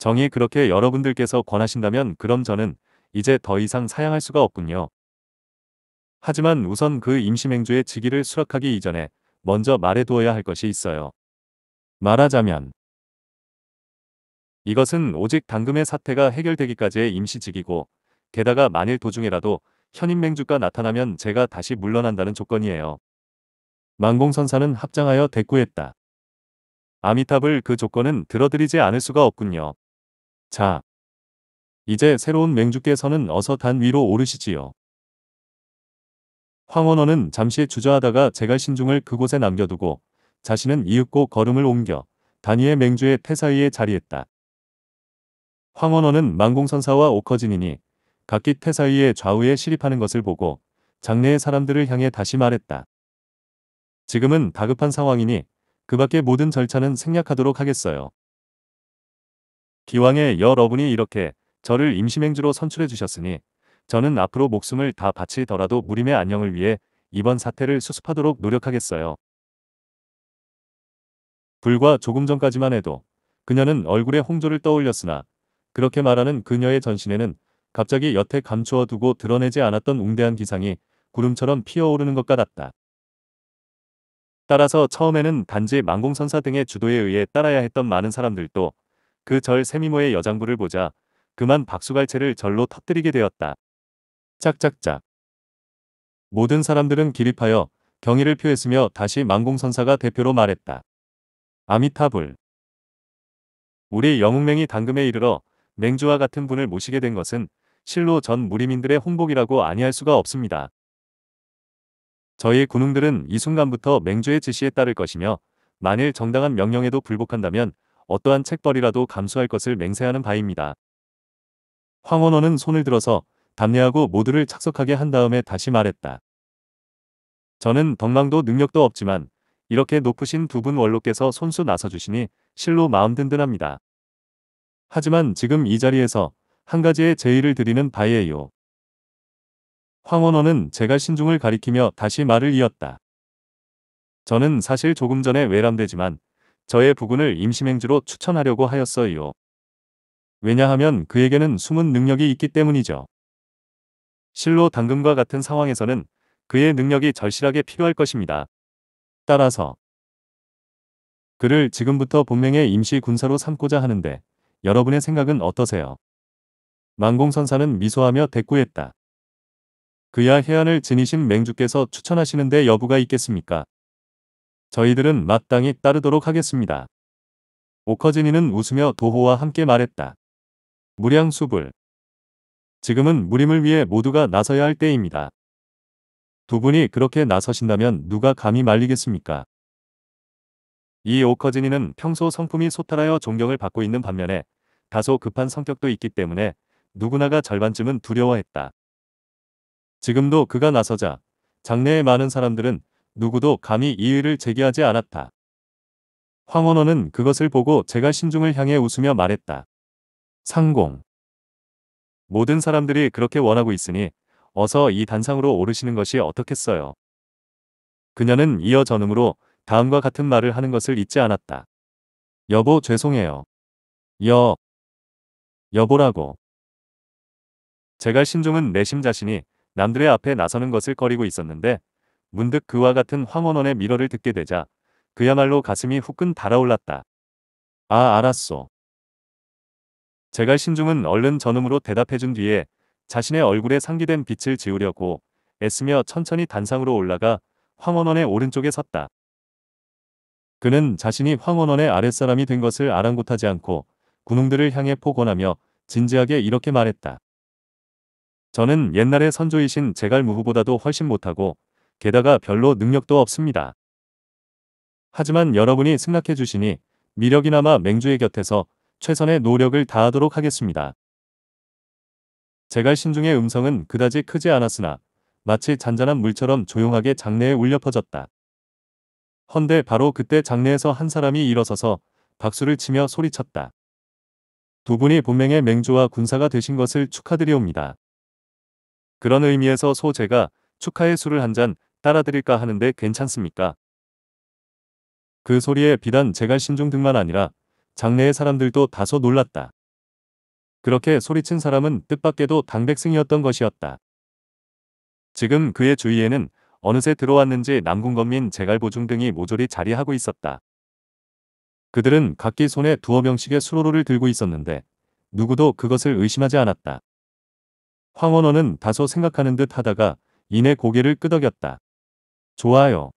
정이 그렇게 여러분들께서 권하신다면 그럼 저는 이제 더 이상 사양할 수가 없군요. 하지만 우선 그 임시맹주의 직위를 수락하기 이전에 먼저 말해두어야 할 것이 있어요. 말하자면 이것은 오직 당금의 사태가 해결되기까지의 임시직이고 게다가 만일 도중에라도 현임 맹주가 나타나면 제가 다시 물러난다는 조건이에요. 만공선사는 합장하여 대꾸했다. 아미탑을 그 조건은 들어드리지 않을 수가 없군요. 자, 이제 새로운 맹주께서는 어서 단 위로 오르시지요. 황원원은 잠시 주저하다가 제갈신중을 그곳에 남겨두고 자신은 이윽고 걸음을 옮겨 단위의 맹주의 태사위에 자리했다. 황원원은 망공선사와 오커진이니 각기 태사위의 좌우에 실입하는 것을 보고 장래의 사람들을 향해 다시 말했다. 지금은 다급한 상황이니 그 밖의 모든 절차는 생략하도록 하겠어요. 기왕에 여러분이 이렇게 저를 임시맹주로 선출해 주셨으니 저는 앞으로 목숨을 다 바치더라도 무림의 안녕을 위해 이번 사태를 수습하도록 노력하겠어요. 불과 조금 전까지만 해도 그녀는 얼굴에 홍조를 떠올렸으나 그렇게 말하는 그녀의 전신에는 갑자기 여태 감추어두고 드러내지 않았던 웅대한 기상이 구름처럼 피어오르는 것 같았다. 따라서 처음에는 단지 망공선사 등의 주도에 의해 따라야 했던 많은 사람들도 그절 세미모의 여장부를 보자 그만 박수갈채를 절로 터뜨리게 되었다. 짝짝짝. 모든 사람들은 기립하여 경의를 표했으며 다시 망공선사가 대표로 말했다. 아미타불. 우리 영웅맹이 당금에 이르러 맹주와 같은 분을 모시게 된 것은 실로 전 무리민들의 홍복이라고 아니할 수가 없습니다. 저희 군웅들은 이 순간부터 맹주의 지시에 따를 것이며 만일 정당한 명령에도 불복한다면 어떠한 책벌이라도 감수할 것을 맹세하는 바입니다. 황원원은 손을 들어서 담례하고 모두를 착석하게 한 다음에 다시 말했다. 저는 덕망도 능력도 없지만 이렇게 높으신 두 분 원로께서 손수 나서주시니 실로 마음 든든합니다. 하지만 지금 이 자리에서 한 가지의 제의를 드리는 바이에요. 황원원은 제가 신중을 가리키며 다시 말을 이었다. 저는 사실 조금 전에 외람되지만 저의 부군을 임시맹주로 추천하려고 하였어요. 왜냐하면 그에게는 숨은 능력이 있기 때문이죠. 실로 당근과 같은 상황에서는 그의 능력이 절실하게 필요할 것입니다. 따라서 그를 지금부터 본명의 임시 군사로 삼고자 하는데 여러분의 생각은 어떠세요? 망공선사는 미소하며 대꾸했다. 그야 해안을 지니신 맹주께서 추천하시는데 여부가 있겠습니까? 저희들은 마땅히 따르도록 하겠습니다. 오커진이는 웃으며 도호와 함께 말했다. 무량수불. 지금은 무림을 위해 모두가 나서야 할 때입니다. 두 분이 그렇게 나서신다면 누가 감히 말리겠습니까? 이 오커진이는 평소 성품이 소탈하여 존경을 받고 있는 반면에 다소 급한 성격도 있기 때문에 누구나가 절반쯤은 두려워했다. 지금도 그가 나서자 장래의 많은 사람들은 누구도 감히 이의를 제기하지 않았다. 황원호는 그것을 보고 제가 신중을 향해 웃으며 말했다. 상공. 모든 사람들이 그렇게 원하고 있으니 어서 이 단상으로 오르시는 것이 어떻겠어요. 그녀는 이어 전음으로 다음과 같은 말을 하는 것을 잊지 않았다. 여보 죄송해요. 여. 여보라고. 제갈신중은 내심 자신이 남들의 앞에 나서는 것을 꺼리고 있었는데 문득 그와 같은 황원원의 미러를 듣게 되자 그야말로 가슴이 후끈 달아올랐다. 아 알았소. 제갈 신중은 얼른 전음으로 대답해준 뒤에 자신의 얼굴에 상기된 빛을 지우려고 애쓰며 천천히 단상으로 올라가 황원원의 오른쪽에 섰다. 그는 자신이 황원원의 아랫사람이 된 것을 아랑곳하지 않고 군웅들을 향해 포권하며 진지하게 이렇게 말했다. 저는 옛날에 선조이신 제갈무후보다도 훨씬 못하고 게다가 별로 능력도 없습니다. 하지만 여러분이 승낙해 주시니 미력이나마 맹주의 곁에서 최선의 노력을 다하도록 하겠습니다. 제갈 신중의 음성은 그다지 크지 않았으나 마치 잔잔한 물처럼 조용하게 장내에 울려 퍼졌다. 헌데 바로 그때 장내에서 한 사람이 일어서서 박수를 치며 소리쳤다. 두 분이 본명의 맹주와 군사가 되신 것을 축하드리옵니다. 그런 의미에서 소재가 축하의 술을 한잔 따라드릴까 하는데 괜찮습니까? 그 소리에 비단 제갈 신중 등만 아니라 장내의 사람들도 다소 놀랐다. 그렇게 소리친 사람은 뜻밖에도 당백승이었던 것이었다. 지금 그의 주위에는 어느새 들어왔는지 남궁건민 제갈보중 등이 모조리 자리하고 있었다. 그들은 각기 손에 두어 명씩의 수로로를 들고 있었는데 누구도 그것을 의심하지 않았다. 황원원은 다소 생각하는 듯 하다가 이내 고개를 끄덕였다. 좋아요.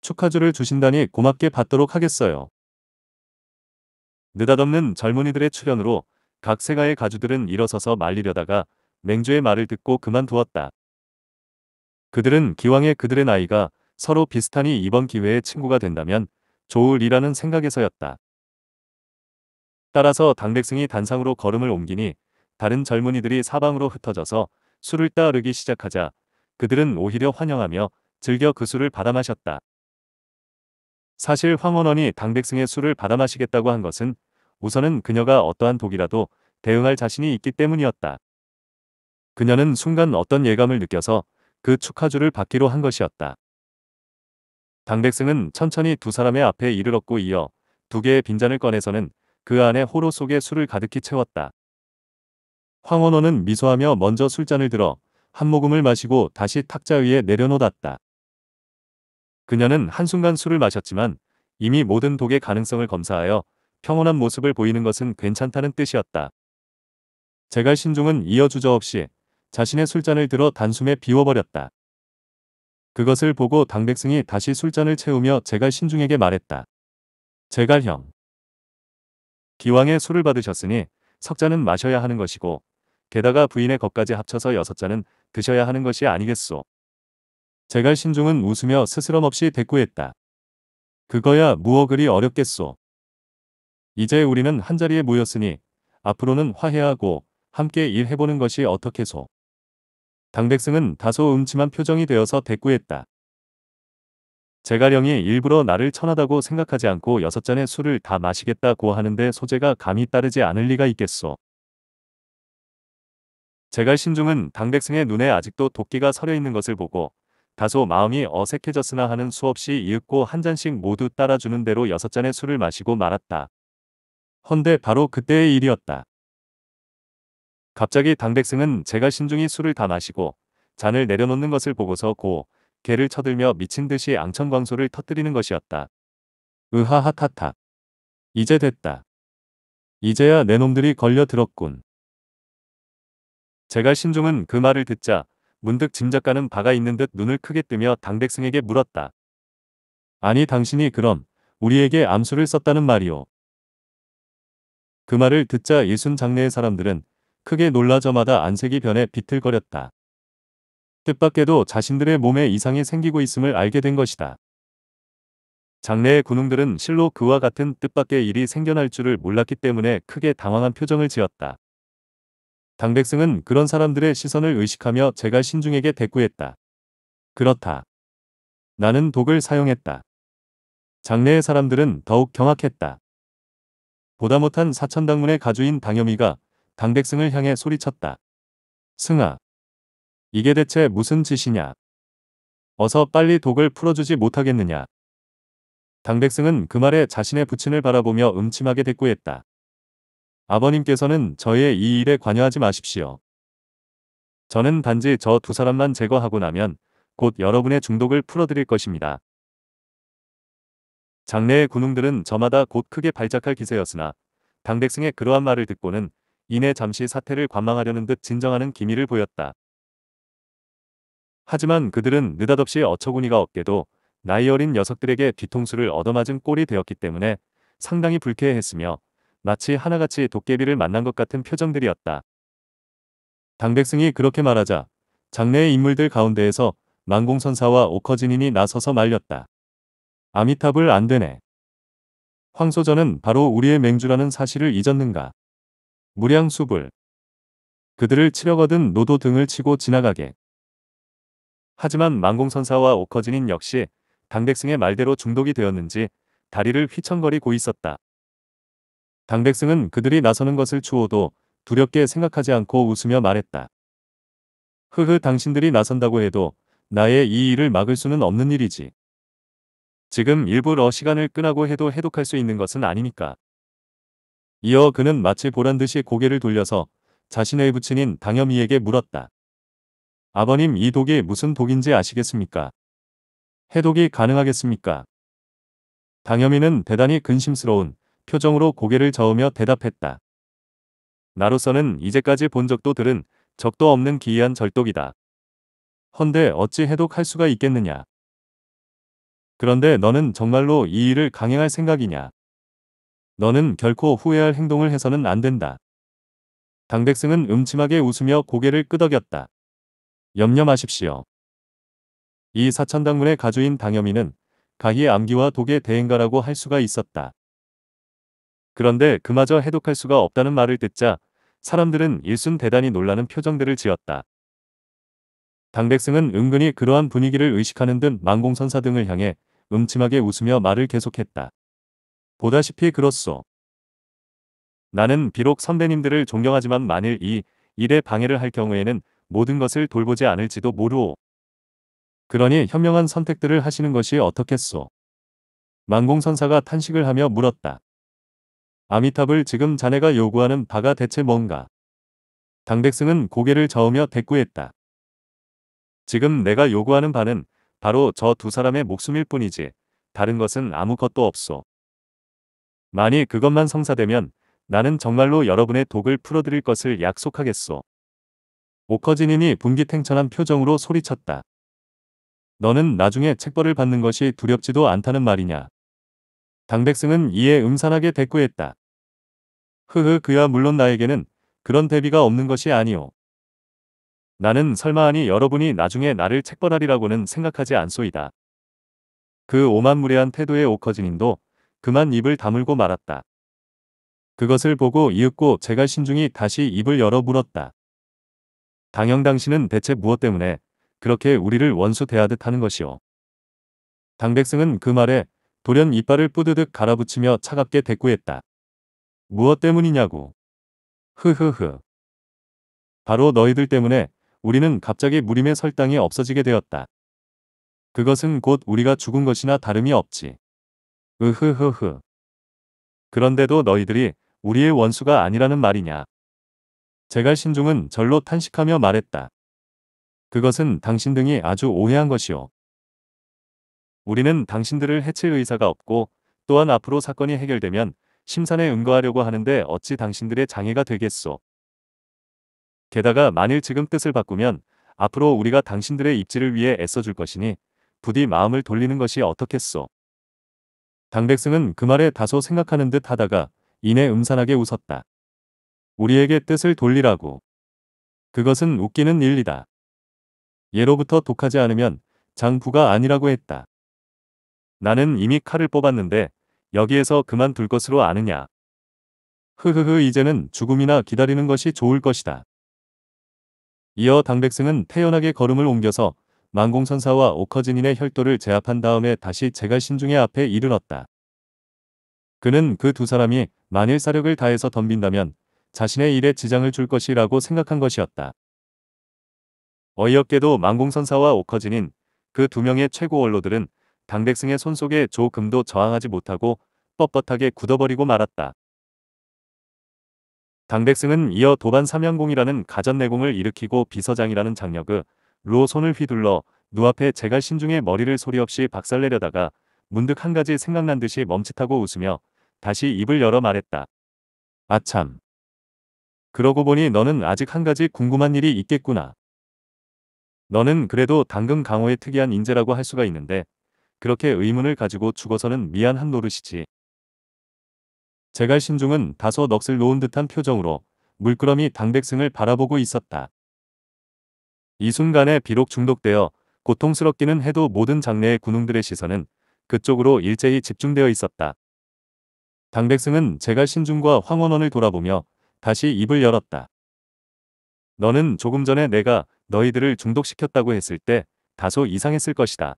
축하주를 주신다니 고맙게 받도록 하겠어요. 느닷없는 젊은이들의 출연으로 각 세가의 가주들은 일어서서 말리려다가 맹주의 말을 듣고 그만두었다. 그들은 기왕에 그들의 나이가 서로 비슷하니 이번 기회에 친구가 된다면 좋을이라는 생각에서였다. 따라서 당백승이 단상으로 걸음을 옮기니 다른 젊은이들이 사방으로 흩어져서 술을 따르기 시작하자 그들은 오히려 환영하며 즐겨 그 술을 받아 마셨다. 사실 황원원이 당백승의 술을 받아 마시겠다고 한 것은 우선은 그녀가 어떠한 독이라도 대응할 자신이 있기 때문이었다. 그녀는 순간 어떤 예감을 느껴서 그 축하주를 받기로 한 것이었다. 당백승은 천천히 두 사람의 앞에 이르렀고 이어 두 개의 빈잔을 꺼내서는 그 안에 호로 속에 술을 가득히 채웠다. 황원원은 미소하며 먼저 술잔을 들어 한 모금을 마시고 다시 탁자 위에 내려놓았다. 그녀는 한순간 술을 마셨지만 이미 모든 독의 가능성을 검사하여 평온한 모습을 보이는 것은 괜찮다는 뜻이었다. 제갈 신종은 이어 주저없이 자신의 술잔을 들어 단숨에 비워버렸다. 그것을 보고 당백승이 다시 술잔을 채우며 제갈 신중에게 말했다. 제갈형. 기왕에 술을 받으셨으니 석자는 마셔야 하는 것이고 게다가 부인의 것까지 합쳐서 여섯 자는 드셔야 하는 것이 아니겠소. 제갈 신중은 웃으며 스스럼 없이 대꾸했다. 그거야 무어 그리 어렵겠소. 이제 우리는 한자리에 모였으니 앞으로는 화해하고 함께 일해보는 것이 어떻게소. 당백승은 다소 음침한 표정이 되어서 대꾸했다. 제가령이 일부러 나를 천하다고 생각하지 않고 여섯 잔의 술을 다 마시겠다고 하는데 소재가 감히 따르지 않을 리가 있겠소. 제갈 신중은 당백승의 눈에 아직도 도끼가 서려 있는 것을 보고 다소 마음이 어색해졌으나 하는 수없이 이윽고 한 잔씩 모두 따라주는 대로 여섯 잔의 술을 마시고 말았다. 헌데 바로 그때의 일이었다. 갑자기 당백승은 제가 신중히 술을 다 마시고 잔을 내려놓는 것을 보고서 고 개를 쳐들며 미친 듯이 앙천광소를 터뜨리는 것이었다. 으하하타타. 이제 됐다. 이제야 내 놈들이 걸려 들었군. 제가 신중은 그 말을 듣자 문득 짐 작가는 바가 있는 듯 눈을 크게 뜨며 당백승에게 물었다. 아니 당신이 그럼 우리에게 암수를 썼다는 말이오. 그 말을 듣자 예순 장례의 사람들은 크게 놀라저마다 안색이 변해 비틀거렸다. 뜻밖에도 자신들의 몸에 이상이 생기고 있음을 알게 된 것이다. 장래의 군웅들은 실로 그와 같은 뜻밖의 일이 생겨날 줄을 몰랐기 때문에 크게 당황한 표정을 지었다. 당백승은 그런 사람들의 시선을 의식하며 제가 신중에게 대꾸했다. 그렇다. 나는 독을 사용했다. 장래의 사람들은 더욱 경악했다. 보다 못한 사천당문의 가주인 당염미가 당백승을 향해 소리쳤다. 승아. 이게 대체 무슨 짓이냐. 어서 빨리 독을 풀어주지 못하겠느냐. 당백승은 그 말에 자신의 부친을 바라보며 음침하게 대꾸했다. 아버님께서는 저의 이 일에 관여하지 마십시오. 저는 단지 저 두 사람만 제거하고 나면 곧 여러분의 중독을 풀어드릴 것입니다. 장래의 군웅들은 저마다 곧 크게 발작할 기세였으나 당백승의 그러한 말을 듣고는 이내 잠시 사태를 관망하려는 듯 진정하는 기미를 보였다. 하지만 그들은 느닷없이 어처구니가 없게도 나이 어린 녀석들에게 뒤통수를 얻어맞은 꼴이 되었기 때문에 상당히 불쾌했으며 마치 하나같이 도깨비를 만난 것 같은 표정들이었다. 당백승이 그렇게 말하자 장래의 인물들 가운데에서 망공선사와 오커진인이 나서서 말렸다. 아미탑을 안 되네. 황소전은 바로 우리의 맹주라는 사실을 잊었는가. 무량수불. 그들을 치려거든 노도 등을 치고 지나가게. 하지만 망공선사와 오커진인 역시 당백승의 말대로 중독이 되었는지 다리를 휘청거리고 있었다. 당백승은 그들이 나서는 것을 추호도 두렵게 생각하지 않고 웃으며 말했다. 흐흐 당신들이 나선다고 해도 나의 이 일을 막을 수는 없는 일이지. 지금 일부러 시간을 끄라고 해도 해독할 수 있는 것은 아니니까. 이어 그는 마치 보란 듯이 고개를 돌려서 자신의 부친인 당염이에게 물었다. 아버님 이 독이 무슨 독인지 아시겠습니까? 해독이 가능하겠습니까? 당염이는 대단히 근심스러운 표정으로 고개를 저으며 대답했다. 나로서는 이제까지 본 적도 들은 적도 없는 기이한 절독이다. 헌데 어찌 해독할 수가 있겠느냐. 그런데 너는 정말로 이 일을 강행할 생각이냐. 너는 결코 후회할 행동을 해서는 안 된다. 당백승은 음침하게 웃으며 고개를 끄덕였다. 염려 마십시오. 이 사천당문의 가주인 당여이는 가히 암기와 독의 대행가라고 할 수가 있었다. 그런데 그마저 해독할 수가 없다는 말을 듣자 사람들은 일순 대단히 놀라는 표정들을 지었다. 당백승은 은근히 그러한 분위기를 의식하는 듯망공선사 등을 향해 음침하게 웃으며 말을 계속했다. 보다시피 그렇소. 나는 비록 선배님들을 존경하지만 만일 이 일에 방해를 할 경우에는 모든 것을 돌보지 않을지도 모르오. 그러니 현명한 선택들을 하시는 것이 어떻겠소. 망공선사가 탄식을 하며 물었다. 아미탑을 지금 자네가 요구하는 바가 대체 뭔가? 당백승은 고개를 저으며 대꾸했다. 지금 내가 요구하는 바는 바로 저 두 사람의 목숨일 뿐이지 다른 것은 아무것도 없소. 만일 그것만 성사되면 나는 정말로 여러분의 독을 풀어드릴 것을 약속하겠소. 오커진인이 분기탱천한 표정으로 소리쳤다. 너는 나중에 책벌을 받는 것이 두렵지도 않다는 말이냐. 당백승은 이에 음산하게 대꾸했다. 흐흐 그야 물론 나에게는 그런 대비가 없는 것이 아니오. 나는 설마하니 여러분이 나중에 나를 책벌하리라고는 생각하지 않소이다. 그 오만무례한 태도의 오커진인도 그만 입을 다물고 말았다. 그것을 보고 이윽고 제가 신중히 다시 입을 열어 물었다. 당영 당신은 대체 무엇 때문에 그렇게 우리를 원수 대하듯 하는 것이오. 당백승은 그 말에 돌연 이빨을 뿌드득 갈아붙이며 차갑게 대꾸했다. 무엇 때문이냐고. 흐흐흐. 바로 너희들 때문에 우리는 갑자기 무림의 설당이 없어지게 되었다. 그것은 곧 우리가 죽은 것이나 다름이 없지. 으흐흐흐. 그런데도 너희들이 우리의 원수가 아니라는 말이냐. 제갈 신중은 절로 탄식하며 말했다. 그것은 당신 등이 아주 오해한 것이오 우리는 당신들을 해칠 의사가 없고 또한 앞으로 사건이 해결되면 심산에 응거하려고 하는데 어찌 당신들의 장애가 되겠소. 게다가 만일 지금 뜻을 바꾸면 앞으로 우리가 당신들의 입지를 위해 애써줄 것이니 부디 마음을 돌리는 것이 어떻겠소. 당백승은 그 말에 다소 생각하는 듯 하다가 이내 음산하게 웃었다. 우리에게 뜻을 돌리라고. 그것은 웃기는 일이다. 예로부터 독하지 않으면 장부가 아니라고 했다. 나는 이미 칼을 뽑았는데 여기에서 그만둘 것으로 아느냐. 흐흐흐 이제는 죽음이나 기다리는 것이 좋을 것이다. 이어 당백승은 태연하게 걸음을 옮겨서 만공선사와 오커진인의 혈도를 제압한 다음에 다시 제갈 신중의 앞에 이르렀다. 그는 그 두 사람이 만일 사력을 다해서 덤빈다면 자신의 일에 지장을 줄 것이라고 생각한 것이었다. 어이없게도 만공선사와 오커진인 그 두 명의 최고 원로들은 강백승의 손속에 조금도 저항하지 못하고 뻣뻣하게 굳어버리고 말았다. 강백승은 이어 도반 삼양공이라는 가전내공을 일으키고 비서장이라는 장력의 루어 손을 휘둘러 눈앞에 제갈 신중에 머리를 소리 없이 박살내려다가 문득 한 가지 생각난 듯이 멈칫하고 웃으며 다시 입을 열어 말했다. 아참. 그러고 보니 너는 아직 한 가지 궁금한 일이 있겠구나. 너는 그래도 당근 강호의 특이한 인재라고 할 수가 있는데 그렇게 의문을 가지고 죽어서는 미안한 노릇이지. 제갈 신중은 다소 넋을 놓은 듯한 표정으로 물끄러미 당백승을 바라보고 있었다. 이 순간에 비록 중독되어 고통스럽기는 해도 모든 장래의 군웅들의 시선은 그쪽으로 일제히 집중되어 있었다. 당백승은 제갈 신중과 황원원을 돌아보며 다시 입을 열었다. 너는 조금 전에 내가 너희들을 중독시켰다고 했을 때 다소 이상했을 것이다.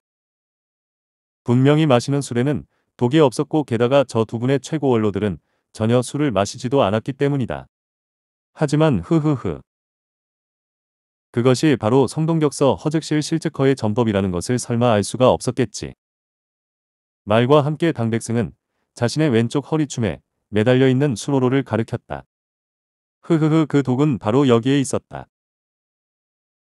분명히 마시는 술에는 독이 없었고 게다가 저 두 분의 최고 원로들은 전혀 술을 마시지도 않았기 때문이다. 하지만 흐흐흐. 그것이 바로 성동격서 허 z 실 실측허의 전법이라는 것을 설마 알 수가 없었겠지. 말과 함께 당백승은 자신의 왼쪽 허리춤에 매달려 있는 수로로를 가르켰다 흐흐흐 그 독은 바로 여기에 있었다.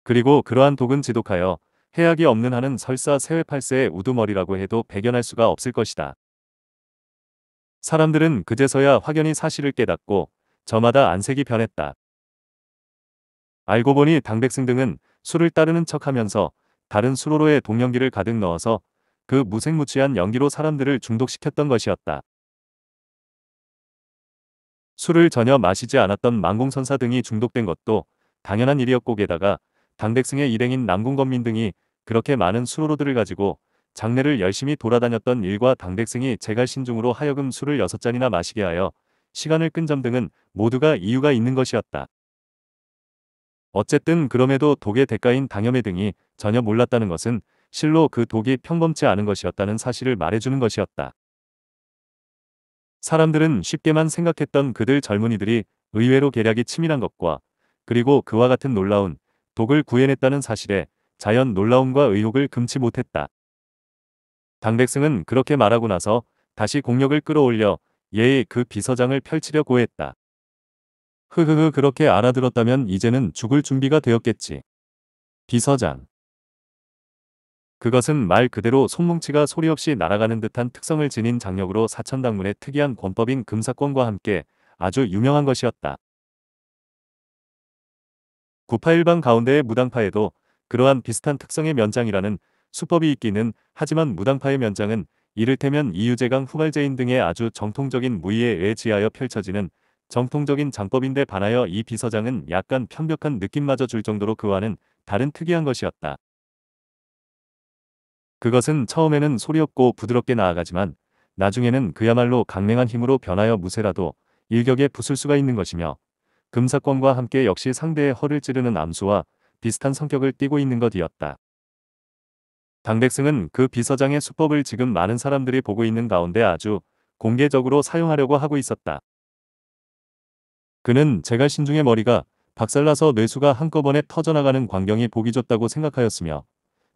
그리고 그러한 독은 지독하여 해악이 없는 한은 설사 세회팔세의 우두머리라고 해도 배견할 수가 없을 것이다. 사람들은 그제서야 확연히 사실을 깨닫고 저마다 안색이 변했다. 알고 보니 당백승 등은 술을 따르는 척하면서 다른 수로로의 동연기를 가득 넣어서 그 무색무취한 연기로 사람들을 중독시켰던 것이었다. 술을 전혀 마시지 않았던 망공선사 등이 중독된 것도 당연한 일이었고 게다가 당백승의 일행인 남궁건민 등이 그렇게 많은 수로로드를 가지고 장례를 열심히 돌아다녔던 일과 당백승이 제갈 신중으로 하여금 술을 여섯 잔이나 마시게 하여 시간을 끈 점 등은 모두가 이유가 있는 것이었다. 어쨌든 그럼에도 독의 대가인 당염의 등이 전혀 몰랐다는 것은 실로 그 독이 평범치 않은 것이었다는 사실을 말해주는 것이었다. 사람들은 쉽게만 생각했던 그들 젊은이들이 의외로 계략이 치밀한 것과 그리고 그와 같은 놀라운 독을 구해냈다는 사실에 자연 놀라움과 의혹을 금치 못했다. 당백승은 그렇게 말하고 나서 다시 공력을 끌어올려 예의 그 비서장을 펼치려 고했다. 흐흐흐 그렇게 알아들었다면 이제는 죽을 준비가 되었겠지. 비서장. 그것은 말 그대로 손뭉치가 소리 없이 날아가는 듯한 특성을 지닌 장력으로 사천당문의 특이한 권법인 금사권과 함께 아주 유명한 것이었다. 981방 가운데의 무당파에도 그러한 비슷한 특성의 면장이라는 수법이 있기는 하지만 무당파의 면장은 이를테면 이유재강 후발제인 등의 아주 정통적인 무의에 의해 지하여 펼쳐지는 정통적인 장법인데 반하여 이 비서장은 약간 편벽한 느낌마저 줄 정도로 그와는 다른 특이한 것이었다. 그것은 처음에는 소리 없고 부드럽게 나아가지만 나중에는 그야말로 강맹한 힘으로 변하여 무쇠라도 일격에 부술 수가 있는 것이며 금사권과 함께 역시 상대의 허를 찌르는 암수와 비슷한 성격을 띠고 있는 것이었다. 강백승은 그 비서장의 수법을 지금 많은 사람들이 보고 있는 가운데 아주 공개적으로 사용하려고 하고 있었다. 그는 제갈 신중의 머리가 박살나서 뇌수가 한꺼번에 터져나가는 광경이 보기 좋다고 생각하였으며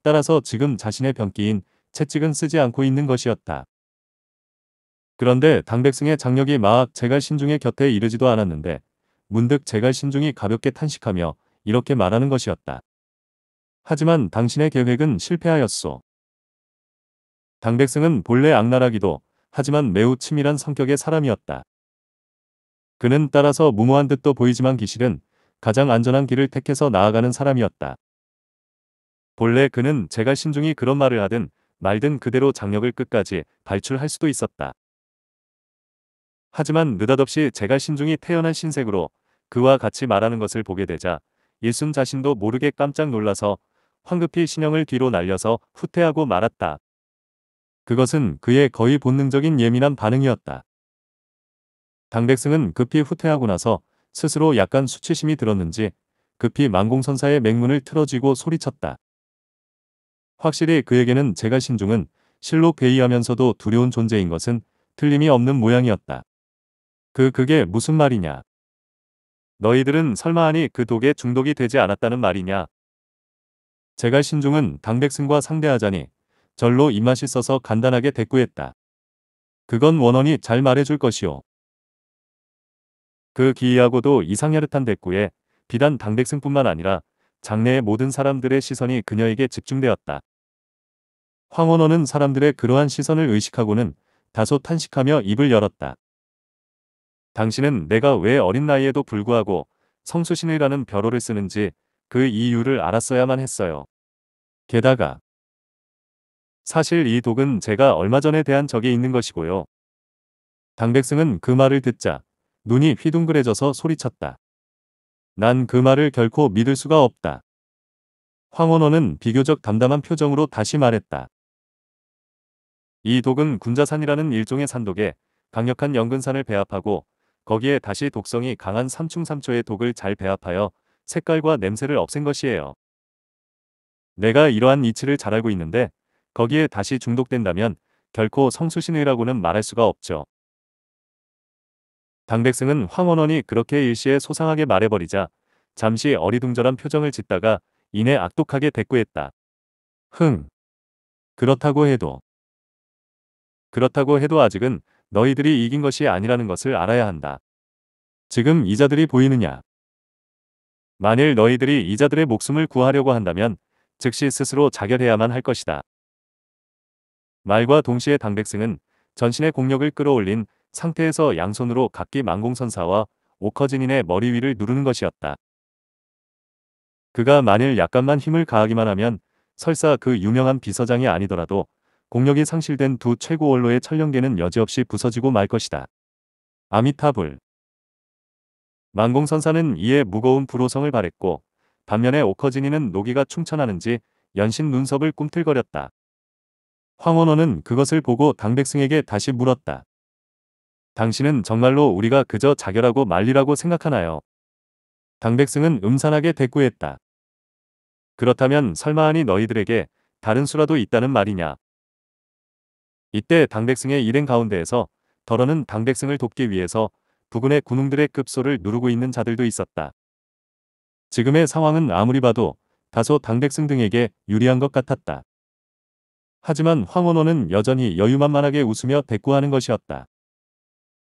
따라서 지금 자신의 병기인 채찍은 쓰지 않고 있는 것이었다. 그런데 당백승의 장력이 막 제갈 신중의 곁에 이르지도 않았는데 문득 제갈 신중이 가볍게 탄식하며 이렇게 말하는 것이었다. 하지만 당신의 계획은 실패하였소. 당백승은 본래 악랄하기도 하지만 매우 치밀한 성격의 사람이었다. 그는 따라서 무모한 듯도 보이지만 기실은 가장 안전한 길을 택해서 나아가는 사람이었다. 본래 그는 제가 신중히 그런 말을 하든 말든 그대로 장력을 끝까지 발출할 수도 있었다. 하지만 느닷없이 제가 신중히 태어난 신색으로 그와 같이 말하는 것을 보게 되자 예순 자신도 모르게 깜짝 놀라서 황급히 신형을 뒤로 날려서 후퇴하고 말았다. 그것은 그의 거의 본능적인 예민한 반응이었다. 당백승은 급히 후퇴하고 나서 스스로 약간 수치심이 들었는지 급히 망공선사의 맹문을 틀어지고 소리쳤다. 확실히 그에게는 제가 신중은 실로 괴이하면서도 두려운 존재인 것은 틀림이 없는 모양이었다. 그 그게 무슨 말이냐. 너희들은 설마하니 그 독에 중독이 되지 않았다는 말이냐. 제갈 신중은 당백승과 상대하자니 절로 입맛이 써서 간단하게 대꾸했다. 그건 원원이 잘 말해줄 것이오. 그 기이하고도 이상야릇한 대꾸에 비단 당백승뿐만 아니라 장내의 모든 사람들의 시선이 그녀에게 집중되었다. 황원원은 사람들의 그러한 시선을 의식하고는 다소 탄식하며 입을 열었다. 당신은 내가 왜 어린 나이에도 불구하고 성수신이라는 벼호를 쓰는지 그 이유를 알았어야만 했어요. 게다가 사실 이 독은 제가 얼마 전에 대한 적이 있는 것이고요. 당백승은 그 말을 듣자 눈이 휘둥그레져서 소리쳤다. 난 그 말을 결코 믿을 수가 없다. 황원호는 비교적 담담한 표정으로 다시 말했다. 이 독은 군자산이라는 일종의 산독에 강력한 연근산을 배합하고 거기에 다시 독성이 강한 삼충삼초의 독을 잘 배합하여 색깔과 냄새를 없앤 것이에요. 내가 이러한 이치를 잘 알고 있는데 거기에 다시 중독된다면 결코 성수신의라고는 말할 수가 없죠. 당백승은 황원원이 그렇게 일시에 소상하게 말해버리자 잠시 어리둥절한 표정을 짓다가 이내 악독하게 대꾸했다. 흥. 그렇다고 해도. 그렇다고 해도 아직은 너희들이 이긴 것이 아니라는 것을 알아야 한다. 지금 이자들이 보이느냐? 만일 너희들이 이자들의 목숨을 구하려고 한다면 즉시 스스로 자결해야만 할 것이다. 말과 동시에 당백승은 전신의 공력을 끌어올린 상태에서 양손으로 각기 망공선사와 오커진인의 머리 위를 누르는 것이었다. 그가 만일 약간만 힘을 가하기만 하면 설사 그 유명한 비서장이 아니더라도 공력이 상실된 두 최고 원로의 철령계는 여지없이 부서지고 말 것이다. 아미타불 만공선사는 이에 무거운 불호성을 바랬고 반면에 오커진이는 노기가 충천하는지 연신 눈썹을 꿈틀거렸다. 황원원은 그것을 보고 당백승에게 다시 물었다. 당신은 정말로 우리가 그저 자결하고 말리라고 생각하나요? 당백승은 음산하게 대꾸했다. 그렇다면 설마하니 너희들에게 다른 수라도 있다는 말이냐? 이때 당백승의 일행 가운데에서 더러는 당백승을 돕기 위해서 부군의 군웅들의 급소를 누르고 있는 자들도 있었다. 지금의 상황은 아무리 봐도 다소 당백승 등에게 유리한 것 같았다. 하지만 황원호는 여전히 여유만만하게 웃으며 대꾸하는 것이었다.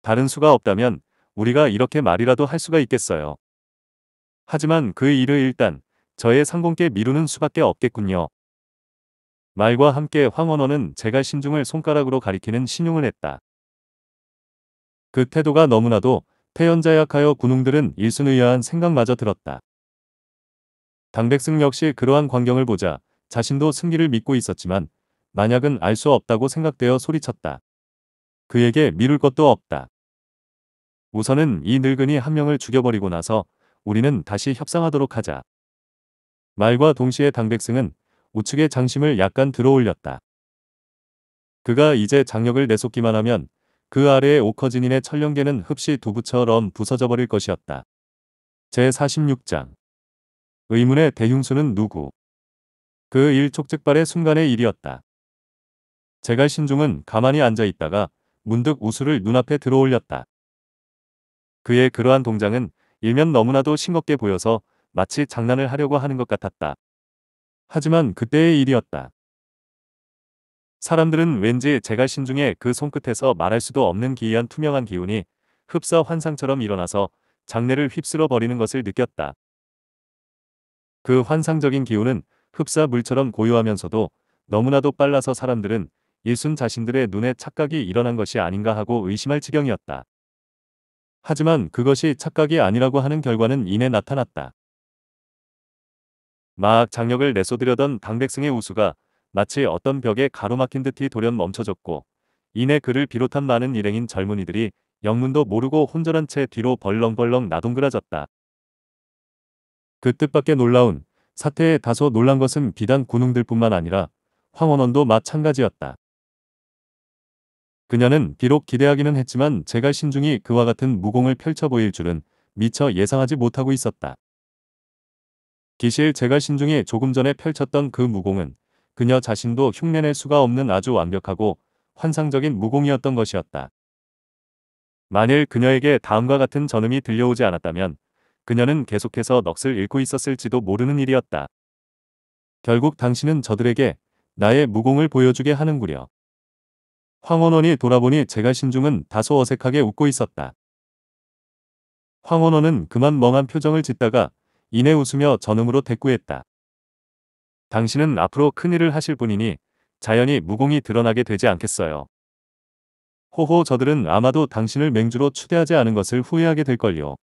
다른 수가 없다면 우리가 이렇게 말이라도 할 수가 있겠어요. 하지만 그 일을 일단 저의 상공께 미루는 수밖에 없겠군요. 말과 함께 황원호는 제가 신중을 손가락으로 가리키는 신용을 했다. 그 태도가 너무나도 태연자약하여 군웅들은 일순의아한 생각마저 들었다. 당백승 역시 그러한 광경을 보자 자신도 승기를 믿고 있었지만 만약은 알 수 없다고 생각되어 소리쳤다. 그에게 미룰 것도 없다. 우선은 이 늙은이 한 명을 죽여버리고 나서 우리는 다시 협상하도록 하자. 말과 동시에 당백승은 우측의 장심을 약간 들어올렸다. 그가 이제 장력을 내쏟기만 하면 그 아래의 오커진인의 철령계는 흡시 두부처럼 부서져버릴 것이었다. 제46장 의문의 대흉수는 누구? 그 일촉즉발의 순간의 일이었다. 제갈 신중은 가만히 앉아있다가 문득 우수를 눈앞에 들어올렸다. 그의 그러한 동장은 일면 너무나도 싱겁게 보여서 마치 장난을 하려고 하는 것 같았다. 하지만 그때의 일이었다. 사람들은 왠지 제가 신중에 그 손끝에서 말할 수도 없는 기이한 투명한 기운이 흡사 환상처럼 일어나서 장례를 휩쓸어 버리는 것을 느꼈다. 그 환상적인 기운은 흡사 물처럼 고요하면서도 너무나도 빨라서 사람들은 일순 자신들의 눈에 착각이 일어난 것이 아닌가 하고 의심할 지경이었다. 하지만 그것이 착각이 아니라고 하는 결과는 이내 나타났다. 막 장력을 내쏘드려던 강백승의 우수가 마치 어떤 벽에 가로막힌 듯이 돌연 멈춰졌고 이내 그를 비롯한 많은 일행인 젊은이들이 영문도 모르고 혼절한 채 뒤로 벌렁벌렁 나동그라졌다. 그 뜻밖의 놀라운 사태에 다소 놀란 것은 비단 군웅들뿐만 아니라 황원원도 마찬가지였다. 그녀는 비록 기대하기는 했지만 제가 신중히 그와 같은 무공을 펼쳐 보일 줄은 미처 예상하지 못하고 있었다. 기실 제가 신중히 조금 전에 펼쳤던 그 무공은 그녀 자신도 흉내낼 수가 없는 아주 완벽하고 환상적인 무공이었던 것이었다. 만일 그녀에게 다음과 같은 전음이 들려오지 않았다면 그녀는 계속해서 넋을 잃고 있었을지도 모르는 일이었다. 결국 당신은 저들에게 나의 무공을 보여주게 하는구려. 황원원이 돌아보니 제가 신중은 다소 어색하게 웃고 있었다. 황원원은 그만 멍한 표정을 짓다가 이내 웃으며 전음으로 대꾸했다. 당신은 앞으로 큰일을 하실 분이니 자연히 무공이 드러나게 되지 않겠어요. 호호 저들은 아마도 당신을 맹주로 추대하지 않은 것을 후회하게 될걸요.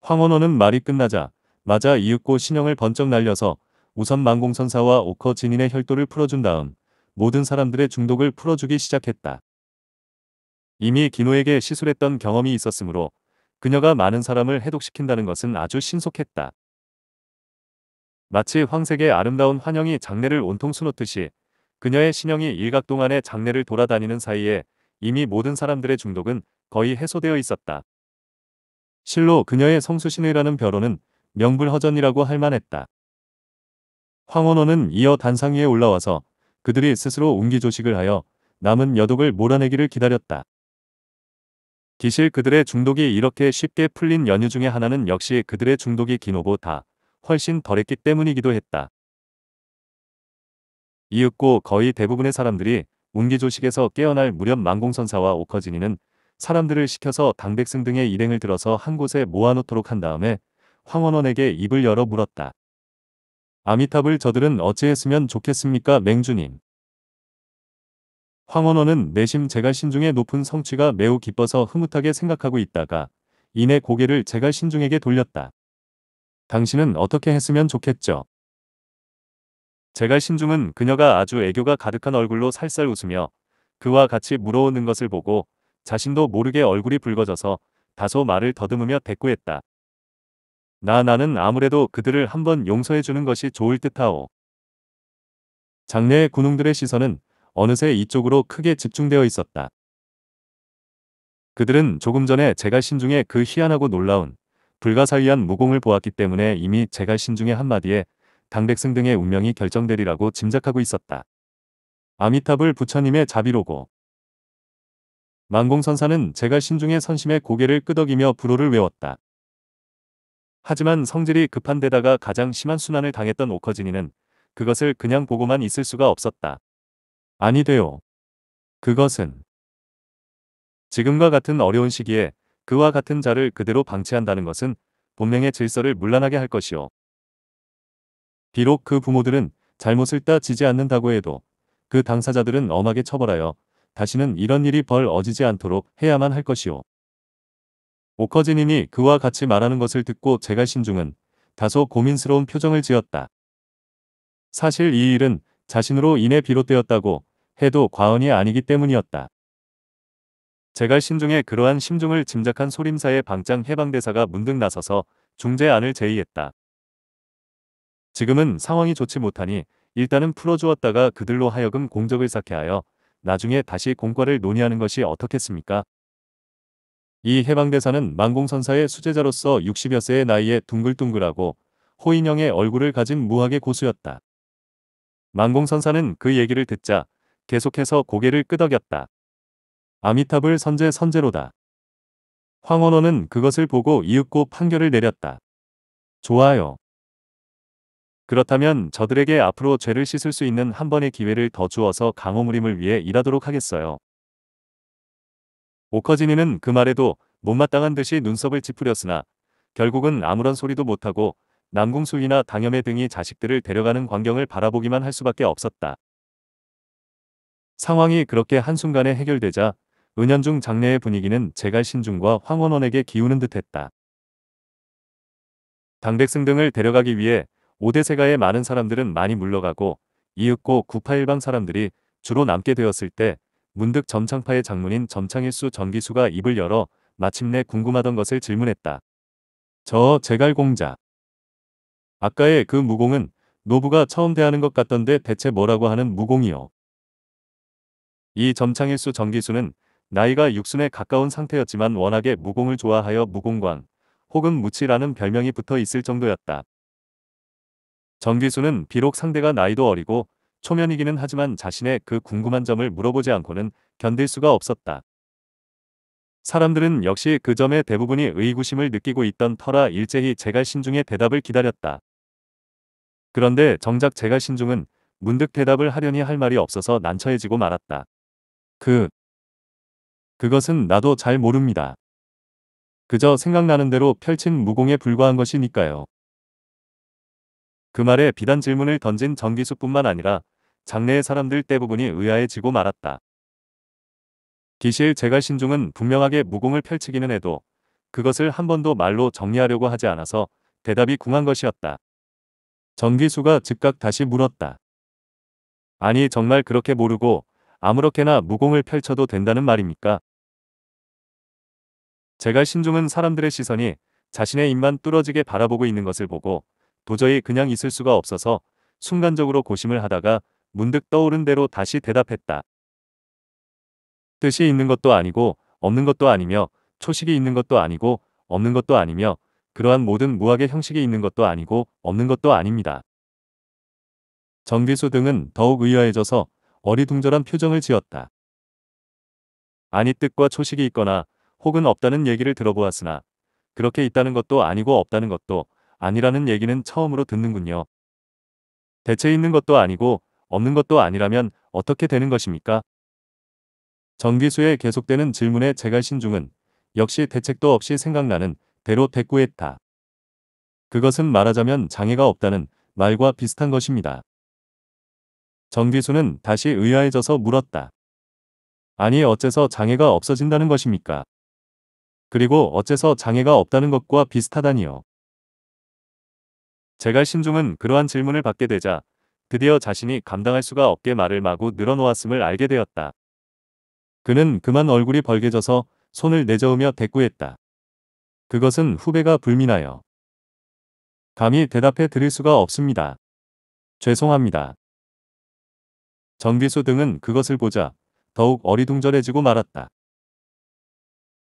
황원호는 말이 끝나자 맞아 이윽고 신형을 번쩍 날려서 우선 망공선사와 오커 진인의 혈도를 풀어준 다음 모든 사람들의 중독을 풀어주기 시작했다. 이미 기노에게 시술했던 경험이 있었으므로 그녀가 많은 사람을 해독시킨다는 것은 아주 신속했다. 마치 황색의 아름다운 환영이 장례를 온통 수놓듯이 그녀의 신형이 일각 동안의 장례를 돌아다니는 사이에 이미 모든 사람들의 중독은 거의 해소되어 있었다. 실로 그녀의 성수신의라는 벼호는 명불허전이라고 할 만했다. 황원호는 이어 단상 위에 올라와서 그들이 스스로 운기조식을 하여 남은 여독을 몰아내기를 기다렸다. 기실 그들의 중독이 이렇게 쉽게 풀린 연유 중의 하나는 역시 그들의 중독이 기노보다 훨씬 덜했기 때문이기도 했다. 이윽고 거의 대부분의 사람들이 운기조식에서 깨어날 무렵 망공선사와 오커진이는 사람들을 시켜서 당백승 등의 일행을 들어서 한 곳에 모아놓도록 한 다음에 황원원에게 입을 열어 물었다. 아미탑을 저들은 어찌했으면 좋겠습니까 맹주님. 황원호는 내심 제갈신중의 높은 성취가 매우 기뻐서 흐뭇하게 생각하고 있다가 이내 고개를 제갈신중에게 돌렸다. 당신은 어떻게 했으면 좋겠죠? 제갈신중은 그녀가 아주 애교가 가득한 얼굴로 살살 웃으며 그와 같이 물어오는 것을 보고 자신도 모르게 얼굴이 붉어져서 다소 말을 더듬으며 대꾸했다. 나 나는 아무래도 그들을 한번 용서해주는 것이 좋을 듯하오. 장래의 군웅들의 시선은 어느새 이쪽으로 크게 집중되어 있었다. 그들은 조금 전에 제가 신중에 그 희한하고 놀라운 불가사의한 무공을 보았기 때문에 이미 제가 신중의 한마디에 강백승 등의 운명이 결정되리라고 짐작하고 있었다. 아미탑을 부처님의 자비로고 만공선사는 제가 신중의 선심의 고개를 끄덕이며 불호를 외웠다. 하지만 성질이 급한 데다가 가장 심한 순환을 당했던 오커진이는 그것을 그냥 보고만 있을 수가 없었다. 아니돼요. 그것은 지금과 같은 어려운 시기에 그와 같은 자를 그대로 방치한다는 것은 본명의 질서를 문란하게할 것이요. 비록 그 부모들은 잘못을 따지지 않는다고 해도 그 당사자들은 엄하게 처벌하여 다시는 이런 일이 벌어지지 않도록 해야만 할 것이요. 오커진인이 그와 같이 말하는 것을 듣고 제갈신중은 다소 고민스러운 표정을 지었다. 사실 이 일은 자신으로 인해 비롯되었다고 해도 과언이 아니기 때문이었다. 제갈 신중에 그러한 심중을 짐작한 소림사의 방장 해방대사가 문득 나서서 중재안을 제의했다. 지금은 상황이 좋지 못하니 일단은 풀어주었다가 그들로 하여금 공적을 쌓게 하여 나중에 다시 공과를 논의하는 것이 어떻겠습니까? 이 해방대사는 만공선사의 수제자로서 60여 세의 나이에 둥글둥글하고 호인형의 얼굴을 가진 무학의 고수였다. 만공선사는 그 얘기를 듣자 계속해서 고개를 끄덕였다. 아미탑을 선제 선제로다. 황원호는 그것을 보고 이윽고 판결을 내렸다. 좋아요. 그렇다면 저들에게 앞으로 죄를 씻을 수 있는 한 번의 기회를 더 주어서 강호무림을 위해 일하도록 하겠어요. 오커진이는 그 말에도 못마땅한 듯이 눈썹을 찌푸렸으나 결국은 아무런 소리도 못하고 남궁수이나 당염해 등이 자식들을 데려가는 광경을 바라보기만 할 수밖에 없었다. 상황이 그렇게 한순간에 해결되자 은연중 장례의 분위기는 제갈 신중과 황원원에게 기우는 듯했다. 당백승 등을 데려가기 위해 오대 세가의 많은 사람들은 많이 물러가고 이윽고 구파일방 사람들이 주로 남게 되었을 때 문득 점창파의 장문인 점창일수 전기수가 입을 열어 마침내 궁금하던 것을 질문했다. 저 제갈공자 아까의 그 무공은 노부가 처음 대하는 것 같던데 대체 뭐라고 하는 무공이요. 이 점창일수 정기수는 나이가 육순에 가까운 상태였지만 워낙에 무공을 좋아하여 무공광 혹은 무치라는 별명이 붙어 있을 정도였다. 정기수는 비록 상대가 나이도 어리고 초면이기는 하지만 자신의 그 궁금한 점을 물어보지 않고는 견딜 수가 없었다. 사람들은 역시 그 점에 대부분이 의구심을 느끼고 있던 터라 일제히 제갈 신중에 대답을 기다렸다. 그런데 정작 제가 신중은 문득 대답을 하려니 할 말이 없어서 난처해지고 말았다. 그, 그것은 나도 잘 모릅니다. 그저 생각나는 대로 펼친 무공에 불과한 것이니까요. 그 말에 비단 질문을 던진 정기수뿐만 아니라 장내의 사람들 대부분이 의아해지고 말았다. 기실 제갈 신중은 분명하게 무공을 펼치기는 해도 그것을 한 번도 말로 정리하려고 하지 않아서 대답이 궁한 것이었다. 정기수가 즉각 다시 물었다. 아니 정말 그렇게 모르고 아무렇게나 무공을 펼쳐도 된다는 말입니까? 제가신중은 사람들의 시선이 자신의 입만 뚫어지게 바라보고 있는 것을 보고 도저히 그냥 있을 수가 없어서 순간적으로 고심을 하다가 문득 떠오른 대로 다시 대답했다. 뜻이 있는 것도 아니고 없는 것도 아니며 초식이 있는 것도 아니고 없는 것도 아니며 그러한 모든 무학의 형식이 있는 것도 아니고 없는 것도 아닙니다. 정비수 등은 더욱 의아해져서 어리둥절한 표정을 지었다. 아니 뜻과 초식이 있거나 혹은 없다는 얘기를 들어보았으나 그렇게 있다는 것도 아니고 없다는 것도 아니라는 얘기는 처음으로 듣는군요. 대체 있는 것도 아니고 없는 것도 아니라면 어떻게 되는 것입니까? 정비수의 계속되는 질문에 제갈신중은 역시 대책도 없이 생각나는 대로 대꾸했다. 그것은 말하자면 장애가 없다는 말과 비슷한 것입니다. 정기수는 다시 의아해져서 물었다. 아니 어째서 장애가 없어진다는 것입니까? 그리고 어째서 장애가 없다는 것과 비슷하다니요. 제가 신중은 그러한 질문을 받게 되자 드디어 자신이 감당할 수가 없게 말을 마구 늘어놓았음을 알게 되었다. 그는 그만 얼굴이 벌개져서 손을 내저으며 대꾸했다. 그것은 후배가 불민하여 감히 대답해 드릴 수가 없습니다. 죄송합니다. 정비수 등은 그것을 보자 더욱 어리둥절해지고 말았다.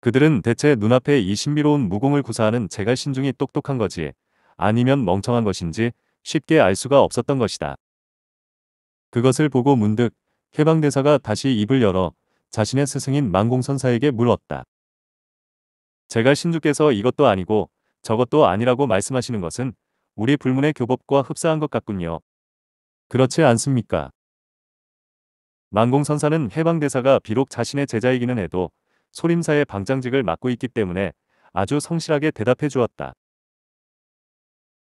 그들은 대체 눈앞에 이 신비로운 무공을 구사하는 제갈 신중이 똑똑한 거지 아니면 멍청한 것인지 쉽게 알 수가 없었던 것이다. 그것을 보고 문득 해방대사가 다시 입을 열어 자신의 스승인 망공선사에게 물었다. 제가 신주께서 이것도 아니고 저것도 아니라고 말씀하시는 것은 우리 불문의 교법과 흡사한 것 같군요. 그렇지 않습니까? 만공선사는 해방대사가 비록 자신의 제자이기는 해도 소림사의 방장직을 맡고 있기 때문에 아주 성실하게 대답해 주었다.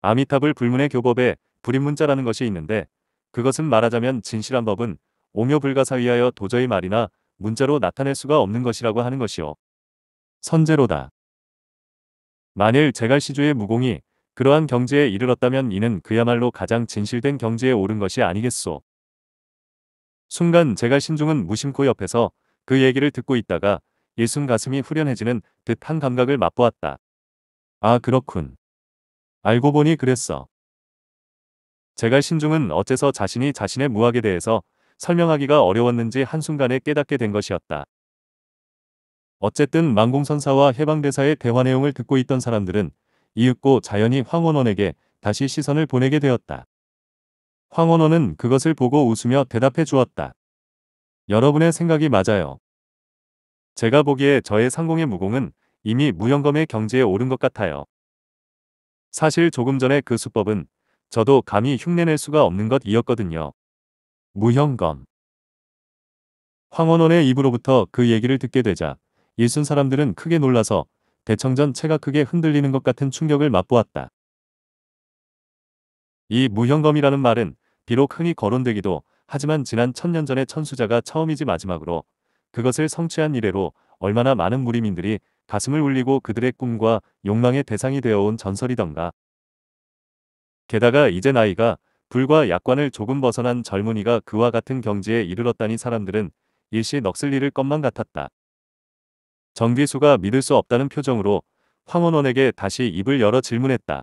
아미탑을 불문의 교법에 불임문자라는 것이 있는데 그것은 말하자면 진실한 법은 오묘불가사위하여 도저히 말이나 문자로 나타낼 수가 없는 것이라고 하는 것이요. 선제로다. 만일 제갈시조의 무공이 그러한 경지에 이르렀다면 이는 그야말로 가장 진실된 경지에 오른 것이 아니겠소. 순간 제갈신중은 무심코 옆에서 그 얘기를 듣고 있다가 일순 가슴이 후련해지는 듯한 감각을 맛보았다. 아 그렇군. 알고 보니 그랬어. 제갈신중은 어째서 자신이 자신의 무학에 대해서 설명하기가 어려웠는지 한순간에 깨닫게 된 것이었다. 어쨌든 망공선사와 해방대사의 대화 내용을 듣고 있던 사람들은 이윽고 자연히 황원원에게 다시 시선을 보내게 되었다. 황원원은 그것을 보고 웃으며 대답해 주었다. 여러분의 생각이 맞아요. 제가 보기에 저의 상공의 무공은 이미 무형검의 경지에 오른 것 같아요. 사실 조금 전에 그 수법은 저도 감히 흉내낼 수가 없는 것이었거든요. 무형검. 황원원의 입으로부터 그 얘기를 듣게 되자 일순 사람들은 크게 놀라서 대청전 체가 크게 흔들리는 것 같은 충격을 맛보았다. 이 무형검이라는 말은 비록 흔히 거론되기도 하지만 지난 천년 전의 천수자가 처음이지 마지막으로 그것을 성취한 이래로 얼마나 많은 무리민들이 가슴을 울리고 그들의 꿈과 욕망의 대상이 되어온 전설이던가. 게다가 이제 나이가 불과 약관을 조금 벗어난 젊은이가 그와 같은 경지에 이르렀다니 사람들은 일시 넋을 잃을 것만 같았다. 정비수가 믿을 수 없다는 표정으로 황원원에게 다시 입을 열어 질문했다.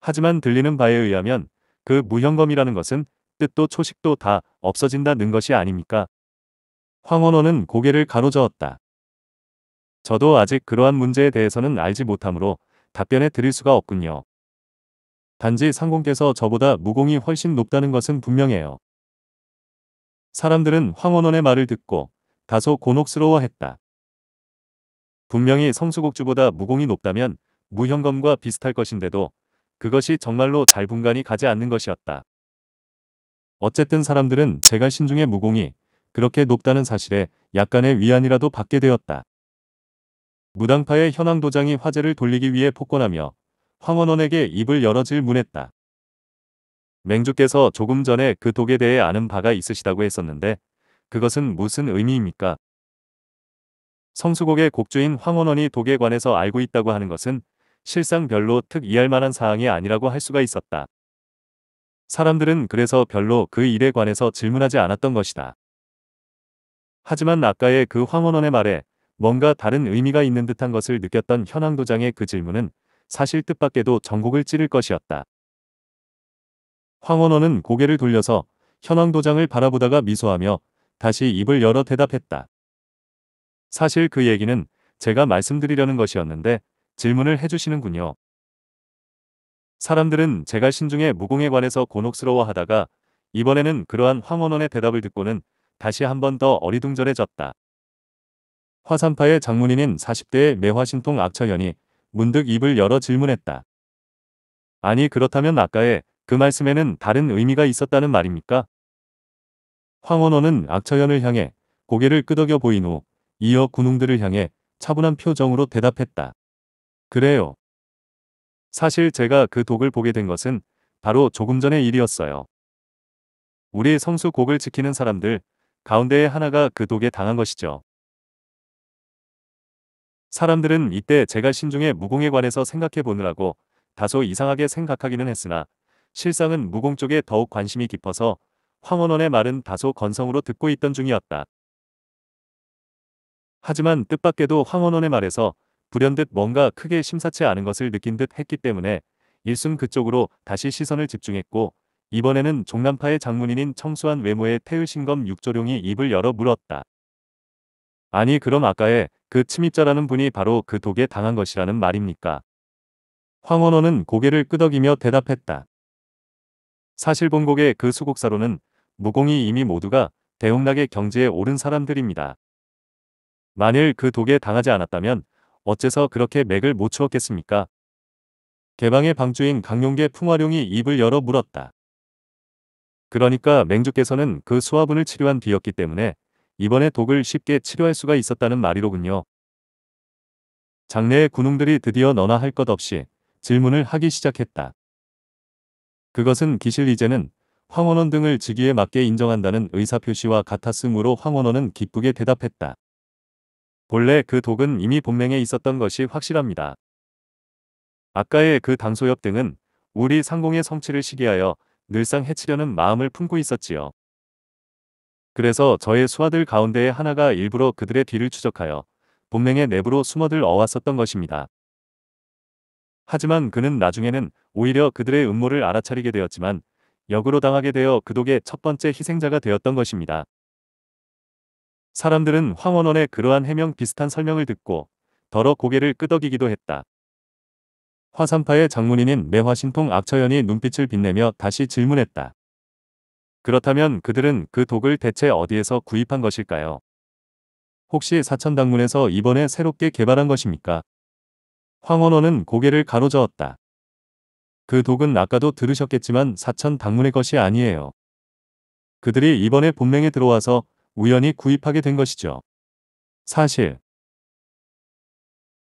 하지만 들리는 바에 의하면 그 무형검이라는 것은 뜻도 초식도 다 없어진다는 것이 아닙니까? 황원원은 고개를 가로저었다. 저도 아직 그러한 문제에 대해서는 알지 못하므로 답변해 드릴 수가 없군요. 단지 상공께서 저보다 무공이 훨씬 높다는 것은 분명해요. 사람들은 황원원의 말을 듣고 다소 곤혹스러워했다. 분명히 성수곡주보다 무공이 높다면 무형검과 비슷할 것인데도 그것이 정말로 잘 분간이 가지 않는 것이었다. 어쨌든 사람들은 제가 신중의 무공이 그렇게 높다는 사실에 약간의 위안이라도 받게 되었다. 무당파의 현황도장이 화제를 돌리기 위해 폭권하며 황원원에게 입을 열어 질문했다. 맹주께서 조금 전에 그 독에 대해 아는 바가 있으시다고 했었는데 그것은 무슨 의미입니까? 성수곡의 곡주인 황원원이 독에 관해서 알고 있다고 하는 것은 실상 별로 특이할 만한 사항이 아니라고 할 수가 있었다. 사람들은 그래서 별로 그 일에 관해서 질문하지 않았던 것이다. 하지만 아까의 그 황원원의 말에 뭔가 다른 의미가 있는 듯한 것을 느꼈던 현황도장의 그 질문은 사실 뜻밖에도 전곡을 찌를 것이었다. 황원원은 고개를 돌려서 현황도장을 바라보다가 미소하며 다시 입을 열어 대답했다. 사실 그 얘기는 제가 말씀드리려는 것이었는데 질문을 해주시는군요. 사람들은 제가 신중의 무공에 관해서 곤혹스러워하다가 이번에는 그러한 황원원의 대답을 듣고는 다시 한 번 더 어리둥절해졌다. 화산파의 장문인인 40대의 매화신통 악처연이 문득 입을 열어 질문했다. 아니 그렇다면 아까의 그 말씀에는 다른 의미가 있었다는 말입니까? 황원원은 악처연을 향해 고개를 끄덕여 보인 후 이어 군웅들을 향해 차분한 표정으로 대답했다. 그래요. 사실 제가 그 독을 보게 된 것은 바로 조금 전의 일이었어요. 우리 성수 곡을 지키는 사람들 가운데에 하나가 그 독에 당한 것이죠. 사람들은 이때 제가 신중에 무공에 관해서 생각해 보느라고 다소 이상하게 생각하기는 했으나 실상은 무공 쪽에 더욱 관심이 깊어서 황원원의 말은 다소 건성으로 듣고 있던 중이었다. 하지만 뜻밖에도 황원원의 말에서 불현듯 뭔가 크게 심사치 않은 것을 느낀 듯 했기 때문에 일순 그쪽으로 다시 시선을 집중했고 이번에는 종남파의 장문인인 청수한 외모의 태율신검 육조룡이 입을 열어 물었다. 아니 그럼 아까의 그 침입자라는 분이 바로 그 독에 당한 것이라는 말입니까? 황원원은 고개를 끄덕이며 대답했다. 사실 본곡의 그 수곡사로는 무공이 이미 모두가 대웅락의 경지에 오른 사람들입니다. 만일 그 독에 당하지 않았다면 어째서 그렇게 맥을 못 추었겠습니까? 개방의 방주인 강용계 풍화룡이 입을 열어 물었다. 그러니까 맹주께서는 그 수화분을 치료한 뒤였기 때문에 이번에 독을 쉽게 치료할 수가 있었다는 말이로군요. 장래의 군웅들이 드디어 너나 할 것 없이 질문을 하기 시작했다. 그것은 기실 이제는 황원원 등을 직위에 맞게 인정한다는 의사표시와 같았으므로 황원원은 기쁘게 대답했다. 본래 그 독은 이미 본맹에 있었던 것이 확실합니다. 아까의 그 당소엽 등은 우리 상공의 성취를 시기하여 늘상 해치려는 마음을 품고 있었지요. 그래서 저의 수하들 가운데의 하나가 일부러 그들의 뒤를 추적하여 본맹의 내부로 숨어들 어왔었던 것입니다. 하지만 그는 나중에는 오히려 그들의 음모를 알아차리게 되었지만 역으로 당하게 되어 그 독의 첫 번째 희생자가 되었던 것입니다. 사람들은 황원원의 그러한 해명 비슷한 설명을 듣고 더러 고개를 끄덕이기도 했다. 화산파의 장문인인 매화신통 악처연이 눈빛을 빛내며 다시 질문했다. 그렇다면 그들은 그 독을 대체 어디에서 구입한 것일까요? 혹시 사천당문에서 이번에 새롭게 개발한 것입니까? 황원원은 고개를 가로저었다. 그 독은 아까도 들으셨겠지만 사천당문의 것이 아니에요. 그들이 이번에 본맹에 들어와서 우연히 구입하게 된 것이죠. 사실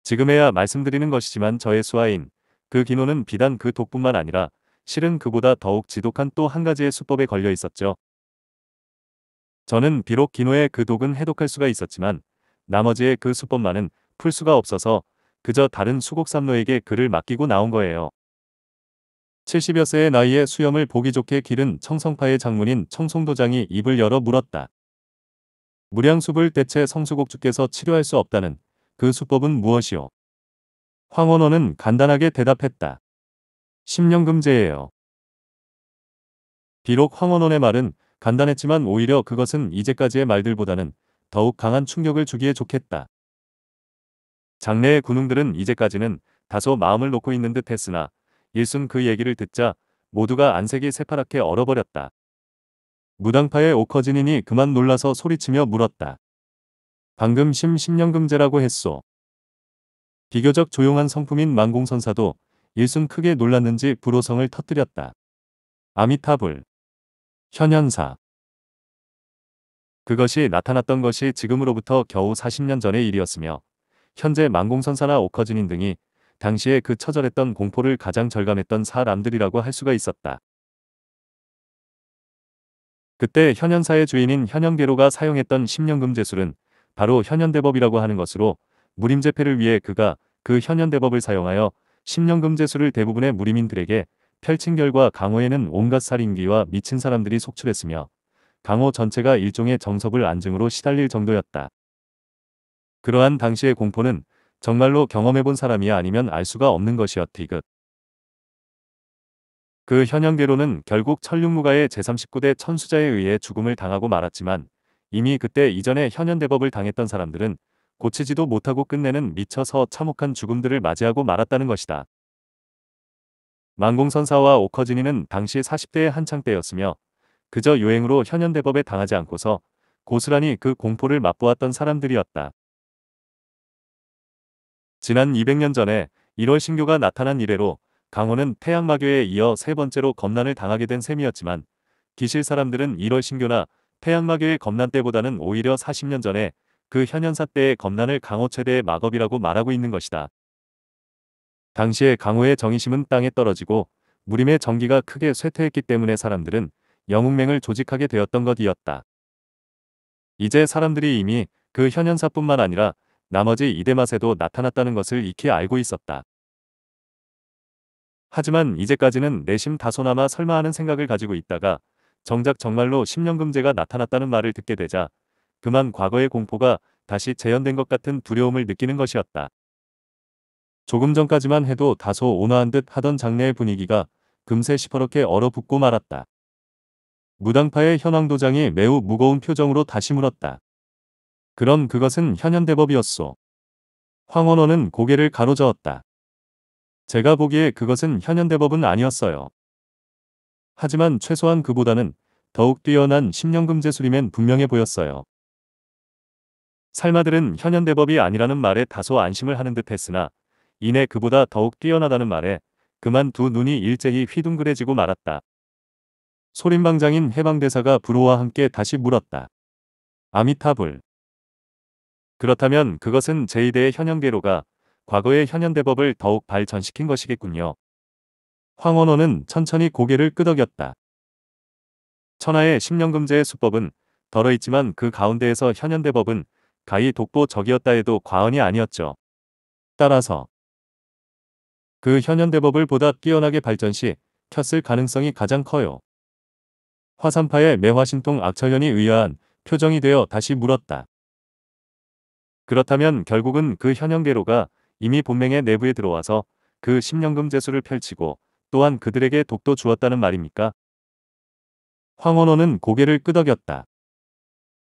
지금에야 말씀드리는 것이지만 저의 수화인그 기노는 비단 그 독뿐만 아니라 실은 그보다 더욱 지독한 또 한 가지의 수법에 걸려 있었죠. 저는 비록 기노의 그 독은 해독할 수가 있었지만 나머지의 그 수법만은 풀 수가 없어서 그저 다른 수곡삼로에게 그를 맡기고 나온 거예요. 70여 세의 나이에 수염을 보기 좋게 기른 청성파의 장문인 청송도장이 입을 열어 물었다. 무량숲을 대체 성수곡주께서 치료할 수 없다는 그 수법은 무엇이오? 황원원은 간단하게 대답했다. 심령금제예요. 비록 황원원의 말은 간단했지만 오히려 그것은 이제까지의 말들보다는 더욱 강한 충격을 주기에 좋겠다. 장래의 군웅들은 이제까지는 다소 마음을 놓고 있는 듯 했으나 일순 그 얘기를 듣자 모두가 안색이 새파랗게 얼어버렸다. 무당파의 오커진이니 그만 놀라서 소리치며 물었다. 방금 심1 0금제라고 했소. 비교적 조용한 성품인 만공선사도 일순 크게 놀랐는지 불호성을 터뜨렸다. 아미타불. 현현사. 그것이 나타났던 것이 지금으로부터 겨우 40년 전의 일이었으며 현재 만공선사나 오커진인 등이 당시에 그 처절했던 공포를 가장 절감했던 사람들이라고 할 수가 있었다. 그때 현현사의 주인인 현현계로가 사용했던 10년금 제술은 바로 현현대법이라고 하는 것으로 무림재패를 위해 그가 그 현현대법을 사용하여 10년금 제술을 대부분의 무림인들에게 펼친 결과 강호에는 온갖 살인기와 미친 사람들이 속출했으며 강호 전체가 일종의 정섭을 안증으로 시달릴 정도였다. 그러한 당시의 공포는 정말로 경험해본 사람이 아니면 알 수가 없는 것이었디 그. 그현영계로는 결국 천륜무가의 제39대 천수자에 의해 죽음을 당하고 말았지만 이미 그때 이전에 현현대법을 당했던 사람들은 고치지도 못하고 끝내는 미쳐서 참혹한 죽음들을 맞이하고 말았다는 것이다. 망공선사와 오커진이는 당시 40대의 한창 때였으며 그저 유행으로 현현대법에 당하지 않고서 고스란히 그 공포를 맛보았던 사람들이었다. 지난 200년 전에 1월 신교가 나타난 이래로 강호는 태양마교에 이어 세 번째로 검난을 당하게 된 셈이었지만 기실 사람들은 1월 신교나 태양마교의 검난 때보다는 오히려 40년 전에 그현연사 때의 검난을 강호 최대의 마법이라고 말하고 있는 것이다. 당시에 강호의 정의심은 땅에 떨어지고 무림의 정기가 크게 쇠퇴했기 때문에 사람들은 영웅맹을 조직하게 되었던 것이었다. 이제 사람들이 이미 그현연사뿐만 아니라 나머지 이대맛에도 나타났다는 것을 익히 알고 있었다. 하지만 이제까지는 내심 다소나마 설마하는 생각을 가지고 있다가 정작 정말로 10년금제가 나타났다는 말을 듣게 되자 그만 과거의 공포가 다시 재현된 것 같은 두려움을 느끼는 것이었다. 조금 전까지만 해도 다소 온화한 듯 하던 장례의 분위기가 금세 시퍼렇게 얼어붙고 말았다. 무당파의 현황도장이 매우 무거운 표정으로 다시 물었다. 그럼 그것은 현현대법이었소. 황원원은 고개를 가로저었다. 제가 보기에 그것은 현현대법은 아니었어요. 하지만 최소한 그보다는 더욱 뛰어난 10년금제 술이면 분명해 보였어요. 살마들은 현현대법이 아니라는 말에 다소 안심을 하는 듯 했으나 이내 그보다 더욱 뛰어나다는 말에 그만 두 눈이 일제히 휘둥그레지고 말았다. 소림방장인 해방대사가 부호와 함께 다시 물었다. 아미타불. 그렇다면 그것은 제2대의 현영계로가 과거의 현현대법을 더욱 발전시킨 것이겠군요. 황원호는 천천히 고개를 끄덕였다. 천하의 십년금제의 수법은 덜어있지만 그 가운데에서 현현대법은 가히 독보적이었다 해도 과언이 아니었죠. 따라서 그 현현대법을 보다 뛰어나게 발전시 켰을 가능성이 가장 커요. 화산파의 매화신통 악철현이 의아한 표정이 되어 다시 물었다. 그렇다면 결국은 그 현현계로가 이미 본맹의 내부에 들어와서 그 심령금 제수를 펼치고 또한 그들에게 독도 주었다는 말입니까? 황원호는 고개를 끄덕였다.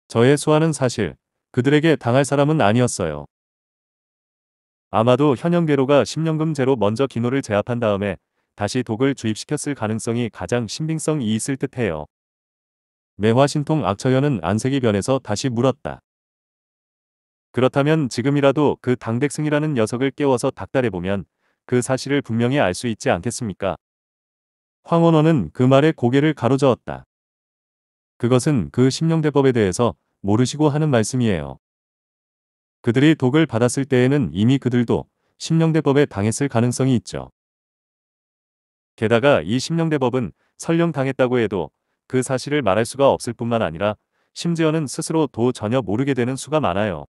저의 수하는 사실 그들에게 당할 사람은 아니었어요. 아마도 현영계로가 심령금제로 먼저 기노를 제압한 다음에 다시 독을 주입시켰을 가능성이 가장 신빙성이 있을 듯해요. 매화신통 악처연은 안색이 변해서 다시 물었다. 그렇다면 지금이라도 그 당백승이라는 녀석을 깨워서 닥달해보면 그 사실을 분명히 알 수 있지 않겠습니까? 황원원은 그 말에 고개를 가로저었다. 그것은 그 심령대법에 대해서 모르시고 하는 말씀이에요. 그들이 독을 받았을 때에는 이미 그들도 심령대법에 당했을 가능성이 있죠. 게다가 이 심령대법은 설령 당했다고 해도 그 사실을 말할 수가 없을 뿐만 아니라 심지어는 스스로 도 전혀 모르게 되는 수가 많아요.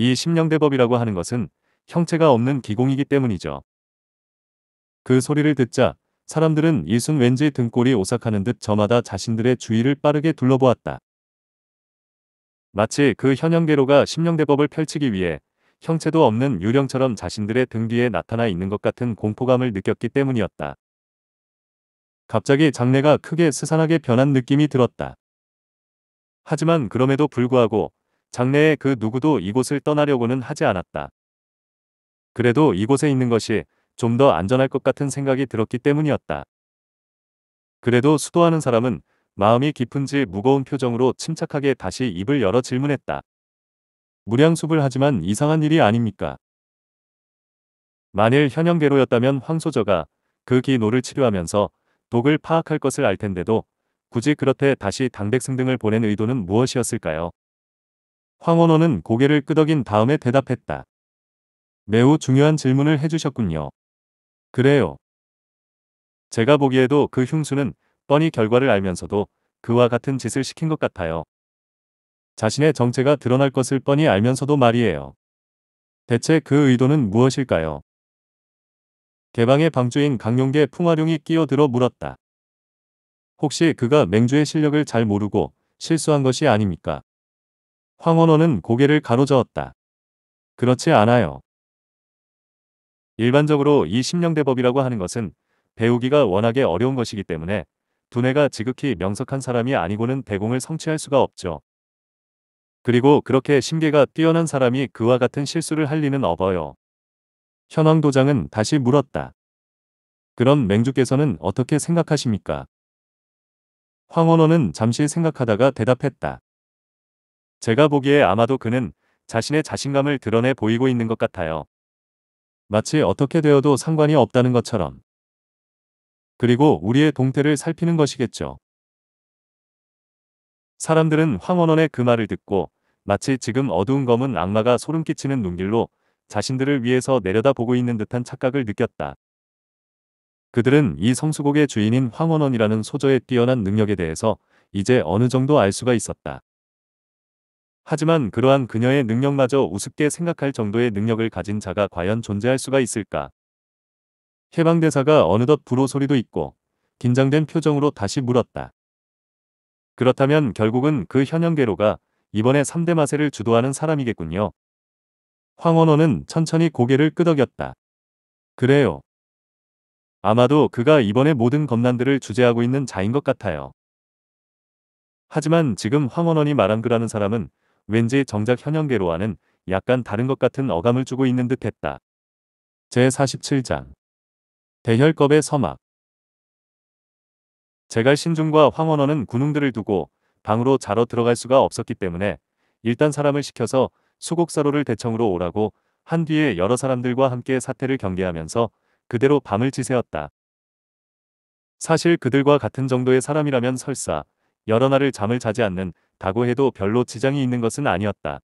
이 심령대법이라고 하는 것은 형체가 없는 기공이기 때문이죠. 그 소리를 듣자 사람들은 이순 왠지 등골이 오싹하는 듯 저마다 자신들의 주위를 빠르게 둘러보았다. 마치 그현영계로가 심령대법을 펼치기 위해 형체도 없는 유령처럼 자신들의 등 뒤에 나타나 있는 것 같은 공포감을 느꼈기 때문이었다. 갑자기 장래가 크게 스산하게 변한 느낌이 들었다. 하지만 그럼에도 불구하고 장래에 그 누구도 이곳을 떠나려고는 하지 않았다. 그래도 이곳에 있는 것이 좀 더 안전할 것 같은 생각이 들었기 때문이었다. 그래도 수도하는 사람은 마음이 깊은지 무거운 표정으로 침착하게 다시 입을 열어 질문했다. 무량수불 하지만 이상한 일이 아닙니까? 만일 현영계로였다면 황소저가 그 기노를 치료하면서 독을 파악할 것을 알 텐데도 굳이 그렇게 다시 당백승 등을 보낸 의도는 무엇이었을까요? 황원호는 고개를 끄덕인 다음에 대답했다. 매우 중요한 질문을 해주셨군요. 그래요. 제가 보기에도 그 흉수는 뻔히 결과를 알면서도 그와 같은 짓을 시킨 것 같아요. 자신의 정체가 드러날 것을 뻔히 알면서도 말이에요. 대체 그 의도는 무엇일까요? 개방의 방주인 강용계 풍화룡이 끼어들어 물었다. 혹시 그가 맹주의 실력을 잘 모르고 실수한 것이 아닙니까? 황원호는 고개를 가로저었다. 그렇지 않아요. 일반적으로 이 심령대법이라고 하는 것은 배우기가 워낙에 어려운 것이기 때문에 두뇌가 지극히 명석한 사람이 아니고는 대공을 성취할 수가 없죠. 그리고 그렇게 심계가 뛰어난 사람이 그와 같은 실수를 할 리는 없어요. 현황 도장은 다시 물었다. 그럼 맹주께서는 어떻게 생각하십니까? 황원호는 잠시 생각하다가 대답했다. 제가 보기에 아마도 그는 자신의 자신감을 드러내 보이고 있는 것 같아요. 마치 어떻게 되어도 상관이 없다는 것처럼. 그리고 우리의 동태를 살피는 것이겠죠. 사람들은 황원원의 그 말을 듣고 마치 지금 어두운 검은 악마가 소름 끼치는 눈길로 자신들을 위해서 내려다보고 있는 듯한 착각을 느꼈다. 그들은 이 성수곡의 주인인 황원원이라는 소저의 뛰어난 능력에 대해서 이제 어느 정도 알 수가 있었다. 하지만 그러한 그녀의 능력마저 우습게 생각할 정도의 능력을 가진 자가 과연 존재할 수가 있을까? 해방대사가 어느덧 불호 소리도 있고 긴장된 표정으로 다시 물었다. 그렇다면 결국은 그 현영계로가 이번에 3대 마세를 주도하는 사람이겠군요. 황원호는 천천히 고개를 끄덕였다. 그래요. 아마도 그가 이번에 모든 겁난들을 주재하고 있는 자인 것 같아요. 하지만 지금 황원원이 말한 그라는 사람은 왠지 정작 현영계로와는 약간 다른 것 같은 어감을 주고 있는 듯했다. 제47장 대혈겁의 서막 제갈 신중과 황원원은 군웅들을 두고 방으로 자러 들어갈 수가 없었기 때문에 일단 사람을 시켜서 수곡사로를 대청으로 오라고 한 뒤에 여러 사람들과 함께 사태를 경계하면서 그대로 밤을 지새웠다. 사실 그들과 같은 정도의 사람이라면 설사 여러 날을 잠을 자지 않는 다고 해도 별로 지장이 있는 것은 아니었다.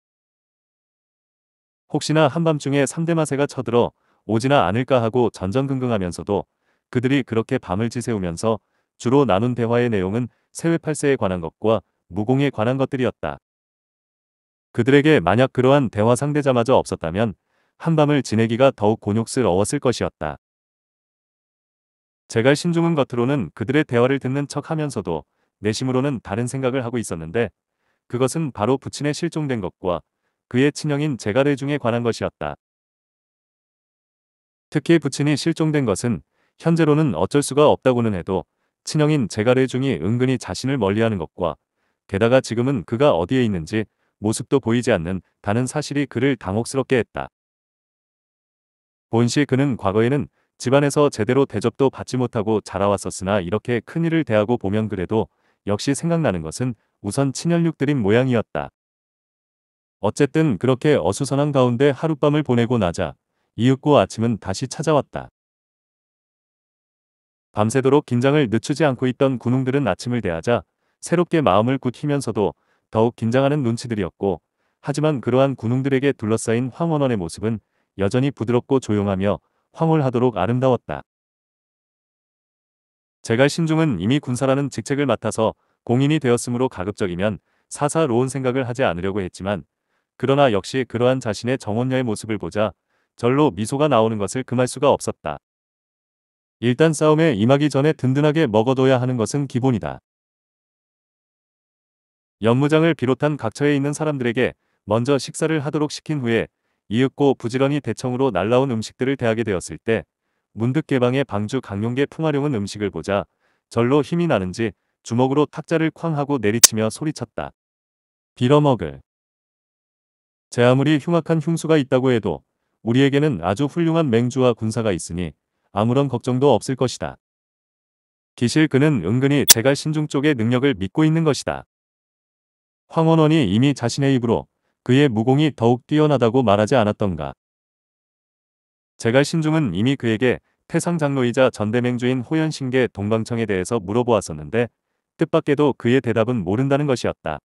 혹시나 한밤중에 3대 마새가 쳐들어 오지나 않을까 하고 전전긍긍하면서도 그들이 그렇게 밤을 지새우면서 주로 나눈 대화의 내용은 세외팔세에 관한 것과 무공에 관한 것들이었다. 그들에게 만약 그러한 대화 상대자마저 없었다면 한밤을 지내기가 더욱 곤욕스러웠을 것이었다. 제가 신중은 겉으로는 그들의 대화를 듣는 척 하면서도 내심으로는 다른 생각을 하고 있었는데 그것은 바로 부친의 실종된 것과 그의 친형인 제가르중에 관한 것이었다. 특히 부친이 실종된 것은 현재로는 어쩔 수가 없다고는 해도 친형인 제가르중이 은근히 자신을 멀리하는 것과 게다가 지금은 그가 어디에 있는지 모습도 보이지 않는 다른 사실이 그를 당혹스럽게 했다. 본시 그는 과거에는 집안에서 제대로 대접도 받지 못하고 자라왔었으나 이렇게 큰일을 대하고 보면 그래도 역시 생각나는 것은 우선 친혈육들인 모양이었다. 어쨌든 그렇게 어수선한 가운데 하룻밤을 보내고 나자 이윽고 아침은 다시 찾아왔다. 밤새도록 긴장을 늦추지 않고 있던 군웅들은 아침을 대하자 새롭게 마음을 굳히면서도 더욱 긴장하는 눈치들이었고 하지만 그러한 군웅들에게 둘러싸인 황원원의 모습은 여전히 부드럽고 조용하며 황홀하도록 아름다웠다. 제갈신중은 이미 군사라는 직책을 맡아서 공인이 되었으므로 가급적이면 사사로운 생각을 하지 않으려고 했지만 그러나 역시 그러한 자신의 정원녀의 모습을 보자 절로 미소가 나오는 것을 금할 수가 없었다. 일단 싸움에 임하기 전에 든든하게 먹어둬야 하는 것은 기본이다. 연무장을 비롯한 각처에 있는 사람들에게 먼저 식사를 하도록 시킨 후에 이윽고 부지런히 대청으로 날라온 음식들을 대하게 되었을 때 문득 개방의 방주 강용계 풍화룡은 음식을 보자 절로 힘이 나는지 주먹으로 탁자를 쾅 하고 내리치며 소리쳤다. 빌어먹을. 제 아무리 흉악한 흉수가 있다고 해도 우리에게는 아주 훌륭한 맹주와 군사가 있으니 아무런 걱정도 없을 것이다. 기실 그는 은근히 제갈 신중 쪽의 능력을 믿고 있는 것이다. 황원원이 이미 자신의 입으로 그의 무공이 더욱 뛰어나다고 말하지 않았던가. 제갈 신중은 이미 그에게 태상 장로이자 전대맹주인 호연신계 동방청에 대해서 물어보았었는데 뜻밖에도 그의 대답은 모른다는 것이었다.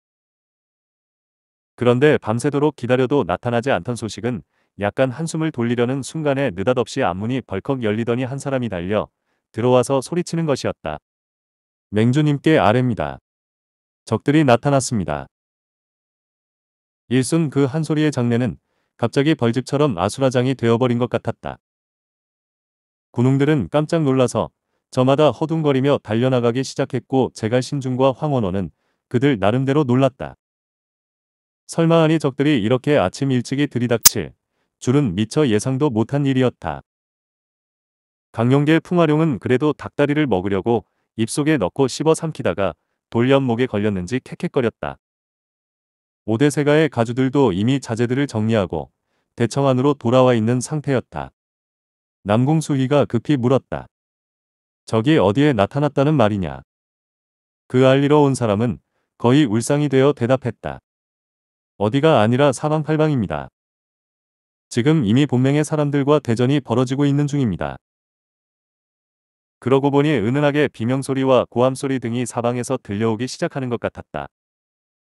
그런데 밤새도록 기다려도 나타나지 않던 소식은 약간 한숨을 돌리려는 순간에 느닷없이 앞문이 벌컥 열리더니 한 사람이 달려 들어와서 소리치는 것이었다. 맹주님께 아뢰입니다. 적들이 나타났습니다. 일순 그 한 소리의 장례는 갑자기 벌집처럼 아수라장이 되어버린 것 같았다. 군웅들은 깜짝 놀라서 저마다 허둥거리며 달려나가기 시작했고 제갈 신중과 황원호는 그들 나름대로 놀랐다. 설마 하니 적들이 이렇게 아침 일찍이 들이닥칠 줄은 미처 예상도 못한 일이었다. 강용계 풍화룡은 그래도 닭다리를 먹으려고 입속에 넣고 씹어 삼키다가 돌연목에 걸렸는지 캑캑거렸다. 오대세가의 가주들도 이미 자재들을 정리하고 대청안으로 돌아와 있는 상태였다. 남궁수희가 급히 물었다. 저기 어디에 나타났다는 말이냐. 그 알리러 온 사람은 거의 울상이 되어 대답했다. 어디가 아니라 사방팔방입니다. 지금 이미 본명의 사람들과 대전이 벌어지고 있는 중입니다. 그러고 보니 은은하게 비명소리와 고함소리 등이 사방에서 들려오기 시작하는 것 같았다.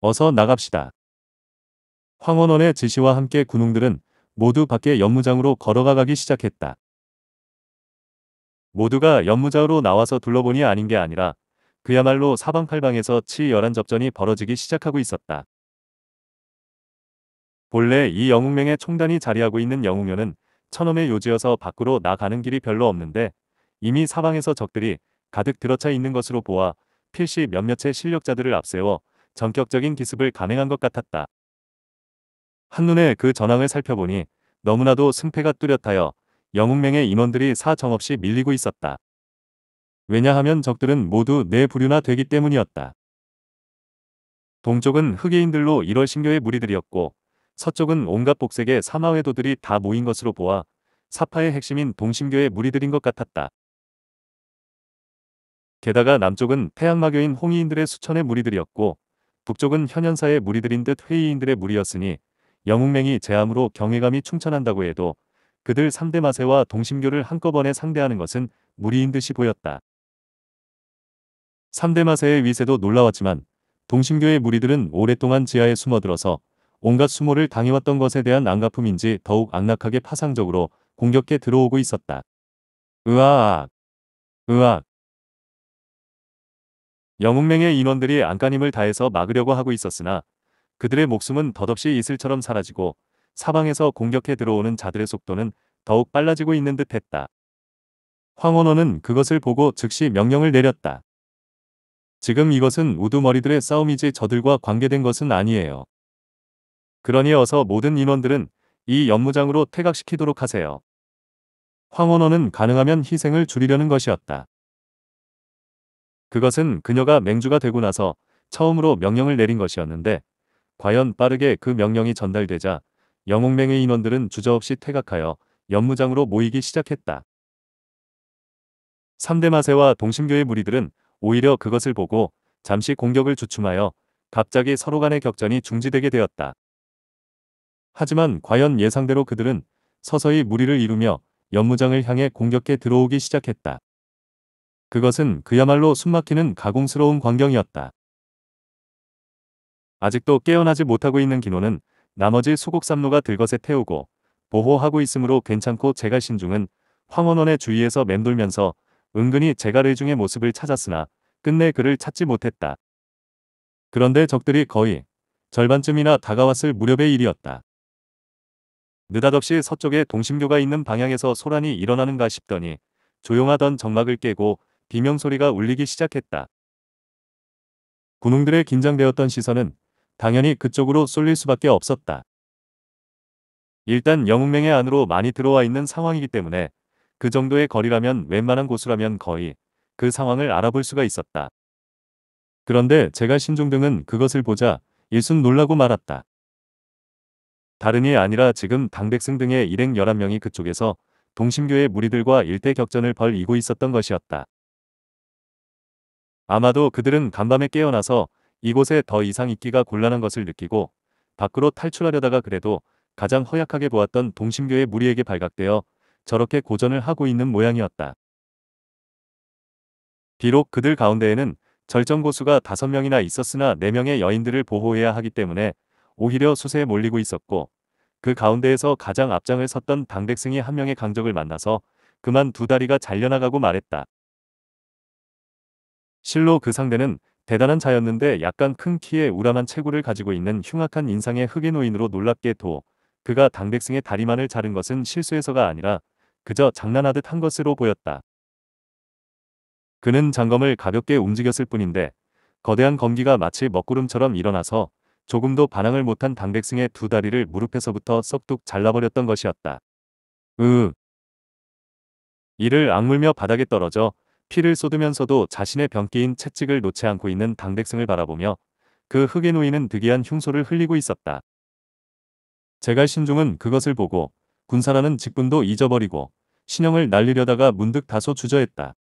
어서 나갑시다. 황원원의 지시와 함께 군웅들은 모두 밖에 연무장으로 걸어가기 시작했다. 모두가 연무장으로 나와서 둘러보니 아닌 게 아니라 그야말로 사방팔방에서 치열한 접전이 벌어지기 시작하고 있었다. 본래 이영웅명의 총단이 자리하고 있는 영웅련은 천엄의 요지여서 밖으로 나가는 길이 별로 없는데 이미 사방에서 적들이 가득 들어차 있는 것으로 보아 필시 몇몇의 실력자들을 앞세워 전격적인 기습을 감행한 것 같았다. 한눈에 그 전황을 살펴보니 너무나도 승패가 뚜렷하여 영웅맹의 인원들이 사정없이 밀리고 있었다. 왜냐하면 적들은 모두 내 부류나 되기 때문이었다. 동쪽은 흑예인들로 1월 신교의 무리들이었고 서쪽은 온갖 복색의 사마회도들이 다 모인 것으로 보아 사파의 핵심인 동신교의 무리들인 것 같았다. 게다가 남쪽은 태양마교인 홍의인들의 수천의 무리들이었고 북쪽은 현현사의 무리들인 듯 회의인들의 무리였으니 영웅맹이 제암으로 경외감이 충천한다고 해도 그들 3대 마세와 동심교를 한꺼번에 상대하는 것은 무리인 듯이 보였다. 3대 마세의 위세도 놀라웠지만 동심교의 무리들은 오랫동안 지하에 숨어들어서 온갖 수모를 당해왔던 것에 대한 안가품인지 더욱 악락하게 파상적으로 공격해 들어오고 있었다. 으아악! 으악! 영웅맹의 인원들이 안간힘을 다해서 막으려고 하고 있었으나 그들의 목숨은 덧없이 이슬처럼 사라지고 사방에서 공격해 들어오는 자들의 속도는 더욱 빨라지고 있는 듯했다. 황원호는 그것을 보고 즉시 명령을 내렸다. 지금 이것은 우두머리들의 싸움이지 저들과 관계된 것은 아니에요. 그러니 어서 모든 인원들은 이 연무장으로 퇴각시키도록 하세요. 황원호는 가능하면 희생을 줄이려는 것이었다. 그것은 그녀가 맹주가 되고 나서 처음으로 명령을 내린 것이었는데 과연 빠르게 그 명령이 전달되자 영웅맹의 인원들은 주저없이 퇴각하여 연무장으로 모이기 시작했다. 3대 마세와 동심교의 무리들은 오히려 그것을 보고 잠시 공격을 주춤하여 갑자기 서로 간의 격전이 중지되게 되었다. 하지만 과연 예상대로 그들은 서서히 무리를 이루며 연무장을 향해 공격해 들어오기 시작했다. 그것은 그야말로 숨막히는 가공스러운 광경이었다. 아직도 깨어나지 못하고 있는 기노는 나머지 수곡삼루가 들것에 태우고 보호하고 있으므로 괜찮고 제갈 신중은 황원원의 주위에서 맴돌면서 은근히 제갈의 중의 모습을 찾았으나 끝내 그를 찾지 못했다. 그런데 적들이 거의 절반쯤이나 다가왔을 무렵의 일이었다. 느닷없이 서쪽에 동심교가 있는 방향에서 소란이 일어나는가 싶더니 조용하던 정막을 깨고 비명소리가 울리기 시작했다. 군웅들의 긴장되었던 시선은 당연히 그쪽으로 쏠릴 수밖에 없었다. 일단 영웅맹의 안으로 많이 들어와 있는 상황이기 때문에 그 정도의 거리라면 웬만한 고수라면 거의 그 상황을 알아볼 수가 있었다. 그런데 제가 신종등은 그것을 보자 일순 놀라고 말았다. 다른이 아니라 지금 당백승 등의 일행 11명이 그쪽에서 동심교의 무리들과 일대 격전을 벌이고 있었던 것이었다. 아마도 그들은 간밤에 깨어나서 이곳에 더 이상 있기가 곤란한 것을 느끼고 밖으로 탈출하려다가 그래도 가장 허약하게 보았던 동심교의 무리에게 발각되어 저렇게 고전을 하고 있는 모양이었다. 비록 그들 가운데에는 절정고수가 5명이나 있었으나 4명의 여인들을 보호해야 하기 때문에 오히려 수세에 몰리고 있었고 그 가운데에서 가장 앞장을 섰던 당백승이 한 명의 강적을 만나서 그만 두 다리가 잘려나가고 말했다. 실로 그 상대는 대단한 자였는데 약간 큰 키에 우람한 체구를 가지고 있는 흉악한 인상의 흑인노인으로 놀랍게도 그가 당백승의 다리만을 자른 것은 실수해서가 아니라 그저 장난하듯 한 것으로 보였다. 그는 장검을 가볍게 움직였을 뿐인데 거대한 검기가 마치 먹구름처럼 일어나서 조금도 반항을 못한 당백승의 두 다리를 무릎에서부터 썩둑 잘라버렸던 것이었다. 으 이를 악물며 바닥에 떨어져 피를 쏟으면서도 자신의 병기인 채찍을 놓지 않고 있는 당백승을 바라보며 그흑에 노인은 득이한 흉소를 흘리고 있었다. 제갈 신종은 그것을 보고 군사라는 직분도 잊어버리고 신형을 날리려다가 문득 다소 주저했다.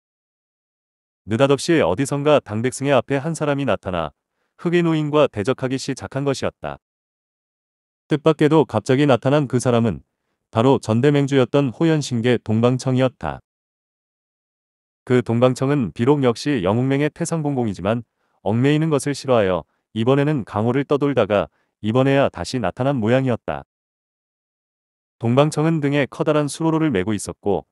느닷없이 어디선가 당백승의 앞에 한 사람이 나타나 흑의 노인과 대적하기 시작한 것이었다. 뜻밖에도 갑자기 나타난 그 사람은 바로 전대맹주였던 호연신계 동방청이었다. 그 동방청은 비록 역시 영웅맹의 태상공공이지만 얽매이는 것을 싫어하여 이번에는 강호를 떠돌다가 이번에야 다시 나타난 모양이었다. 동방청은 등에 커다란 수로로를 메고 있었고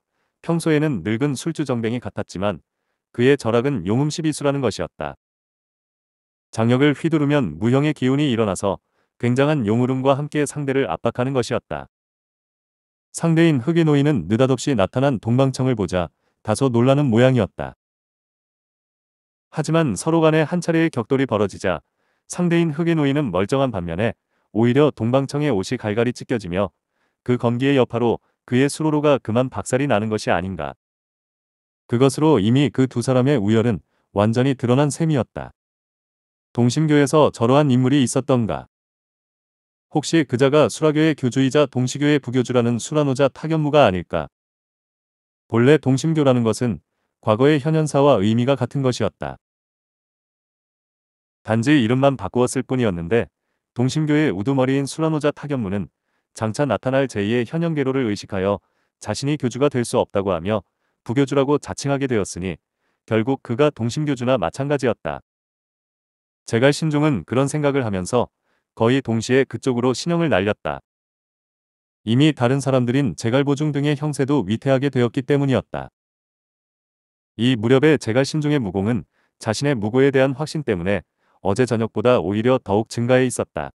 평소에는 늙은 술주정뱅이 같았지만 그의 절약은 용음시비수라는 것이었다. 장력을 휘두르면 무형의 기운이 일어나서 굉장한 용우름과 함께 상대를 압박하는 것이었다. 상대인 흑의 노인은 느닷없이 나타난 동방청을 보자 다소 놀라는 모양이었다. 하지만 서로 간에 한 차례의 격돌이 벌어지자 상대인 흑인노인은 멀쩡한 반면에 오히려 동방청의 옷이 갈갈이 찢겨지며 그 검기의 여파로 그의 수로로가 그만 박살이 나는 것이 아닌가. 그것으로 이미 그 두 사람의 우열은 완전히 드러난 셈이었다. 동심교에서 저러한 인물이 있었던가. 혹시 그자가 수라교의 교주이자 동시교의 부교주라는 수라노자 타견무가 아닐까. 본래 동심교라는 것은 과거의 현현사와 의미가 같은 것이었다. 단지 이름만 바꾸었을 뿐이었는데 동심교의 우두머리인 수란호자 타견문은 장차 나타날 제2의 현현계로를 의식하여 자신이 교주가 될 수 없다고 하며 부교주라고 자칭하게 되었으니 결국 그가 동심교주나 마찬가지였다. 제갈 신종은 그런 생각을 하면서 거의 동시에 그쪽으로 신형을 날렸다. 이미 다른 사람들인 제갈보중 등의 형세도 위태하게 되었기 때문이었다. 이 무렵의 제갈신중의 무공은 자신의 무고에 대한 확신 때문에 어제 저녁보다 오히려 더욱 증가해 있었다.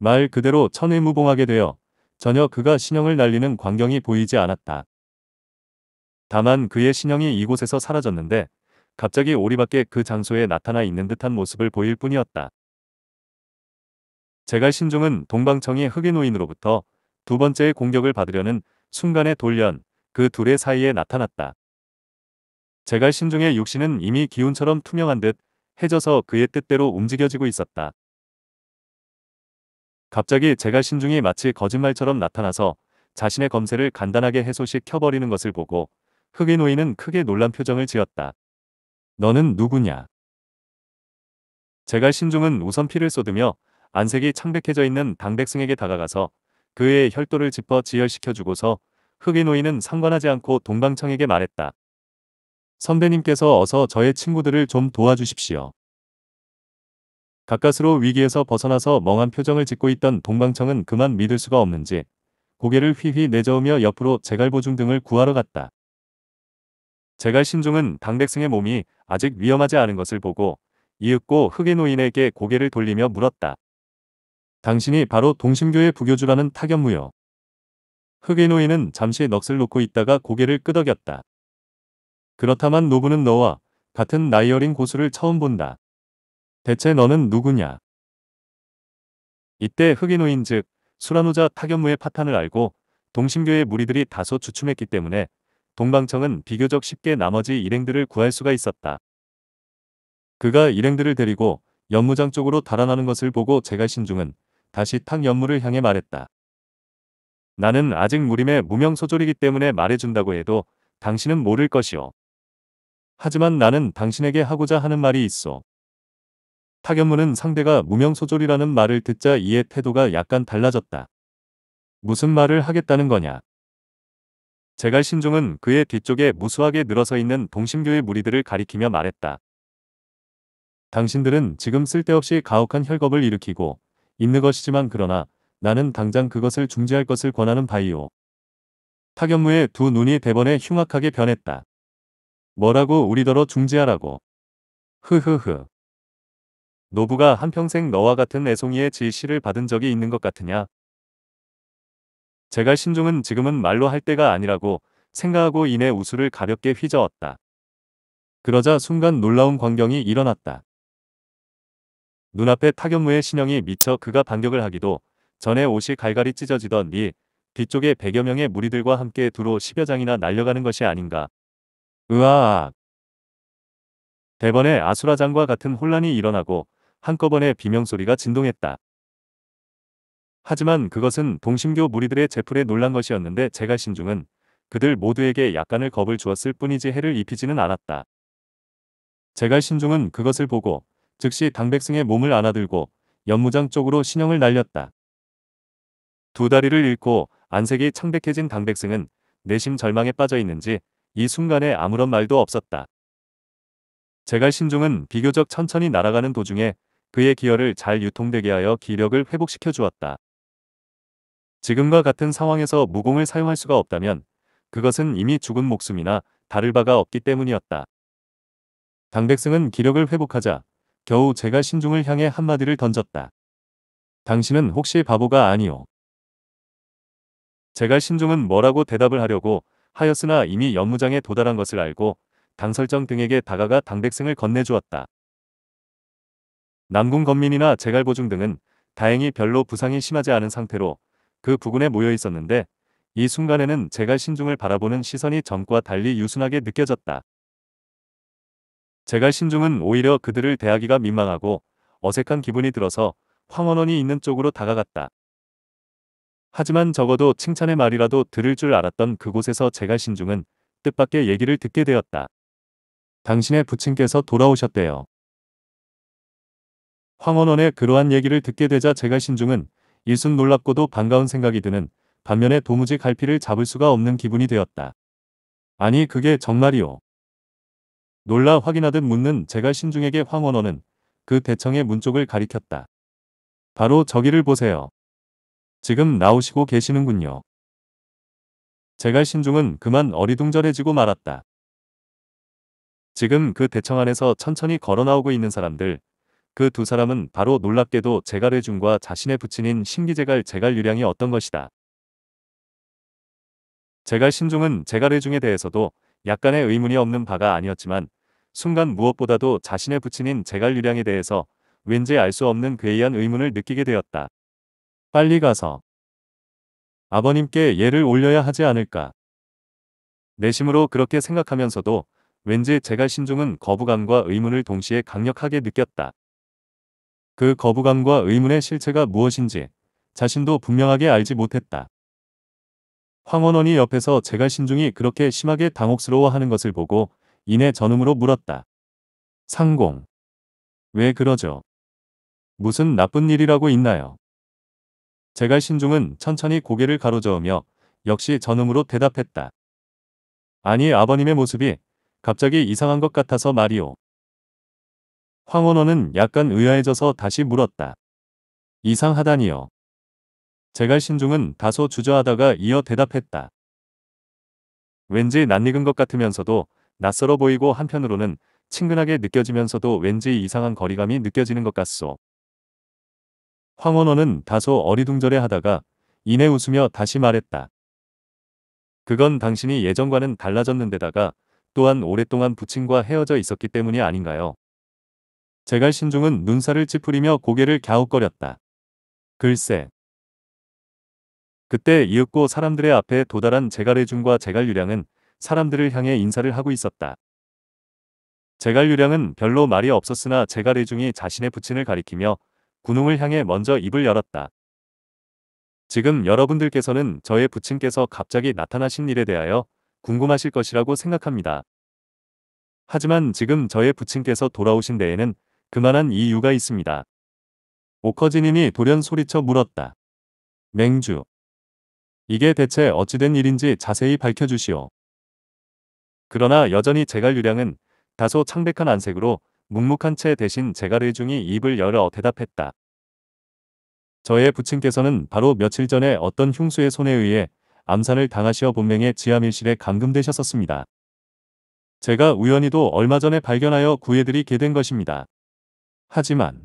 말 그대로 천의무봉하게 되어 전혀 그가 신형을 날리는 광경이 보이지 않았다. 다만 그의 신형이 이곳에서 사라졌는데 갑자기 오리밖에 그 장소에 나타나 있는 듯한 모습을 보일 뿐이었다. 제갈신종은 동방청의 흑인 노인으로부터 두 번째의 공격을 받으려는 순간의 돌연, 그 둘의 사이에 나타났다. 제갈 신중의 육신은 이미 기운처럼 투명한 듯 해져서 그의 뜻대로 움직여지고 있었다. 갑자기 제갈 신중이 마치 거짓말처럼 나타나서 자신의 검세를 간단하게 해소시켜버리는 것을 보고 흑인 노인은 크게 놀란 표정을 지었다. 너는 누구냐? 제갈 신중은 우선 피를 쏟으며 안색이 창백해져 있는 당백승에게 다가가서 그의 혈도를 짚어 지혈시켜주고서 흑인노인은 상관하지 않고 동방청에게 말했다. 선배님께서 어서 저의 친구들을 좀 도와주십시오. 가까스로 위기에서 벗어나서 멍한 표정을 짓고 있던 동방청은 그만 믿을 수가 없는지 고개를 휘휘 내저으며 옆으로 제갈보중 등을 구하러 갔다. 제갈신중은 당백승의 몸이 아직 위험하지 않은 것을 보고 이윽고 흑인 노인에게 고개를 돌리며 물었다. 당신이 바로 동심교회 부교주라는 타견무요 흑인노인은 잠시 넋을 놓고 있다가 고개를 끄덕였다. 그렇다만 노부는 너와 같은 나이 어린 고수를 처음 본다. 대체 너는 누구냐? 이때 흑인노인 즉 수란호자 타견무의 파탄을 알고 동심교회 무리들이 다소 주춤했기 때문에 동방청은 비교적 쉽게 나머지 일행들을 구할 수가 있었다. 그가 일행들을 데리고 연무장 쪽으로 달아나는 것을 보고 제갈신중은 다시 탕연물을 향해 말했다. 나는 아직 무림의 무명소졸이기 때문에 말해준다고 해도 당신은 모를 것이오. 하지만 나는 당신에게 하고자 하는 말이 있어. 탁연무는 상대가 무명소졸이라는 말을 듣자 이의 태도가 약간 달라졌다. 무슨 말을 하겠다는 거냐? 제갈 신종은 그의 뒤쪽에 무수하게 늘어서 있는 동심교의 무리들을 가리키며 말했다. 당신들은 지금 쓸데없이 가혹한 혈겁을 일으키고 있는 것이지만 그러나 나는 당장 그것을 중지할 것을 권하는 바이오. 타견무의 두 눈이 대번에 흉악하게 변했다. 뭐라고 우리더러 중지하라고. 흐흐흐. 노부가 한평생 너와 같은 애송이의 지시를 받은 적이 있는 것 같으냐? 제가 신종은 지금은 말로 할 때가 아니라고 생각하고 이내 우수를 가볍게 휘저었다. 그러자 순간 놀라운 광경이 일어났다. 눈앞에 타격무의 신형이 미쳐 그가 반격을 하기도 전에 옷이 갈갈이 찢어지던 이 뒤쪽에 백여 명의 무리들과 함께 두루 십여 장이나 날려가는 것이 아닌가. 으아악. 대번에 아수라장과 같은 혼란이 일어나고 한꺼번에 비명소리가 진동했다. 하지만 그것은 동심교 무리들의 제풀에 놀란 것이었는데 제가 신중은 그들 모두에게 약간을 겁을 주었을 뿐이지 해를 입히지는 않았다. 제갈 신중은 그것을 보고 즉시 당백승의 몸을 안아들고 연무장 쪽으로 신형을 날렸다. 두 다리를 잃고 안색이 창백해진 당백승은 내심 절망에 빠져 있는지 이 순간에 아무런 말도 없었다. 제갈 신종은 비교적 천천히 날아가는 도중에 그의 기혈을 잘 유통되게 하여 기력을 회복시켜 주었다. 지금과 같은 상황에서 무공을 사용할 수가 없다면 그것은 이미 죽은 목숨이나 다를 바가 없기 때문이었다. 당백승은 기력을 회복하자 겨우 제가 신중을 향해 한마디를 던졌다. 당신은 혹시 바보가 아니오. 제가 신중은 뭐라고 대답을 하려고 하였으나 이미 연무장에 도달한 것을 알고 당설정 등에게 다가가 당백승을 건네주었다. 남궁 건민이나 제갈보중 등은 다행히 별로 부상이 심하지 않은 상태로 그 부근에 모여 있었는데 이 순간에는 제갈 신중을 바라보는 시선이 전과 달리 유순하게 느껴졌다. 제갈 신중은 오히려 그들을 대하기가 민망하고 어색한 기분이 들어서 황원원이 있는 쪽으로 다가갔다. 하지만 적어도 칭찬의 말이라도 들을 줄 알았던 그곳에서 제갈 신중은 뜻밖의 얘기를 듣게 되었다. 당신의 부친께서 돌아오셨대요. 황원원의 그러한 얘기를 듣게 되자 제갈 신중은 일순 놀랍고도 반가운 생각이 드는 반면에 도무지 갈피를 잡을 수가 없는 기분이 되었다. 아니 그게 정말이오. 놀라 확인하듯 묻는 제갈 신중에게 황원호는그 대청의 문쪽을 가리켰다. 바로 저기를 보세요. 지금 나오시고 계시는군요. 제갈 신중은 그만 어리둥절해지고 말았다. 지금 그 대청 안에서 천천히 걸어 나오고 있는 사람들, 그 두 사람은 바로 놀랍게도 제갈의중과 자신의 부친인 신기제갈 제갈 유량이 어떤 것이다. 제갈 신중은 제갈의중에 대해서도 약간의 의문이 없는 바가 아니었지만 순간 무엇보다도 자신의 부친인 제갈유량에 대해서 왠지 알 수 없는 괴이한 의문을 느끼게 되었다. 빨리 가서 아버님께 예를 올려야 하지 않을까. 내심으로 그렇게 생각하면서도 왠지 제갈 신중은 거부감과 의문을 동시에 강력하게 느꼈다. 그 거부감과 의문의 실체가 무엇인지 자신도 분명하게 알지 못했다. 황원원이 옆에서 제갈 신중이 그렇게 심하게 당혹스러워하는 것을 보고 이내 전음으로 물었다. 상공. 왜 그러죠? 무슨 나쁜 일이라고 있나요? 제갈 신중은 천천히 고개를 가로저으며 역시 전음으로 대답했다. 아니 아버님의 모습이 갑자기 이상한 것 같아서 말이오. 황원원은 약간 의아해져서 다시 물었다. 이상하다니요. 제갈 신중은 다소 주저하다가 이어 대답했다. 왠지 낯익은 것 같으면서도 낯설어 보이고 한편으로는 친근하게 느껴지면서도 왠지 이상한 거리감이 느껴지는 것 같소. 황원호는 다소 어리둥절해 하다가 이내 웃으며 다시 말했다. 그건 당신이 예전과는 달라졌는데다가 또한 오랫동안 부친과 헤어져 있었기 때문이 아닌가요? 제갈 신중은 눈살을 찌푸리며 고개를 갸웃거렸다. 글쎄. 그때 이윽고 사람들의 앞에 도달한 제갈의 중과 제갈유량은 사람들을 향해 인사를 하고 있었다. 제갈 유량은 별로 말이 없었으나 제갈 의중이 자신의 부친을 가리키며 군웅을 향해 먼저 입을 열었다. 지금 여러분들께서는 저의 부친께서 갑자기 나타나신 일에 대하여 궁금하실 것이라고 생각합니다. 하지만 지금 저의 부친께서 돌아오신 데에는 그만한 이유가 있습니다. 오커진인이 돌연 소리쳐 물었다. 맹주. 이게 대체 어찌된 일인지 자세히 밝혀주시오. 그러나 여전히 제갈 유량은 다소 창백한 안색으로 묵묵한 채 대신 제갈의중이 입을 열어 대답했다. 저의 부친께서는 바로 며칠 전에 어떤 흉수의 손에 의해 암산을 당하시어 본명의 지하밀실에 감금되셨었습니다. 제가 우연히도 얼마 전에 발견하여 구해드리게 된 것입니다. 하지만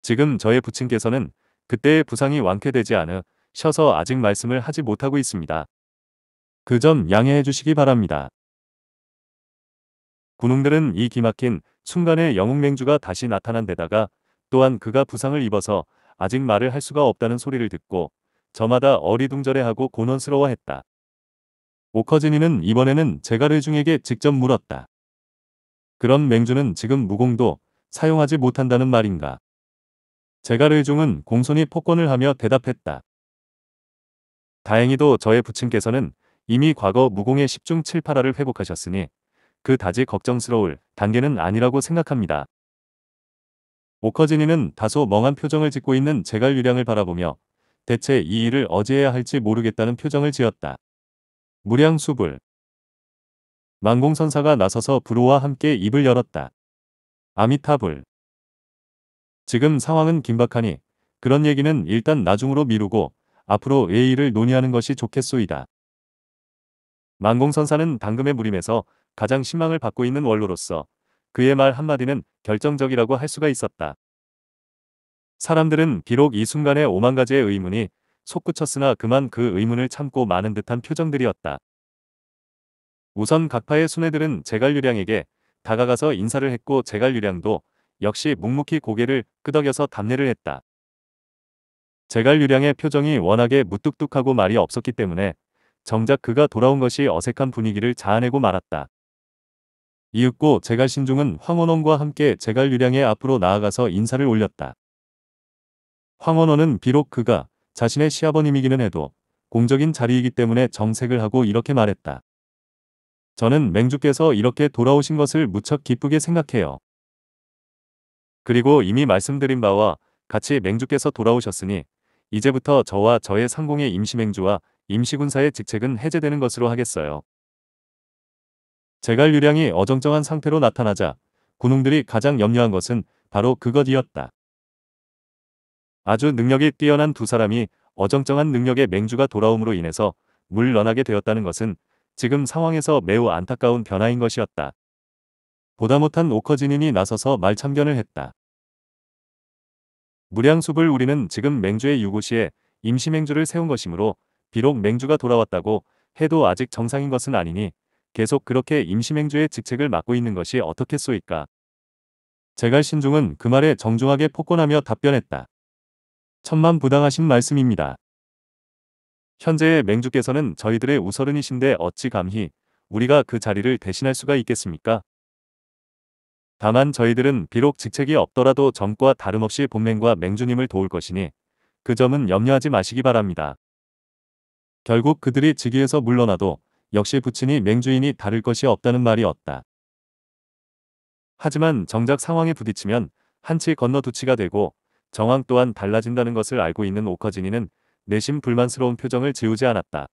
지금 저의 부친께서는 그때의 부상이 완쾌되지 않으셔서 아직 말씀을 하지 못하고 있습니다. 그점 양해해 주시기 바랍니다. 군웅들은 이 기막힌 순간에 영웅맹주가 다시 나타난 데다가 또한 그가 부상을 입어서 아직 말을 할 수가 없다는 소리를 듣고 저마다 어리둥절해하고 고난스러워했다. 오커진이는 이번에는 제가를 중에게 직접 물었다. 그런 맹주는 지금 무공도 사용하지 못한다는 말인가. 제가를중은 공손히 폭권을 하며 대답했다. 다행히도 저의 부친께서는 이미 과거 무공의 10중 7, 8화를 회복하셨으니 그다지 걱정스러울 단계는 아니라고 생각합니다. 오커진이는 다소 멍한 표정을 짓고 있는 제갈 유량을 바라보며 대체 이 일을 어제해야 할지 모르겠다는 표정을 지었다. 무량수불 만공선사가 나서서 브로와 함께 입을 열었다. 아미타불 지금 상황은 긴박하니 그런 얘기는 일단 나중으로 미루고 앞으로 예의를 논의하는 것이 좋겠소이다. 만공선사는 당금의 무림에서 가장 신망을 받고 있는 원로로서 그의 말 한마디는 결정적이라고 할 수가 있었다. 사람들은 비록 이 순간에 오만 가지의 의문이 솟구쳤으나 그만 그 의문을 참고 많은 듯한 표정들이었다. 우선 각파의 순회들은 제갈유량에게 다가가서 인사를 했고 제갈유량도 역시 묵묵히 고개를 끄덕여서 답례를 했다. 제갈유량의 표정이 워낙에 무뚝뚝하고 말이 없었기 때문에 정작 그가 돌아온 것이 어색한 분위기를 자아내고 말았다. 이윽고 제갈 신중은 황원원과 함께 제갈 유량의 앞으로 나아가서 인사를 올렸다. 황원원은 비록 그가 자신의 시아버님이기는 해도 공적인 자리이기 때문에 정색을 하고 이렇게 말했다. 저는 맹주께서 이렇게 돌아오신 것을 무척 기쁘게 생각해요. 그리고 이미 말씀드린 바와 같이 맹주께서 돌아오셨으니 이제부터 저와 저의 상공의 임시맹주와 임시군사의 직책은 해제되는 것으로 하겠어요. 제갈 유량이 어정쩡한 상태로 나타나자 군웅들이 가장 염려한 것은 바로 그것이었다. 아주 능력이 뛰어난 두 사람이 어정쩡한 능력의 맹주가 돌아옴으로 인해서 물러나게 되었다는 것은 지금 상황에서 매우 안타까운 변화인 것이었다. 보다 못한 오커진인이 나서서 말참견을 했다. 무량숲을 우리는 지금 맹주의 유고시에 임시맹주를 세운 것이므로 비록 맹주가 돌아왔다고 해도 아직 정상인 것은 아니니 계속 그렇게 임시맹주의 직책을 맡고 있는 것이 어떻게 쏘일까. 제갈신중은 그 말에 정중하게 폭권하며 답변했다. 천만 부당하신 말씀입니다. 현재의 맹주께서는 저희들의 우서른이신데 어찌 감히 우리가 그 자리를 대신할 수가 있겠습니까? 다만 저희들은 비록 직책이 없더라도 정과 다름없이 본맹과 맹주님을 도울 것이니 그 점은 염려하지 마시기 바랍니다. 결국 그들이 직위에서 물러나도 역시 부친이 맹주인이 다를 것이 없다는 말이었다. 하지만 정작 상황에 부딪히면 한치 건너 두치가 되고 정황 또한 달라진다는 것을 알고 있는 오커진이는 내심 불만스러운 표정을 지우지 않았다.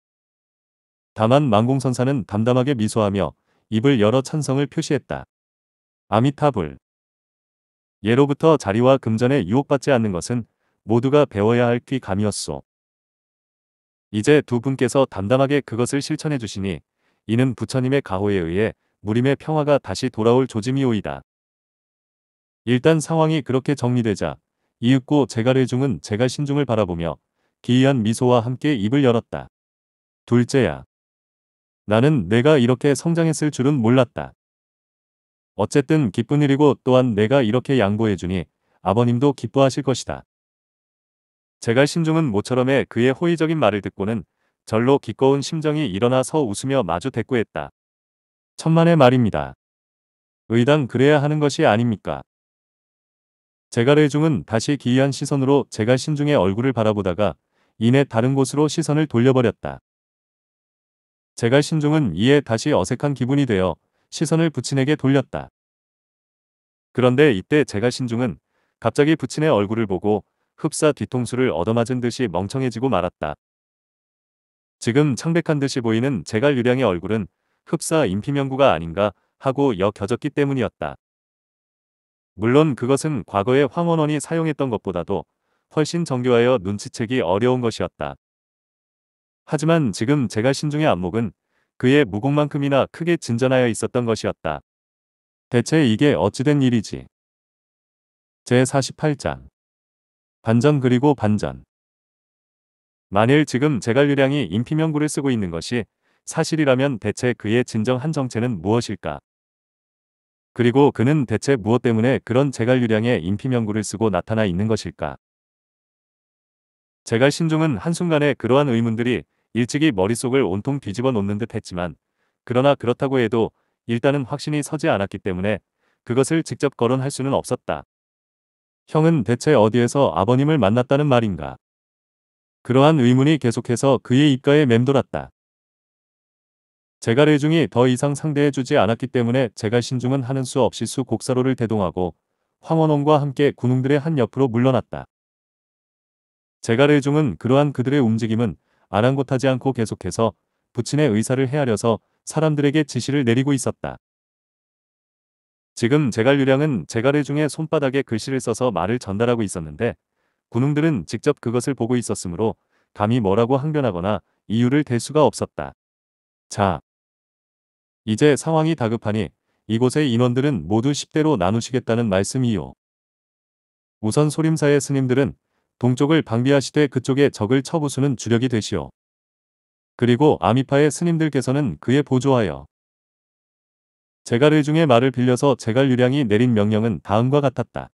다만 망공선사는 담담하게 미소하며 입을 열어 찬성을 표시했다. 아미타불 예로부터 자리와 금전에 유혹받지 않는 것은 모두가 배워야 할 귀감이었소. 이제 두 분께서 담담하게 그것을 실천해 주시니 이는 부처님의 가호에 의해 무림의 평화가 다시 돌아올 조짐이오이다. 일단 상황이 그렇게 정리되자 이윽고 제갈의중은 제가 신중을 바라보며 기이한 미소와 함께 입을 열었다. 둘째야. 나는 내가 이렇게 성장했을 줄은 몰랐다. 어쨌든 기쁜 일이고 또한 내가 이렇게 양보해주니 아버님도 기뻐하실 것이다. 제갈 신중은 모처럼의 그의 호의적인 말을 듣고는 절로 기꺼운 심정이 일어나 서 웃으며 마주 대꾸했다. 천만의 말입니다. 의당 그래야 하는 것이 아닙니까? 제갈의 중은 다시 기이한 시선으로 제갈 신중의 얼굴을 바라보다가 이내 다른 곳으로 시선을 돌려버렸다. 제갈 신중은 이에 다시 어색한 기분이 되어 시선을 부친에게 돌렸다. 그런데 이때 제갈 신중은 갑자기 부친의 얼굴을 보고 흡사 뒤통수를 얻어맞은 듯이 멍청해지고 말았다. 지금 창백한 듯이 보이는 제갈 유량의 얼굴은 흡사 임피명구가 아닌가 하고 여겨졌기 때문이었다. 물론 그것은 과거에 황원원이 사용했던 것보다도 훨씬 정교하여 눈치채기 어려운 것이었다. 하지만 지금 제갈 신중의 안목은 그의 무공만큼이나 크게 진전하여 있었던 것이었다. 대체 이게 어찌된 일이지? 제48장 반전 그리고 반전. 만일 지금 제갈유량이 인피명구를 쓰고 있는 것이 사실이라면 대체 그의 진정한 정체는 무엇일까? 그리고 그는 대체 무엇 때문에 그런 제갈유량의 인피명구를 쓰고 나타나 있는 것일까? 제갈 신종은 한순간에 그러한 의문들이 일찍이 머릿속을 온통 뒤집어 놓는 듯 했지만 그러나 그렇다고 해도 일단은 확신이 서지 않았기 때문에 그것을 직접 거론할 수는 없었다. 형은 대체 어디에서 아버님을 만났다는 말인가. 그러한 의문이 계속해서 그의 입가에 맴돌았다. 제가 레중이 더 이상 상대해주지 않았기 때문에 제가 신중은 하는 수 없이 수 곡사로를 대동하고 황원홍과 함께 군웅들의 한 옆으로 물러났다. 제가 레중은 그러한 그들의 움직임은 아랑곳하지 않고 계속해서 부친의 의사를 헤아려서 사람들에게 지시를 내리고 있었다. 지금 제갈 유량은 제갈의 중에 손바닥에 글씨를 써서 말을 전달하고 있었는데 군웅들은 직접 그것을 보고 있었으므로 감히 뭐라고 항변하거나 이유를 댈 수가 없었다. 자, 이제 상황이 다급하니 이곳의 인원들은 모두 10대로 나누시겠다는 말씀이요. 우선 소림사의 스님들은 동쪽을 방비하시되 그쪽에 적을 쳐부수는 주력이 되시오. 그리고 아미파의 스님들께서는 그에 보조하여 제갈의 중에 말을 빌려서 제갈 유량이 내린 명령은 다음과 같았다.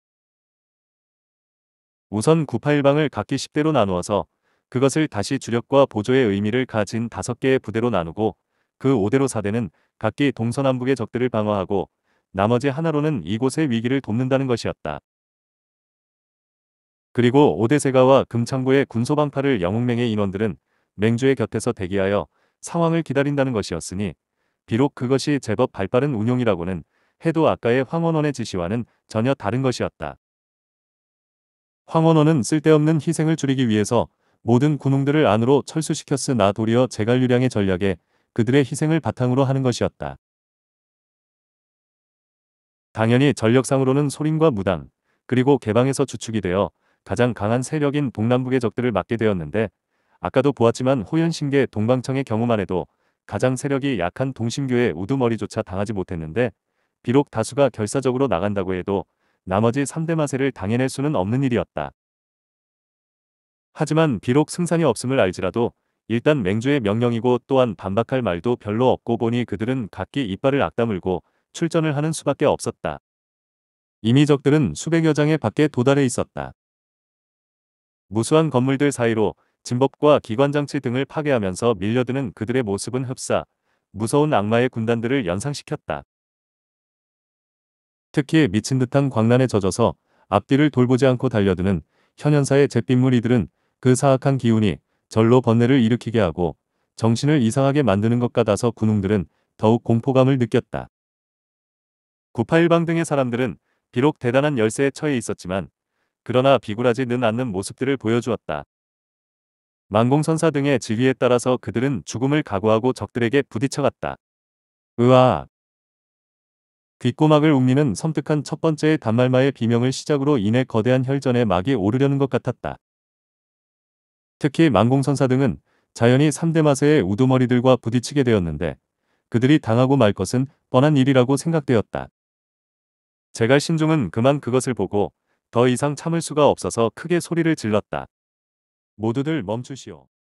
우선 981방을 각기 10대로 나누어서 그것을 다시 주력과 보조의 의미를 가진 5개의 부대로 나누고 그 5대로 4대는 각기 동서남북의 적들을 방어하고 나머지 하나로는 이곳의 위기를 돕는다는 것이었다. 그리고 5대 세가와 금창구의 군소방파를 영웅맹의 인원들은 맹주의 곁에서 대기하여 상황을 기다린다는 것이었으니 비록 그것이 제법 발빠른 운용이라고는 해도 아까의 황원원의 지시와는 전혀 다른 것이었다. 황원원은 쓸데없는 희생을 줄이기 위해서 모든 군웅들을 안으로 철수시켰으나 도리어 제갈유량의 전략에 그들의 희생을 바탕으로 하는 것이었다. 당연히 전력상으로는 소림과 무당, 그리고 개방에서 주축이 되어 가장 강한 세력인 동남북의 적들을 맡게 되었는데 아까도 보았지만 호연신계 동방청의 경우만 해도 가장 세력이 약한 동심교의 우두머리조차 당하지 못했는데 비록 다수가 결사적으로 나간다고 해도 나머지 3대 마세를 당해낼 수는 없는 일이었다. 하지만 비록 승산이 없음을 알지라도 일단 맹주의 명령이고 또한 반박할 말도 별로 없고 보니 그들은 각기 이빨을 악다물고 출전을 하는 수밖에 없었다. 이미 적들은 수백여 장의 밖에 도달해 있었다. 무수한 건물들 사이로 진법과 기관장치 등을 파괴하면서 밀려드는 그들의 모습은 흡사, 무서운 악마의 군단들을 연상시켰다. 특히 미친 듯한 광란에 젖어서 앞뒤를 돌보지 않고 달려드는 현현사의 잿빛물이들은그 사악한 기운이 절로 번뇌를 일으키게 하고 정신을 이상하게 만드는 것 같아서 군웅들은 더욱 공포감을 느꼈다. 981방 등의 사람들은 비록 대단한 열쇠에 처해 있었지만 그러나 비굴하지는 않는 모습들을 보여주었다. 망공선사 등의 지휘에 따라서 그들은 죽음을 각오하고 적들에게 부딪혀갔다. 으아! 귓고막을 웅리는 섬뜩한 첫 번째의 단말마의 비명을 시작으로 인해 거대한 혈전의 막이 오르려는 것 같았다. 특히 망공선사 등은 자연히 3대 마세의 우두머리들과 부딪히게 되었는데 그들이 당하고 말 것은 뻔한 일이라고 생각되었다. 제갈 신중은 그만 그것을 보고 더 이상 참을 수가 없어서 크게 소리를 질렀다. 모두들 멈추시오.